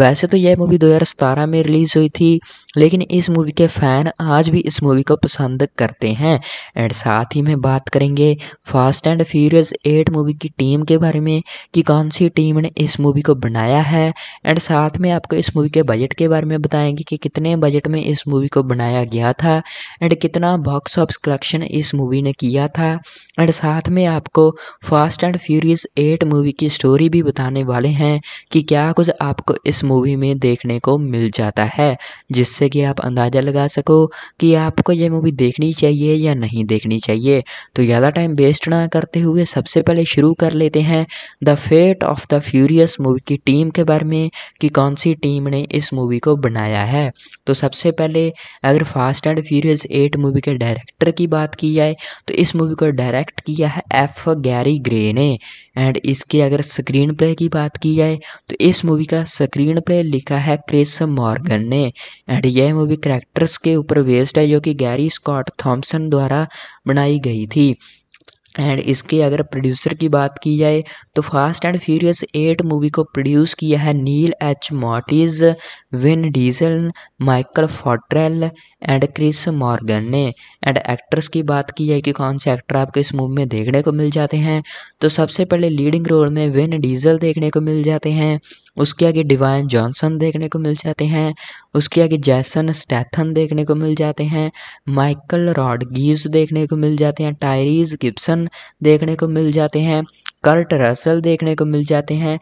वैसे तो यह मूवी 2017 में रिलीज़ हुई थी लेकिन इस मूवी के फ़ैन आज भी इस मूवी को पसंद करते हैं एंड साथ ही में बात करेंगे fast and furious eight movie की टीम के बारे में कि कौन सी टीम ने इस मूवी को बनाया है एंड साथ में आपको इस मूवी के बजट के बारे में बताएंगे कि कितने बजट में इस मूवी को बनाया गया था एंड कितना बॉक्स ऑफिस कलेक्शन इस मूवी ने किया था एंड साथ में आप आपको fast and furious eight movie की स्टोरी भी बताने वाले हैं कि क्या कुछ आपको इस मूवी में देखने को मिल जाता है जिससे कि आप अंदाज़ा लगा सको कि आपको ये मूवी देखनी चाहिए या नहीं देखनी चाहिए तो ज़्यादा टाइम वेस्ट ना करते हुए सबसे पहले शुरू कर लेते हैं the fate of the furious movie की टीम के बारे में कि कौन सी टीम ने इस मूवी को बनाया है तो सबसे पहले अगर fast and furious eight movie के डायरेक्टर की बात की जाए तो इस मूवी को डायरेक्ट किया है एफ ऑफ गैरी ग्रे ने एंड इसके अगर स्क्रीन प्ले की बात की जाए तो इस मूवी का स्क्रीन प्ले लिखा है क्रिस मॉर्गन ने एंड यह मूवी करेक्टर्स के ऊपर बेस्ड है जो कि गैरी स्कॉट थॉम्सन द्वारा बनाई गई थी एंड इसके अगर प्रोड्यूसर की बात की जाए तो fast and furious eight movie को प्रोड्यूस किया है नील H Moritz Vin Diesel Michael Fottrell and Chris Morgan ने एंड एक्ट्रेस की बात की है कि कौन से एक्टर आपको इस मूवी में देखने को मिल जाते हैं तो सबसे पहले लीडिंग रोल में विन डीजल देखने को मिल जाते हैं उसके आगे डिवाइन जॉनसन देखने को मिल जाते हैं उसके आगे जैसन स्टैथन देखने को मिल जाते हैं माइकल रॉडगीज देखने को मिल जाते हैं टायरीज गिप्सन देखने को मिल जाते हैं कर्ट रसल देखने को मिल जाते हैं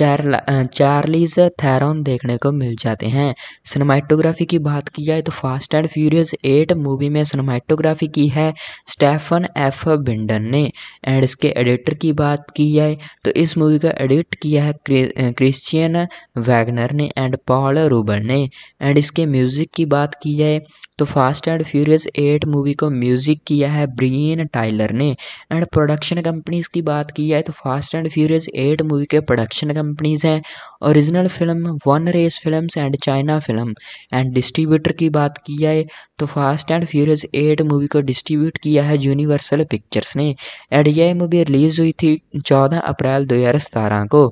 चार्लीज थैरॉन देखने को मिल जाते हैं सिनेमाटोग्राफी की बात की जाए तो fast and furious eight movie में सिनेमाटोग्राफी की है स्टेफन एफ बिंडन ने एंड इसके एडिटर की बात की जाए तो इस मूवी का एडिट किया है क्रिश्चियन वैगनर ने एंड पॉल रूबर ने एंड इसके म्यूज़िक की बात की जाए तो fast and furious eight movie को म्यूज़िक किया है ब्रीन टाइलर ने एंड प्रोडक्शन कंपनीज़ की बात की जाए तो fast and furious eight movie के प्रोडक्शन कंपनीज़ हैं original film one race film and China film and distributor की बात की जाए तो fast and furious eight movie को डिस्ट्रीब्यूट किया है यूनिवर्सल पिक्चर्स ने एंड यह मूवी रिलीज़ हुई थी चौदह अप्रैल दो को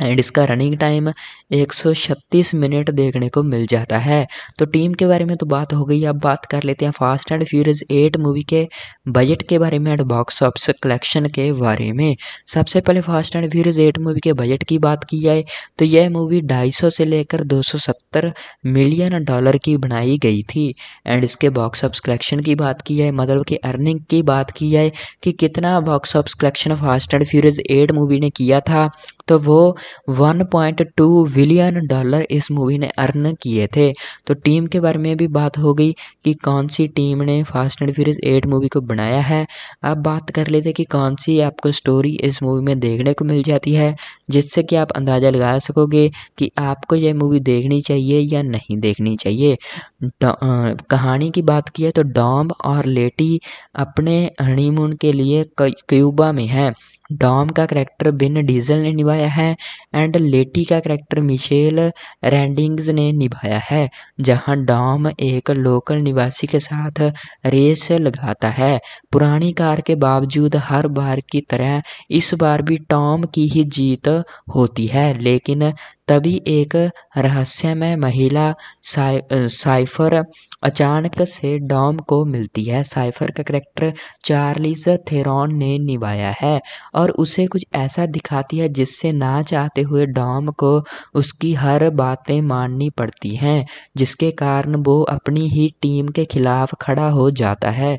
एंड इसका रनिंग टाइम 136 मिनट देखने को मिल जाता है तो टीम के बारे में तो बात हो गई अब बात कर लेते हैं fast and furious eight movie के बजट के बारे में एंड बॉक्स ऑफिस कलेक्शन के बारे में सबसे पहले fast and furious eight movie के बजट की बात की जाए तो यह मूवी 250 से लेकर 270 मिलियन डॉलर की बनाई गई थी एंड इसके बॉक्स ऑफिस कलेक्शन की बात की जाए मतलब कि अर्निंग की बात की जाए कि कितना box office collection fast and फ्यूरियज eight movie ने किया था तो वो 1.2 बिलियन डॉलर इस मूवी ने अर्न किए थे तो टीम के बारे में भी बात हो गई कि कौन सी टीम ने fast and furious eight movie को बनाया है अब बात कर लेते कि कौन सी आपको स्टोरी इस मूवी में देखने को मिल जाती है जिससे कि आप अंदाज़ा लगा सकोगे कि आपको यह मूवी देखनी चाहिए या नहीं देखनी चाहिए कहानी की बात की है तो डॉम और लेटी अपने हनीमून के लिए क्यूबा में हैं डॉम का करैक्टर बिन डीजल ने निभाया है एंड लेटी का करैक्टर मिशेल रैंडिंग्स ने निभाया है जहां डॉम एक लोकल निवासी के साथ रेस लगाता है पुरानी कार के बावजूद हर बार की तरह इस बार भी टॉम की ही जीत होती है लेकिन तभी एक रहस्यमय महिला साइ साइफर अचानक से डॉम को मिलती है साइफर का करैक्टर चार्लिस थेरॉन ने निभाया है और उसे कुछ ऐसा दिखाती है जिससे ना चाहते हुए डॉम को उसकी हर बातें माननी पड़ती हैं जिसके कारण वो अपनी ही टीम के खिलाफ खड़ा हो जाता है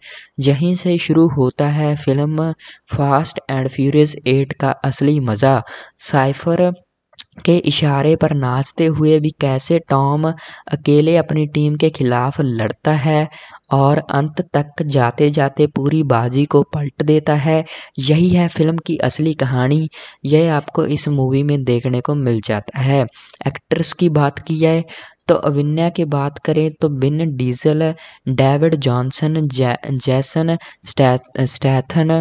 यहीं से शुरू होता है film fast and furious eight का असली मज़ा साइफर के इशारे पर नाचते हुए भी कैसे टॉम अकेले अपनी टीम के खिलाफ लड़ता है और अंत तक जाते जाते पूरी बाजी को पलट देता है यही है फिल्म की असली कहानी यह आपको इस मूवी में देखने को मिल जाता है एक्ट्रेस की बात की जाए तो अविन्या की बात करें तो बिन डीजल डेविड जॉनसन जै, जैसन स्टैथन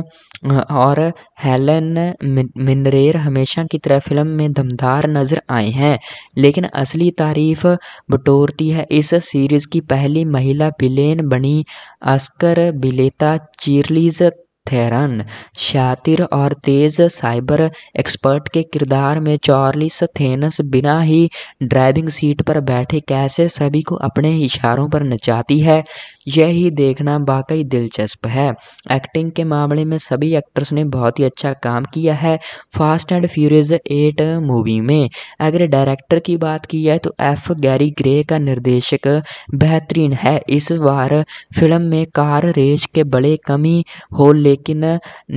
और हेलन मिनरेर हमेशा की तरह फिल्म में दमदार नज़र आए हैं लेकिन असली तारीफ बटोरती है इस सीरीज़ की पहली महिला बिलेन बनी आस्कर बिलेता चीरलीज थेरन शातिर और तेज साइबर एक्सपर्ट के किरदार में चार्लिस थेनस बिना ही ड्राइविंग सीट पर बैठे कैसे सभी को अपने इशारों पर नचाती है यही देखना वाकई दिलचस्प है एक्टिंग के मामले में सभी एक्टर्स ने बहुत ही अच्छा काम किया है fast and furious eight movie में अगर डायरेक्टर की बात की जाए तो एफ गैरी ग्रे का निर्देशक बेहतरीन है इस बार फिल्म में कार रेस के बड़े कमी ले लेकिन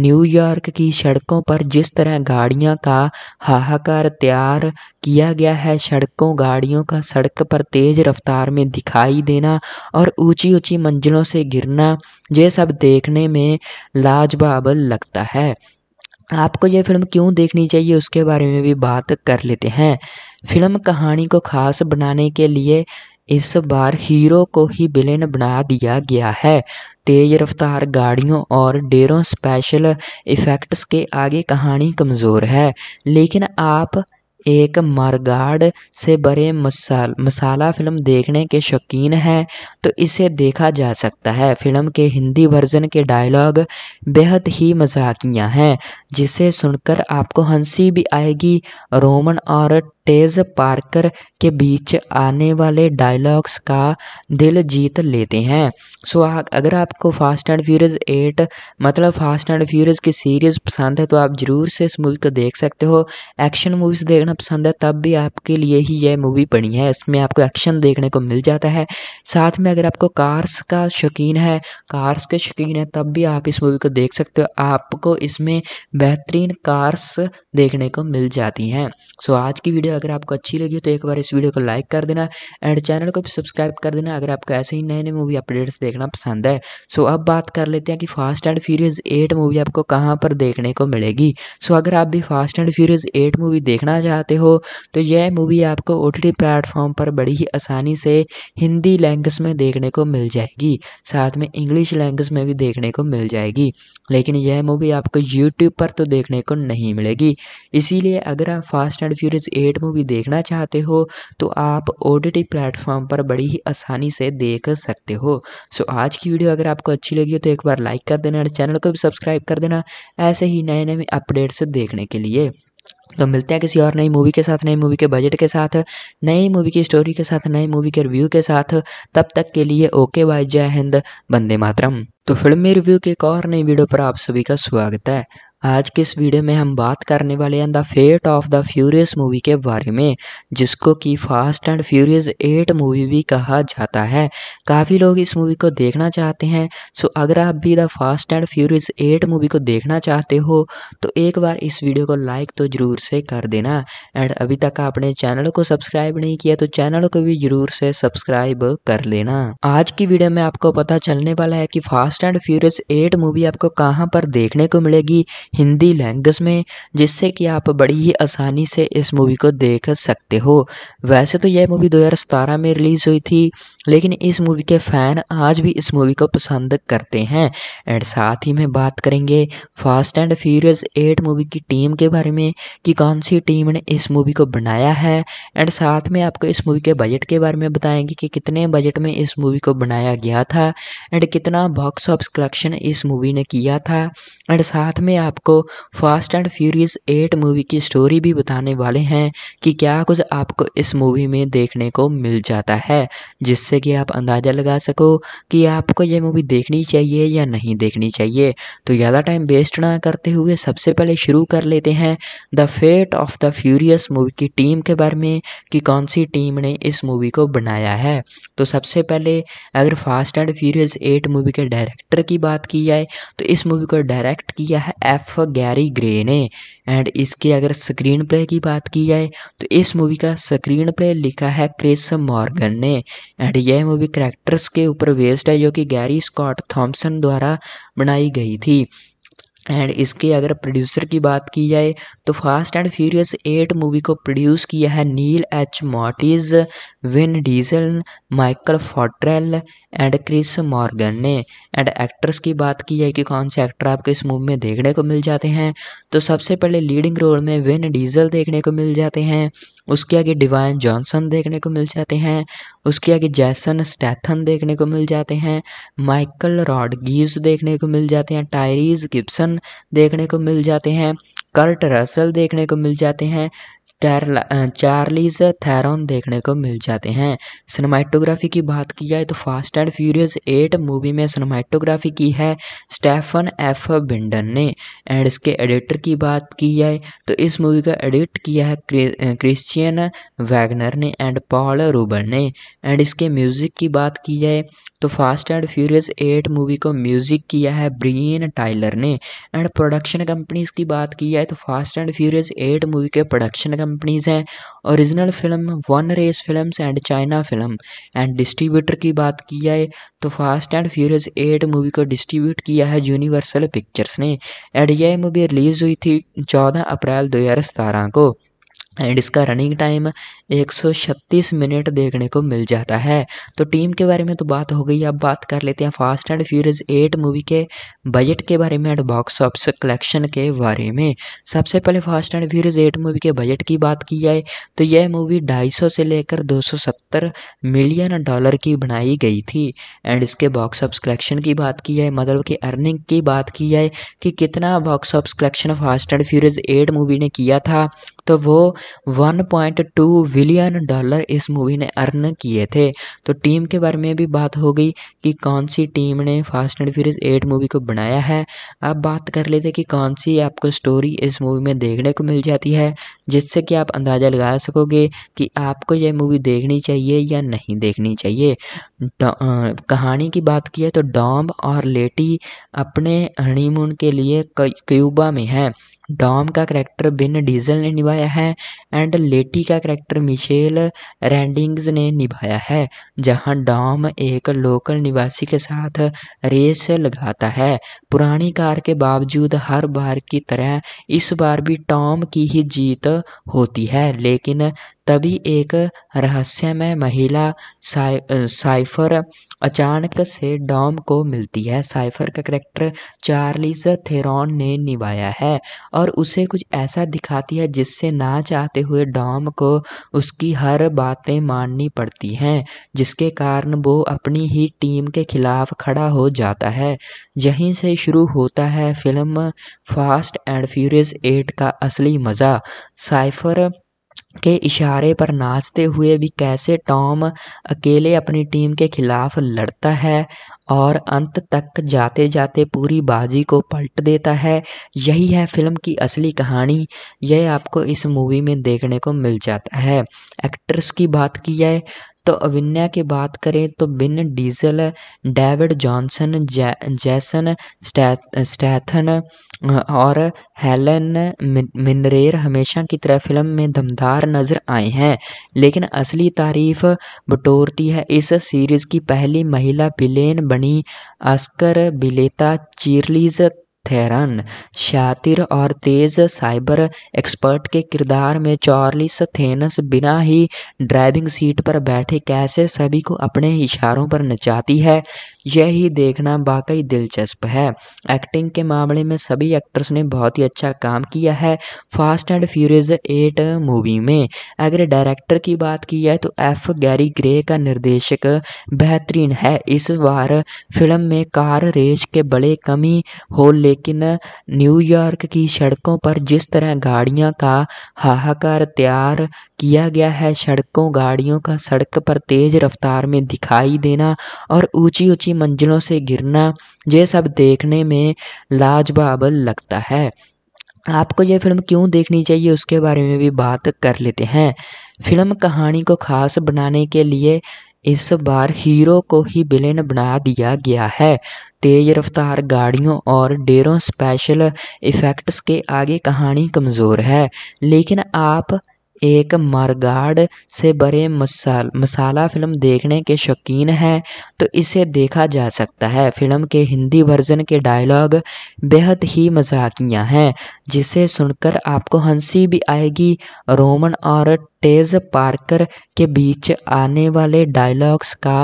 न्यूयॉर्क की सड़कों पर जिस तरह गाड़ियों का हाहाकार तैयार किया गया है सड़कों गाड़ियों का सड़क पर तेज रफ्तार में दिखाई देना और ऊंची ऊंची मंजिलों से गिरना ये सब देखने में लाजवाब लगता है आपको यह फिल्म क्यों देखनी चाहिए उसके बारे में भी बात कर लेते हैं फिल्म कहानी को खास बनाने के लिए इस बार हीरो को ही विलेन बना दिया गया है तेज रफ्तार गाड़ियों और डेरों स्पेशल इफ़ेक्ट्स के आगे कहानी कमज़ोर है लेकिन आप एक मारगाड से बड़े मसाल मसाला फिल्म देखने के शौकीन हैं तो इसे देखा जा सकता है फिल्म के हिंदी वर्जन के डायलॉग बेहद ही मजाकिया हैं जिसे सुनकर आपको हंसी भी आएगी रोमन और तेज पार्कर के बीच आने वाले डायलॉग्स का दिल जीत लेते हैं सो अगर आपको फास्ट एंड फ्यूरियस एट मतलब फास्ट एंड फ्यूरियस की सीरीज़ पसंद है तो आप ज़रूर से इस मूवी को देख सकते हो एक्शन मूवीज़ देखना पसंद है तब भी आपके लिए ही यह मूवी बनी है इसमें आपको एक्शन देखने को मिल जाता है साथ में अगर आपको कार्स का शौकीन है कार्स के शौकीन है तब भी आप इस मूवी को देख सकते हो आपको इसमें बेहतरीन कार्स देखने को मिल जाती हैं सो आज की वीडियो अगर आपको अच्छी लगी तो एक बार इस वीडियो को लाइक कर देना एंड चैनल को भी सब्सक्राइब कर देना अगर आपको ऐसे ही नए नए मूवी अपडेट्स देखना पसंद है सो अब बात कर लेते हैं कि fast and furious eight movie आपको कहाँ पर देखने को मिलेगी सो अगर आप भी fast and furious eight movie देखना चाहते हो तो यह मूवी आपको ओ प्लेटफॉर्म पर बड़ी ही आसानी से हिंदी लैंग्वेज में देखने को मिल जाएगी साथ में इंग्लिश लैंग्वेज में भी देखने को मिल जाएगी लेकिन यह मूवी आपको यूट्यूब पर तो देखने को नहीं मिलेगी इसीलिए अगर आप fast and furious eight movie देखना चाहते हो तो आप ओ टी प्लेटफॉर्म पर बड़ी ही आसानी से देख सकते हो सो आज की वीडियो अगर आपको अच्छी लगी हो तो एक बार लाइक कर देना और चैनल को भी सब्सक्राइब कर देना ऐसे ही नए नए अपडेट्स देखने के लिए तो मिलते हैं किसी और नई मूवी के साथ नई मूवी के बजट के साथ नई मूवी की स्टोरी के साथ नई मूवी के रिव्यू के साथ तब तक के लिए ओके बाय जय हिंद बंदे मातरम तो फिल्मी रिव्यू के एक और नई वीडियो पर आप सभी का स्वागत है आज के इस वीडियो में हम बात करने वाले हैं the fate of the furious movie के बारे में जिसको कि fast and furious eight movie भी कहा जाता है काफ़ी लोग इस मूवी को देखना चाहते हैं सो अगर आप भी the fast and furious eight movie को देखना चाहते हो तो एक बार इस वीडियो को लाइक तो ज़रूर से कर देना एंड अभी तक आपने चैनल को सब्सक्राइब नहीं किया तो चैनल को भी ज़रूर से सब्सक्राइब कर लेना आज की वीडियो में आपको पता चलने वाला है कि fast and furious eight movie आपको कहाँ पर देखने को मिलेगी हिंदी लैंग्वेज में जिससे कि आप बड़ी ही आसानी से इस मूवी को देख सकते हो वैसे तो यह मूवी 2017 में रिलीज़ हुई थी लेकिन इस मूवी के फ़ैन आज भी इस मूवी को पसंद करते हैं एंड साथ ही में बात करेंगे fast and furious eight movie की टीम के बारे में कि कौन सी टीम ने इस मूवी को बनाया है एंड साथ में आपको इस मूवी के बजट के बारे में बताएंगे कि कितने बजट में इस मूवी को बनाया गया था एंड कितना बॉक्स ऑफिस कलेक्शन इस मूवी ने किया था एंड साथ में आप आपको fast and furious eight movie की स्टोरी भी बताने वाले हैं कि क्या कुछ आपको इस मूवी में देखने को मिल जाता है जिससे कि आप अंदाज़ा लगा सको कि आपको ये मूवी देखनी चाहिए या नहीं देखनी चाहिए तो ज़्यादा टाइम वेस्ट ना करते हुए सबसे पहले शुरू कर लेते हैं the fate of the furious movie की टीम के बारे में कि कौन सी टीम ने इस मूवी को बनाया है तो सबसे पहले अगर fast and furious eight movie के डायरेक्टर की बात की जाए तो इस मूवी को डायरेक्ट किया है एफ for गैरी ग्रे ने एंड इसके अगर स्क्रीन प्ले की बात की जाए तो इस मूवी का स्क्रीन प्ले लिखा है क्रिस मॉर्गन ने एंड यह मूवी करेक्टर्स के ऊपर बेस्ड है जो कि गैरी स्कॉट थॉम्सन द्वारा बनाई गई थी एंड इसके अगर प्रोड्यूसर की बात की जाए तो fast and furious eight movie को प्रोड्यूस किया है नील H Moritz Vin Diesel Michael Fottrell and Chris Morgan ने एंड एक्ट्रेस की बात की है कि कौन से एक्टर आपको इस मूवी में देखने को मिल जाते हैं तो सबसे पहले लीडिंग रोल में विन डीजल देखने को मिल जाते हैं उसके आगे डिवाइन जॉनसन देखने को मिल जाते हैं उसके आगे जैसन स्टैथन देखने को मिल जाते हैं माइकल रॉडगीज देखने को मिल जाते हैं टायरीज गिप्सन देखने को मिल जाते हैं कर्ट रसल देखने को मिल जाते हैं चार्लीज थैरोन देखने को मिल जाते हैं सिनेमाटोग्राफी की बात की जाए तो fast and furious eight movie में सिनेमाटोग्राफी की है स्टेफन एफ बिंडन ने एंड इसके एडिटर की बात की जाए तो इस मूवी का एडिट किया है क्रिश्चियन वैगनर ने एंड पॉल रूबर ने एंड इसके म्यूज़िक की बात की जाए तो fast and furious eight movie को म्यूज़िक किया है ब्रीन टाइलर ने एंड प्रोडक्शन कंपनीज़ की बात की जाए तो fast and furious eight movie के प्रोडक्शन कंपनीज़ हैं original film one race films and China film and distributor की बात की जाए तो fast and furious eight movie को डिस्ट्रीब्यूट किया है यूनिवर्सल पिक्चर्स ने एंड यह मूवी रिलीज़ हुई थी चौदह अप्रैल दो को एंड इसका रनिंग टाइम 136 मिनट देखने को मिल जाता है तो टीम के बारे में तो बात हो गई अब बात कर लेते हैं fast and furious eight movie के बजट के बारे में एंड बॉक्स ऑफिस कलेक्शन के बारे में सबसे पहले fast and furious eight movie के बजट की बात की जाए तो यह मूवी 250 से लेकर 270 मिलियन डॉलर की बनाई गई थी एंड इसके बॉक्स ऑफिस कलेक्शन की बात की जाए मतलब कि अर्निंग की बात की जाए कि कितना box office collection fast and furious eight movie ने किया था तो वो 1.2 बिलियन डॉलर इस मूवी ने अर्न किए थे तो टीम के बारे में भी बात हो गई कि कौन सी टीम ने fast and furious eight movie को बनाया है अब बात कर लेते कि कौन सी आपको स्टोरी इस मूवी में देखने को मिल जाती है जिससे कि आप अंदाज़ा लगा सकोगे कि आपको यह मूवी देखनी चाहिए या नहीं देखनी चाहिए कहानी की बात की है तो डॉम और लेटी अपने हनीमून के लिए क्यूबा में हैं डॉम का करैक्टर बिन डीजल ने निभाया है एंड लेटी का करैक्टर मिशेल रैंडिंग्स ने निभाया है जहां डॉम एक लोकल निवासी के साथ रेस लगाता है पुरानी कार के बावजूद हर बार की तरह इस बार भी टॉम की ही जीत होती है लेकिन तभी एक रहस्यमय महिला साइ साइफर अचानक से डॉम को मिलती है साइफर का करेक्टर चार्लिस थेरॉन ने निभाया है और उसे कुछ ऐसा दिखाती है जिससे ना चाहते हुए डॉम को उसकी हर बातें माननी पड़ती हैं जिसके कारण वो अपनी ही टीम के खिलाफ खड़ा हो जाता है यहीं से शुरू होता है film fast and furious eight का असली मज़ा साइफर के इशारे पर नाचते हुए भी कैसे टॉम अकेले अपनी टीम के खिलाफ लड़ता है और अंत तक जाते जाते पूरी बाजी को पलट देता है यही है फिल्म की असली कहानी यह आपको इस मूवी में देखने को मिल जाता है एक्ट्रेस की बात की जाए तो अविन्या की बात करें तो बिन डीजल डेविड जॉनसन जैसन स्टैथन और हेलन मिनरेर हमेशा की तरह फिल्म में दमदार नजर आए हैं लेकिन असली तारीफ बटोरती है इस सीरीज की पहली महिला बिलेन बनी आस्कर बिलेता चीरलीज थेरन शातिर और तेज साइबर एक्सपर्ट के किरदार में चार्लिस थेनस बिना ही ड्राइविंग सीट पर बैठे कैसे सभी को अपने इशारों पर नचाती है यही देखना वाकई दिलचस्प है एक्टिंग के मामले में सभी एक्टर्स ने बहुत ही अच्छा काम किया है fast and furious eight movie में अगर डायरेक्टर की बात की जाए तो एफ गैरी ग्रे का निर्देशक बेहतरीन है इस बार फिल्म में कार रेस के बड़े कमी हो ले लेकिन न्यूयॉर्क की सड़कों पर जिस तरह गाड़ियों का हाहाकार तैयार किया गया है सड़कों गाड़ियों का सड़क पर तेज रफ्तार में दिखाई देना और ऊंची ऊंची मंजिलों से गिरना ये सब देखने में लाजवाब लगता है आपको यह फिल्म क्यों देखनी चाहिए उसके बारे में भी बात कर लेते हैं फिल्म कहानी को खास बनाने के लिए इस बार हीरो को ही विलेन बना दिया गया है तेज रफ्तार गाड़ियों और डेरों स्पेशल इफ़ेक्ट्स के आगे कहानी कमज़ोर है लेकिन आप एक मरगाड़ से बड़े मसाल मसाला फिल्म देखने के शौकीन हैं तो इसे देखा जा सकता है फिल्म के हिंदी वर्जन के डायलॉग बेहद ही मजाकिया हैं जिसे सुनकर आपको हंसी भी आएगी रोमन और तेज पार्कर के बीच आने वाले डायलॉग्स का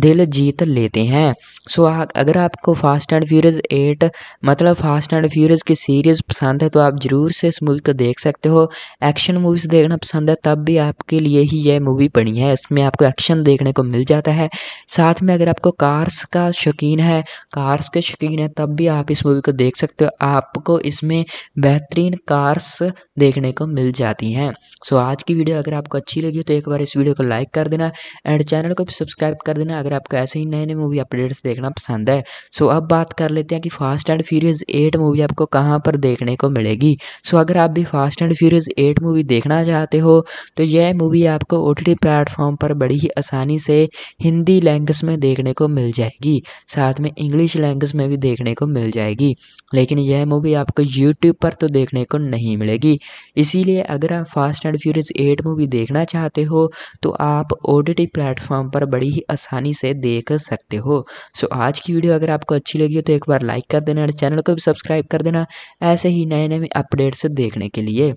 दिल जीत लेते हैं सो अगर आपको फास्ट एंड फ्यूरियस एट मतलब फास्ट एंड फ्यूरियस की सीरीज़ पसंद है तो आप ज़रूर से इस मूवी को देख सकते हो एक्शन मूवीज़ देखना पसंद है तब भी आपके लिए ही यह मूवी पड़ी है इसमें आपको एक्शन देखने को मिल जाता है साथ में अगर आपको कार्स का शौकीन है कार्स के शौकीन है तब भी आप इस मूवी को देख सकते हो आपको इसमें बेहतरीन कार्स देखने को मिल जाती हैं सो आज की वीडियो अगर आपको अच्छी लगी तो एक बार इस वीडियो को लाइक कर देना एंड चैनल को भी सब्सक्राइब कर देना अगर आपको ऐसे ही नए नए मूवी अपडेट्स देखना पसंद है सो अब बात कर लेते हैं कि fast and furious eight movie आपको कहाँ पर देखने को मिलेगी सो अगर आप भी fast and furious eight movie देखना चाहते हो तो यह मूवी आपको ओ टी प्लेटफॉर्म पर बड़ी ही आसानी से हिंदी लैंग्वेज में देखने को मिल जाएगी साथ में इंग्लिश लैंग्वेज में भी देखने को मिल जाएगी लेकिन यह मूवी आपको यूट्यूब पर तो देखने को नहीं मिलेगी इसीलिए अगर आप fast and furious eight movie देखना चाहते हो तो आप ओ टी प्लेटफॉर्म पर बड़ी ही आसानी से देख सकते हो सो आज की वीडियो अगर आपको अच्छी लगी हो तो एक बार लाइक कर देना और चैनल को भी सब्सक्राइब कर देना ऐसे ही नए नए अपडेट्स देखने के लिए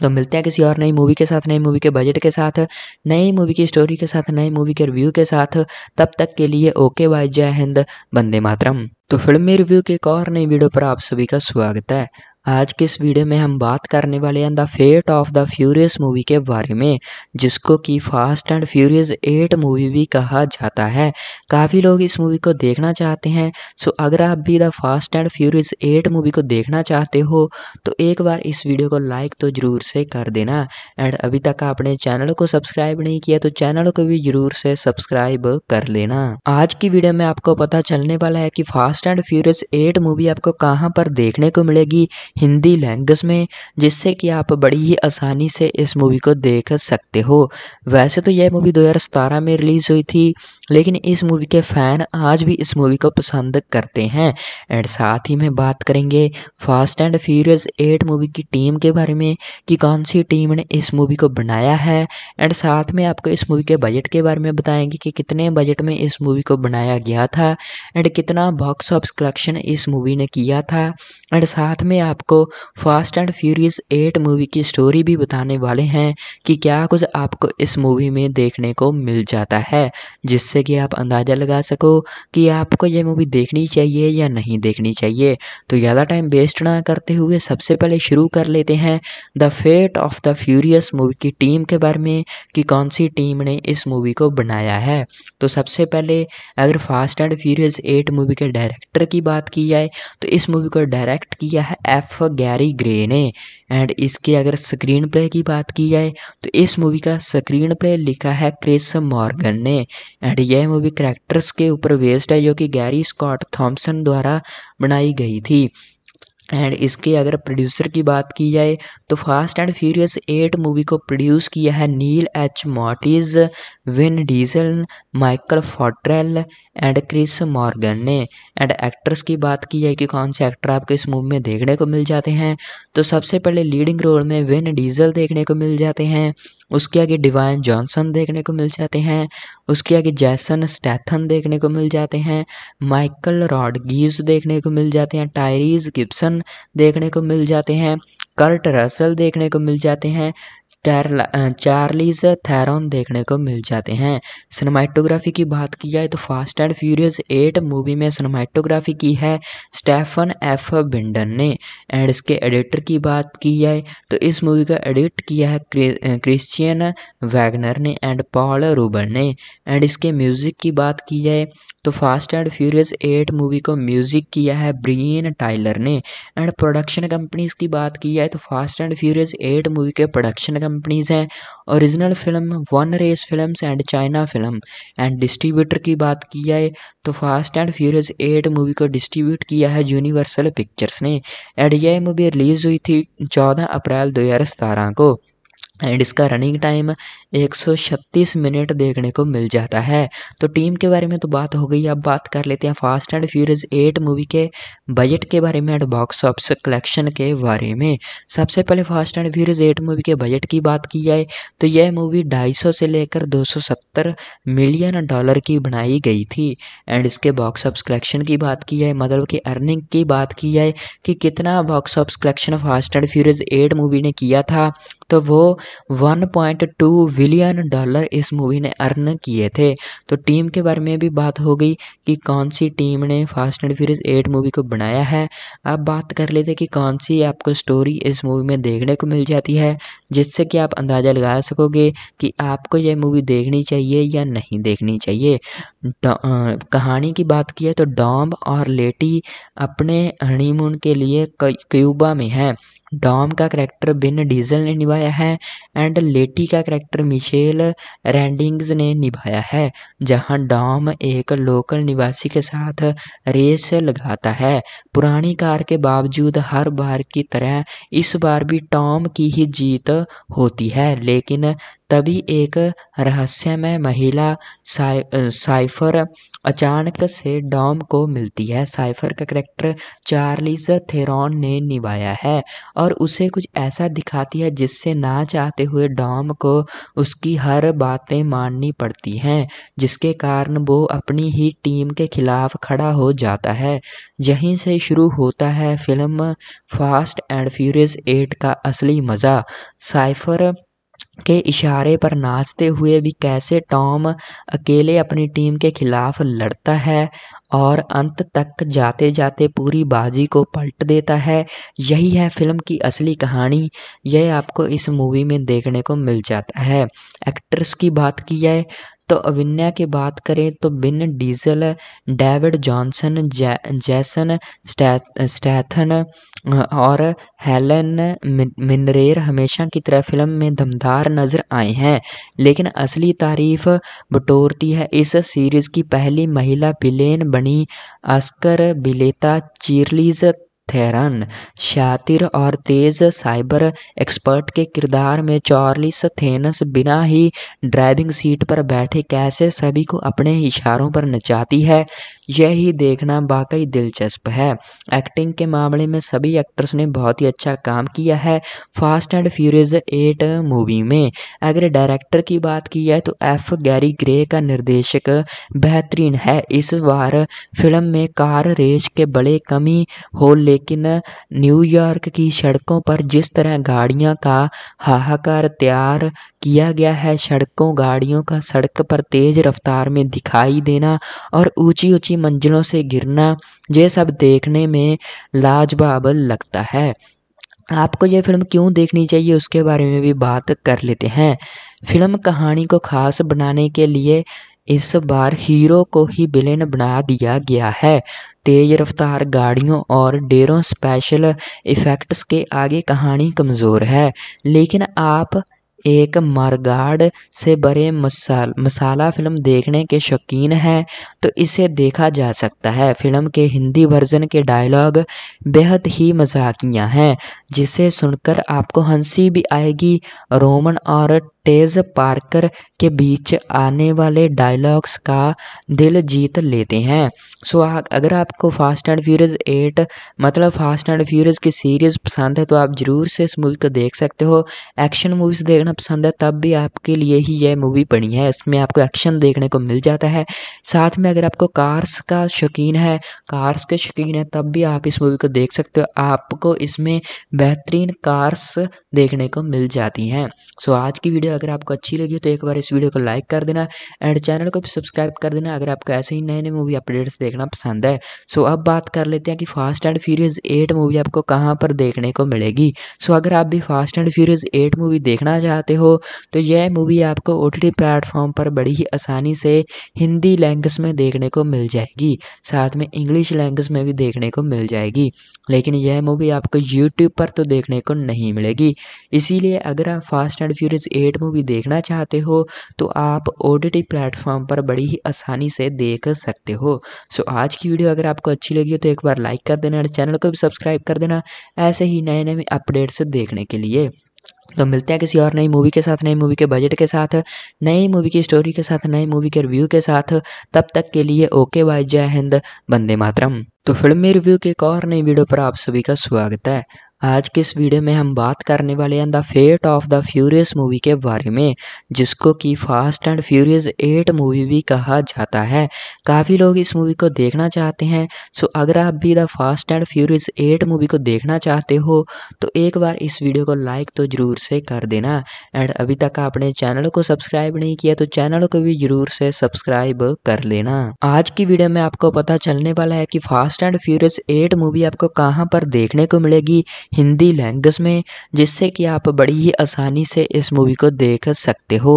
तो मिलते हैं किसी और नई मूवी के साथ नई मूवी के बजट के साथ नई मूवी की स्टोरी के साथ नई मूवी के रिव्यू के साथ तब तक के लिए ओके बाय जय हिंद बंदे मातरम तो फिल्मी रिव्यू के एक और नई वीडियो पर आप सभी का स्वागत है आज के इस वीडियो में हम बात करने वाले हैं the fate of the furious movie के बारे में जिसको कि fast and furious eight movie भी कहा जाता है काफ़ी लोग इस मूवी को देखना चाहते हैं सो अगर आप भी the fast and furious eight movie को देखना चाहते हो तो एक बार इस वीडियो को लाइक तो ज़रूर से कर देना एंड अभी तक आपने चैनल को सब्सक्राइब नहीं किया तो चैनल को भी ज़रूर से सब्सक्राइब कर लेना आज की वीडियो में आपको पता चलने वाला है कि fast and furious eight movie आपको कहाँ पर देखने को मिलेगी हिंदी लैंग्वेज में जिससे कि आप बड़ी ही आसानी से इस मूवी को देख सकते हो वैसे तो यह मूवी 2017 में रिलीज़ हुई थी लेकिन इस मूवी के फ़ैन आज भी इस मूवी को पसंद करते हैं एंड साथ ही में बात करेंगे fast and furious eight movie की टीम के बारे में कि कौन सी टीम ने इस मूवी को बनाया है एंड साथ में आपको इस मूवी के बजट के बारे में बताएंगे कि कितने बजट में इस मूवी को बनाया गया था एंड कितना बॉक्स ऑफिस कलेक्शन इस मूवी ने किया था एंड साथ में आप आपको fast and furious eight movie की स्टोरी भी बताने वाले हैं कि क्या कुछ आपको इस मूवी में देखने को मिल जाता है जिससे कि आप अंदाज़ा लगा सको कि आपको ये मूवी देखनी चाहिए या नहीं देखनी चाहिए तो ज़्यादा टाइम वेस्ट ना करते हुए सबसे पहले शुरू कर लेते हैं the fate of the furious movie की टीम के बारे में कि कौन सी टीम ने इस मूवी को बनाया है तो सबसे पहले अगर fast and furious eight movie के डायरेक्टर की बात की जाए तो इस मूवी को डायरेक्ट किया है एफ for गैरी ग्रे ने एंड इसके अगर स्क्रीन प्ले की बात की जाए तो इस मूवी का स्क्रीन प्ले लिखा है क्रिस मॉर्गन ने एंड यह मूवी करेक्टर्स के ऊपर बेस्ड है जो कि गैरी स्कॉट थॉम्सन द्वारा बनाई गई थी एंड इसके अगर प्रोड्यूसर की बात की जाए तो fast and furious eight movie को प्रोड्यूस किया है नील H Moritz Vin Diesel Michael Fottrell and Chris Morgan ने एंड एक्ट्रेस की बात की है कि कौन से एक्टर आपको इस मूवी में देखने को मिल जाते हैं तो सबसे पहले लीडिंग रोल में विन डीजल देखने को मिल जाते हैं उसके आगे डिवाइन जॉनसन देखने को मिल जाते हैं उसके आगे जैसन स्टैथन देखने को मिल जाते हैं माइकल रॉडगीज देखने को मिल जाते हैं टायरीज गिप्सन देखने को मिल जाते हैं कर्ट रसल देखने को मिल जाते हैं चार्लीज थैरॉन देखने को मिल जाते हैं सिनेमाटोग्राफी की बात की जाए तो fast and furious eight movie में सिनेमाटोग्राफी की है स्टेफन एफ बिंडन ने एंड इसके एडिटर की बात की जाए तो इस मूवी का एडिट किया है क्रिश्चियन वैगनर ने एंड पॉल रूबर ने एंड इसके म्यूज़िक की बात की जाए तो fast and furious eight movie को म्यूज़िक किया है ब्रीन टाइलर ने एंड प्रोडक्शन कंपनीज़ की बात की जाए तो fast and furious eight movie के प्रोडक्शन कंपनीज़ हैं original film one race films and China film and distributor की बात की जाए तो fast and furious eight movie को डिस्ट्रीब्यूट किया है यूनिवर्सल पिक्चर्स ने एंड यह मूवी रिलीज़ हुई थी चौदह अप्रैल दो को एंड इसका रनिंग टाइम 136 मिनट देखने को मिल जाता है तो टीम के बारे में तो बात हो गई अब बात कर लेते हैं fast and furious eight movie के बजट के बारे में एंड बॉक्स ऑफिस कलेक्शन के बारे में सबसे पहले fast and furious eight movie के बजट की बात की जाए तो यह मूवी 250 से लेकर 270 मिलियन डॉलर की बनाई गई थी एंड इसके बॉक्स ऑफिस कलेक्शन की बात की जाए मतलब कि अर्निंग की बात की जाए कि कितना box office collection fast and furious eight movie ने किया था तो वो 1.2 बिलियन डॉलर इस मूवी ने अर्न किए थे तो टीम के बारे में भी बात हो गई कि कौन सी टीम ने fast and furious eight movie को बनाया है अब बात कर लेते कि कौन सी आपको स्टोरी इस मूवी में देखने को मिल जाती है जिससे कि आप अंदाज़ा लगा सकोगे कि आपको यह मूवी देखनी चाहिए या नहीं देखनी चाहिए कहानी की बात की है तो डॉम और लेटी अपने हनीमून के लिए क्यूबा में हैं डॉम का करैक्टर बिन डीजल ने निभाया है एंड लेटी का करैक्टर मिशेल रैंडिंग्स ने निभाया है जहां डॉम एक लोकल निवासी के साथ रेस लगाता है पुरानी कार के बावजूद हर बार की तरह इस बार भी टॉम की ही जीत होती है लेकिन तभी एक रहस्यमय महिला साइ साइफर अचानक से डॉम को मिलती है साइफर का करैक्टर चार्लिस थेरॉन ने निभाया है और उसे कुछ ऐसा दिखाती है जिससे ना चाहते हुए डॉम को उसकी हर बातें माननी पड़ती हैं जिसके कारण वो अपनी ही टीम के खिलाफ खड़ा हो जाता है यहीं से शुरू होता है film fast and furious eight का असली मज़ा साइफर के इशारे पर नाचते हुए भी कैसे टॉम अकेले अपनी टीम के खिलाफ लड़ता है और अंत तक जाते जाते पूरी बाजी को पलट देता है यही है फिल्म की असली कहानी यह आपको इस मूवी में देखने को मिल जाता है एक्ट्रेस की बात की जाए तो अविन्या की बात करें तो बिन डीजल डेविड जॉनसन जैसन स्टैथन और हेलन मिनरेर हमेशा की तरह फिल्म में दमदार नज़र आए हैं लेकिन असली तारीफ बटोरती है इस सीरीज़ की पहली महिला बिलेन बनी आस्कर बिलेता चीरलीज़ थेरन शातिर और तेज साइबर एक्सपर्ट के किरदार में चार्लिस थेनस बिना ही ड्राइविंग सीट पर बैठे कैसे सभी को अपने इशारों पर नचाती है यही देखना वाकई दिलचस्प है एक्टिंग के मामले में सभी एक्टर्स ने बहुत ही अच्छा काम किया है fast and furious eight movie में अगर डायरेक्टर की बात की जाए तो एफ गैरी ग्रे का निर्देशक बेहतरीन है इस बार फिल्म में कार रेस के बड़े कमी हो ले लेकिन न्यूयॉर्क की सड़कों पर जिस तरह गाड़ियों का हाहाकार तैयार किया गया है सड़कों गाड़ियों का सड़क पर तेज़ रफ्तार में दिखाई देना और ऊंची ऊंची मंजिलों से गिरना ये सब देखने में लाजवाब लगता है आपको यह फिल्म क्यों देखनी चाहिए उसके बारे में भी बात कर लेते हैं फिल्म कहानी को खास बनाने के लिए इस बार हीरो को ही विलेन बना दिया गया है तेज रफ्तार गाड़ियों और डेरों स्पेशल इफेक्ट्स के आगे कहानी कमज़ोर है लेकिन आप एक मारगाड से बड़े मसाल मसाला फिल्म देखने के शौकीन हैं तो इसे देखा जा सकता है फिल्म के हिंदी वर्जन के डायलॉग बेहद ही मजाकिया हैं जिसे सुनकर आपको हंसी भी आएगी रोमन और तेज पार्कर के बीच आने वाले डायलॉग्स का दिल जीत लेते हैं सो अगर आपको फास्ट एंड फ्यूरियस एट मतलब फास्ट एंड फ्यूरियस की सीरीज़ पसंद है तो आप ज़रूर से इस मूवी को देख सकते हो एक्शन मूवीज़ देखना पसंद है तब भी आपके लिए ही यह मूवी बनी है इसमें आपको एक्शन देखने को मिल जाता है साथ में अगर आपको कार्स का शौकीन है कार्स के शौकीन है तब भी आप इस मूवी को देख सकते हो आपको इसमें बेहतरीन कार्स देखने को मिल जाती हैं सो आज की वीडियो अगर आपको अच्छी लगी तो एक बार इस वीडियो को लाइक कर देना एंड चैनल को भी सब्सक्राइब कर देना अगर आपको ऐसे ही नए नए मूवी अपडेट्स देखना पसंद है सो अब बात कर लेते हैं कि fast and furious eight movie आपको कहाँ पर देखने को मिलेगी सो अगर आप भी fast and furious eight movie देखना चाहते हो तो यह मूवी आपको ओ प्लेटफॉर्म पर बड़ी ही आसानी से हिंदी लैंग्वेज में देखने को मिल जाएगी साथ में इंग्लिश लैंग्वेज में भी देखने को मिल जाएगी लेकिन यह मूवी आपको यूट्यूब पर तो देखने को नहीं मिलेगी इसीलिए अगर आप fast and furious eight movie देखना चाहते हो तो आप ओ प्लेटफॉर्म पर बड़ी ही आसानी से देख सकते हो सो आज की वीडियो अगर आपको अच्छी लगी हो तो एक बार लाइक कर देना और चैनल को भी सब्सक्राइब कर देना ऐसे ही नए नए अपडेट्स देखने के लिए तो मिलते हैं किसी और नई मूवी के साथ नई मूवी के बजट के साथ नई मूवी की स्टोरी के साथ नई मूवी के रिव्यू के साथ तब तक के लिए ओके बाय जय हिंद बंदे मातरम तो फिल्मी रिव्यू के एक और नई वीडियो पर आप सभी का स्वागत है आज के इस वीडियो में हम बात करने वाले हैं the fate of the furious movie के बारे में जिसको कि fast and furious eight movie भी कहा जाता है काफ़ी लोग इस मूवी को देखना चाहते हैं सो अगर आप भी the fast and furious eight movie को देखना चाहते हो तो एक बार इस वीडियो को लाइक तो ज़रूर से कर देना एंड अभी तक आपने चैनल को सब्सक्राइब नहीं किया तो चैनल को भी ज़रूर से सब्सक्राइब कर लेना आज की वीडियो में आपको पता चलने वाला है कि fast and furious eight movie आपको कहाँ पर देखने को मिलेगी हिंदी लैंग्वेज में जिससे कि आप बड़ी ही आसानी से इस मूवी को देख सकते हो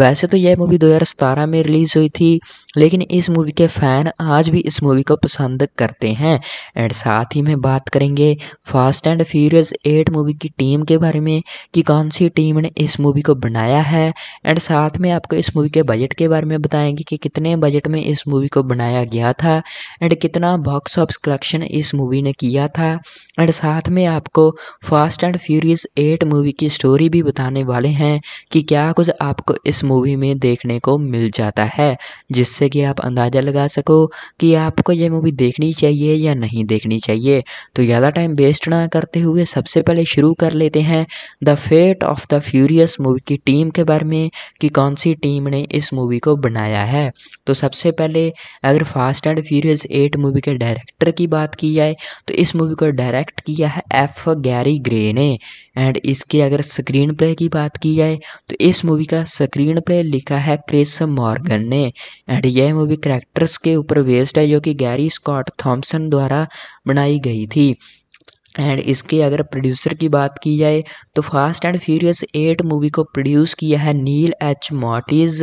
वैसे तो यह मूवी 2017 में रिलीज़ हुई थी लेकिन इस मूवी के फ़ैन आज भी इस मूवी को पसंद करते हैं एंड साथ ही में बात करेंगे fast and furious eight movie की टीम के बारे में कि कौन सी टीम ने इस मूवी को बनाया है एंड साथ में आपको इस मूवी के बजट के बारे में बताएंगे कि कितने बजट में इस मूवी को बनाया गया था एंड कितना बॉक्स ऑफिस कलेक्शन इस मूवी ने किया था एंड साथ में आप आपको fast and furious eight movie की स्टोरी भी बताने वाले हैं कि क्या कुछ आपको इस मूवी में देखने को मिल जाता है जिससे कि आप अंदाज़ा लगा सको कि आपको ये मूवी देखनी चाहिए या नहीं देखनी चाहिए तो ज़्यादा टाइम वेस्ट ना करते हुए सबसे पहले शुरू कर लेते हैं the fate of the furious movie की टीम के बारे में कि कौन सी टीम ने इस मूवी को बनाया है तो सबसे पहले अगर fast and furious eight movie के डायरेक्टर की बात की जाए तो इस मूवी को डायरेक्ट किया है एफ for गैरी ग्रे ने एंड इसके अगर स्क्रीन प्ले की बात की जाए तो इस मूवी का स्क्रीन प्ले लिखा है क्रिस मॉर्गन ने एंड यह मूवी करेक्टर्स के ऊपर बेस्ड है जो कि गैरी स्कॉट थॉम्सन द्वारा बनाई गई थी एंड इसके अगर प्रोड्यूसर की बात की जाए तो fast and furious eight movie को प्रोड्यूस किया है नील H Moritz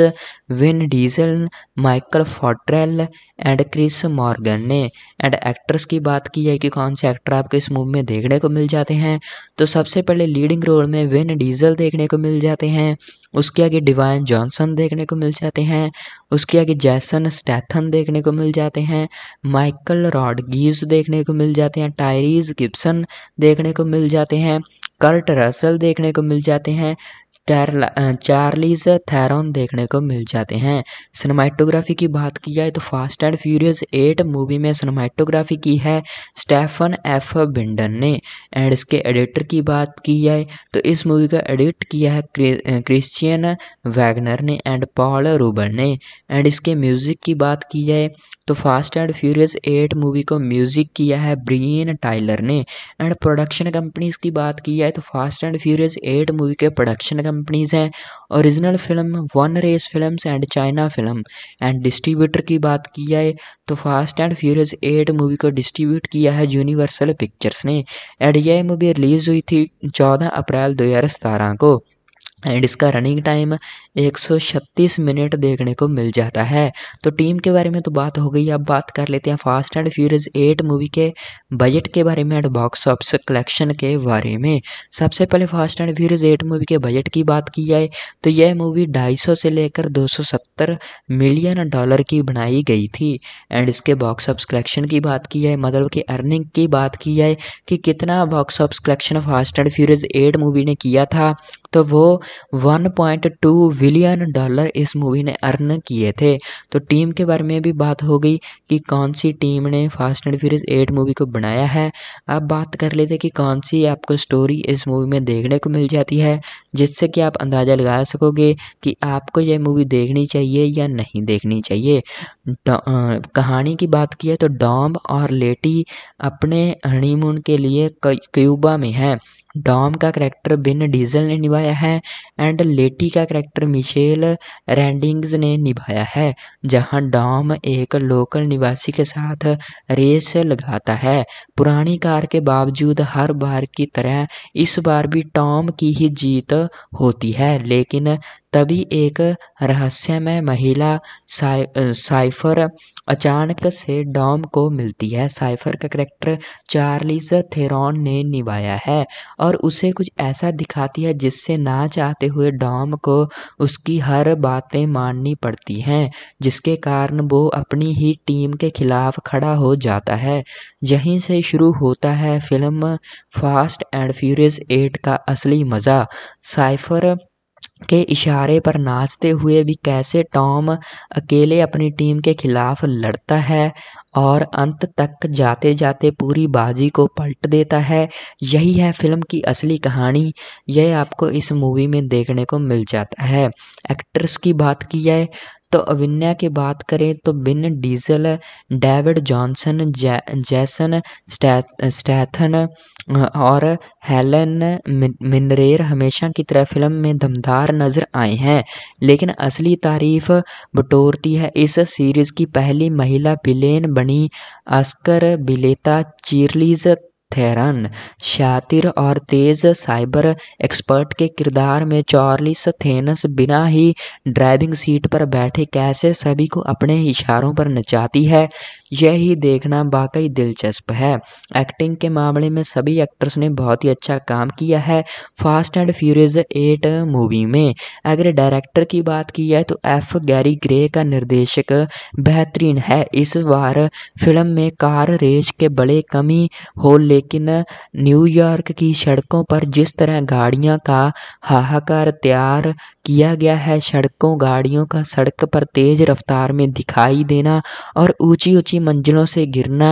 Vin Diesel Michael Fottrell and Chris Morgan ने एंड एक्ट्रेस की बात की है कि कौन से एक्टर आपको इस मूवी में देखने को मिल जाते हैं तो सबसे पहले लीडिंग रोल में विन डीजल देखने को मिल जाते हैं उसके आगे डिवाइन जॉनसन देखने को मिल जाते हैं उसके आगे जैसन स्टैथन देखने को मिल जाते हैं माइकल रॉडगीज देखने को मिल जाते हैं टायरीज गिब्सन देखने को मिल जाते हैं कर्ट रसल देखने को मिल जाते हैं चार्लीज थैरॉन eh, देखने को मिल जाते हैं सिनेमाटोग्राफी की बात की जाए तो fast and furious eight movie में सिनेमाटोग्राफी की है स्टेफन एफ बिंडन ने एंड इसके एडिटर की बात की जाए तो इस मूवी का एडिट किया है क्रिश्चियन वैगनर eh, ने एंड पॉल रूबर ने एंड इसके म्यूज़िक की बात की जाए तो fast and furious eight movie को म्यूज़िक किया है ब्रीन टाइलर ने एंड प्रोडक्शन कंपनीज़ की बात की जाए तो fast and furious eight movie के प्रोडक्शन कंपनीज़ हैं original film one race film and China film and distributor की बात की जाए तो fast and furious eight movie को डिस्ट्रीब्यूट किया है यूनिवर्सल पिक्चर्स ने एंड यह मूवी रिलीज़ हुई थी चौदह अप्रैल दो को एंड इसका रनिंग टाइम 136 मिनट देखने को मिल जाता है तो टीम के बारे में तो बात हो गई अब बात कर लेते हैं fast and furious eight movie के बजट के बारे में एंड बॉक्स ऑफिस कलेक्शन के बारे में सबसे पहले fast and furious eight movie के बजट की बात की जाए तो यह मूवी 250 से लेकर 270 मिलियन डॉलर की बनाई गई थी एंड इसके बॉक्स ऑफिस कलेक्शन की बात की जाए मतलब कि अर्निंग की बात की जाए कि कितना box office collection fast and फ्यूरियज eight movie ने किया था तो वो 1.2 बिलियन डॉलर इस मूवी ने अर्न किए थे तो टीम के बारे में भी बात हो गई कि कौन सी टीम ने fast and furious eight movie को बनाया है अब बात कर लेते कि कौन सी आपको स्टोरी इस मूवी में देखने को मिल जाती है जिससे कि आप अंदाज़ा लगा सकोगे कि आपको यह मूवी देखनी चाहिए या नहीं देखनी चाहिए कहानी की बात की है तो डॉम और लेटी अपने हनीमून के लिए क्यूबा में हैं डॉम का करैक्टर बिन डीजल ने निभाया है एंड लेटी का करैक्टर मिशेल रैंडिंग्स ने निभाया है जहां डॉम एक लोकल निवासी के साथ रेस लगाता है पुरानी कार के बावजूद हर बार की तरह इस बार भी टॉम की ही जीत होती है लेकिन तभी एक रहस्यमय महिला साइ साइफर अचानक से डॉम को मिलती है साइफर का करेक्टर चार्लिस थेरॉन ने निभाया है और उसे कुछ ऐसा दिखाती है जिससे ना चाहते हुए डॉम को उसकी हर बातें माननी पड़ती हैं जिसके कारण वो अपनी ही टीम के खिलाफ खड़ा हो जाता है यहीं से शुरू होता है film fast and furious eight का असली मज़ा साइफर के इशारे पर नाचते हुए भी कैसे टॉम अकेले अपनी टीम के खिलाफ लड़ता है और अंत तक जाते जाते पूरी बाजी को पलट देता है यही है फिल्म की असली कहानी यह आपको इस मूवी में देखने को मिल जाता है एक्ट्रेस की बात की जाए तो अविन्या की बात करें तो बिन डीजल डेविड जॉनसन जै, जैसन स्टैथन और हेलन मिनरेर हमेशा की तरह फिल्म में दमदार नज़र आए हैं लेकिन असली तारीफ बटोरती है इस सीरीज़ की पहली महिला बिलेन बनी अस्कर बिलेता चीरलीज थेरन शातिर और तेज साइबर एक्सपर्ट के किरदार में चार्लिस थेनस बिना ही ड्राइविंग सीट पर बैठे कैसे सभी को अपने इशारों पर नचाती है यही देखना वाकई दिलचस्प है एक्टिंग के मामले में सभी एक्टर्स ने बहुत ही अच्छा काम किया है fast and furious eight movie में अगर डायरेक्टर की बात की जाए तो एफ गैरी ग्रे का निर्देशक बेहतरीन है इस बार फिल्म में कार रेस के बड़े कमी हो ले लेकिन न्यूयॉर्क की सड़कों पर जिस तरह गाड़ियों का हाहाकार तैयार किया गया है सड़कों गाड़ियों का सड़क पर तेज रफ्तार में दिखाई देना और ऊंची ऊंची मंजिलों से गिरना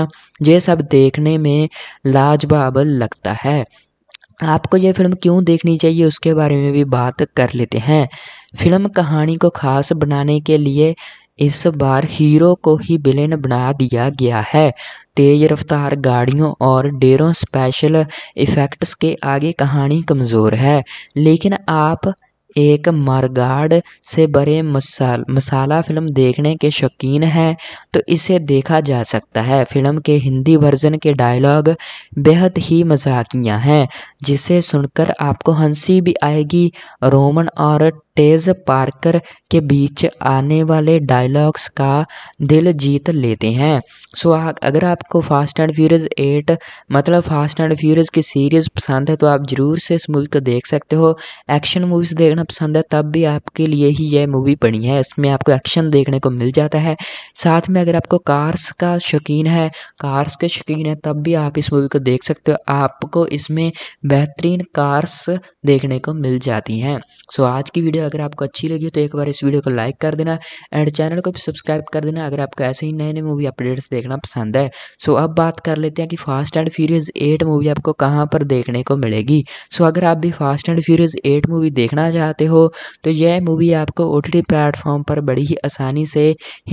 ये सब देखने में लाजवाब लगता है आपको यह फिल्म क्यों देखनी चाहिए उसके बारे में भी बात कर लेते हैं फिल्म कहानी को खास बनाने के लिए इस बार हीरो को ही विलेन बना दिया गया है तेज रफ्तार गाड़ियों और डेरों स्पेशल इफ़ेक्ट्स के आगे कहानी कमज़ोर है लेकिन आप एक मारगाड से बड़े मसाल मसाला फिल्म देखने के शौकीन हैं तो इसे देखा जा सकता है फिल्म के हिंदी वर्जन के डायलॉग बेहद ही मजाकिया हैं जिसे सुनकर आपको हंसी भी आएगी रोमन और टेज पार्कर के बीच आने वाले डायलॉग्स का दिल जीत लेते हैं सो अगर आपको फास्ट एंड फ्यूरियस एट मतलब फास्ट एंड फ्यूरियस की सीरीज़ पसंद है तो आप ज़रूर से इस मूवी को देख सकते हो एक्शन मूवीज़ देखना पसंद है तब भी आपके लिए ही यह मूवी बनी है इसमें आपको एक्शन देखने को मिल जाता है साथ में अगर आपको कार्स का शौकीन है कार्स के शौकीन है तब भी आप इस मूवी को देख सकते हो आपको इसमें बेहतरीन कार्स देखने को मिल जाती हैं सो आज की वीडियो अगर आपको अच्छी लगी तो एक बार इस वीडियो को लाइक कर देना एंड चैनल को भी सब्सक्राइब कर देना अगर आपको ऐसे ही नए नए मूवी अपडेट्स देखना पसंद है सो अब बात कर लेते हैं कि fast and furious eight movie आपको कहाँ पर देखने को मिलेगी सो अगर आप भी fast and furious eight movie देखना चाहते हो तो यह मूवी आपको ओ टी प्लेटफॉर्म पर बड़ी ही आसानी से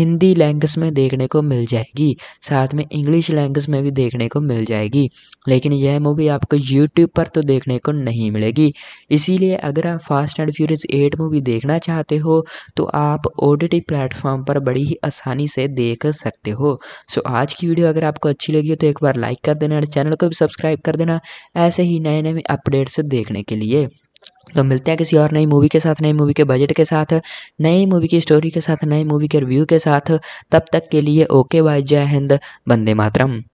हिंदी लैंग्वेज में देखने को मिल जाएगी साथ में इंग्लिश लैंग्वेज में भी देखने को मिल जाएगी लेकिन यह मूवी आपको यूट्यूब पर तो देखने को नहीं मिलेगी इसीलिए अगर आप fast and furious eight movie देखना चाहते हो तो आप ओ टी प्लेटफॉर्म पर बड़ी ही आसानी से देख सकते हो सो आज की वीडियो अगर आपको अच्छी लगी हो तो एक बार लाइक कर देना और चैनल को भी सब्सक्राइब कर देना ऐसे ही नए नए अपडेट्स देखने के लिए तो मिलते हैं किसी और नई मूवी के साथ नई मूवी के बजट के साथ नई मूवी की स्टोरी के साथ नई मूवी के रिव्यू के साथ तब तक के लिए ओके बाय जय हिंद बंदे मातरम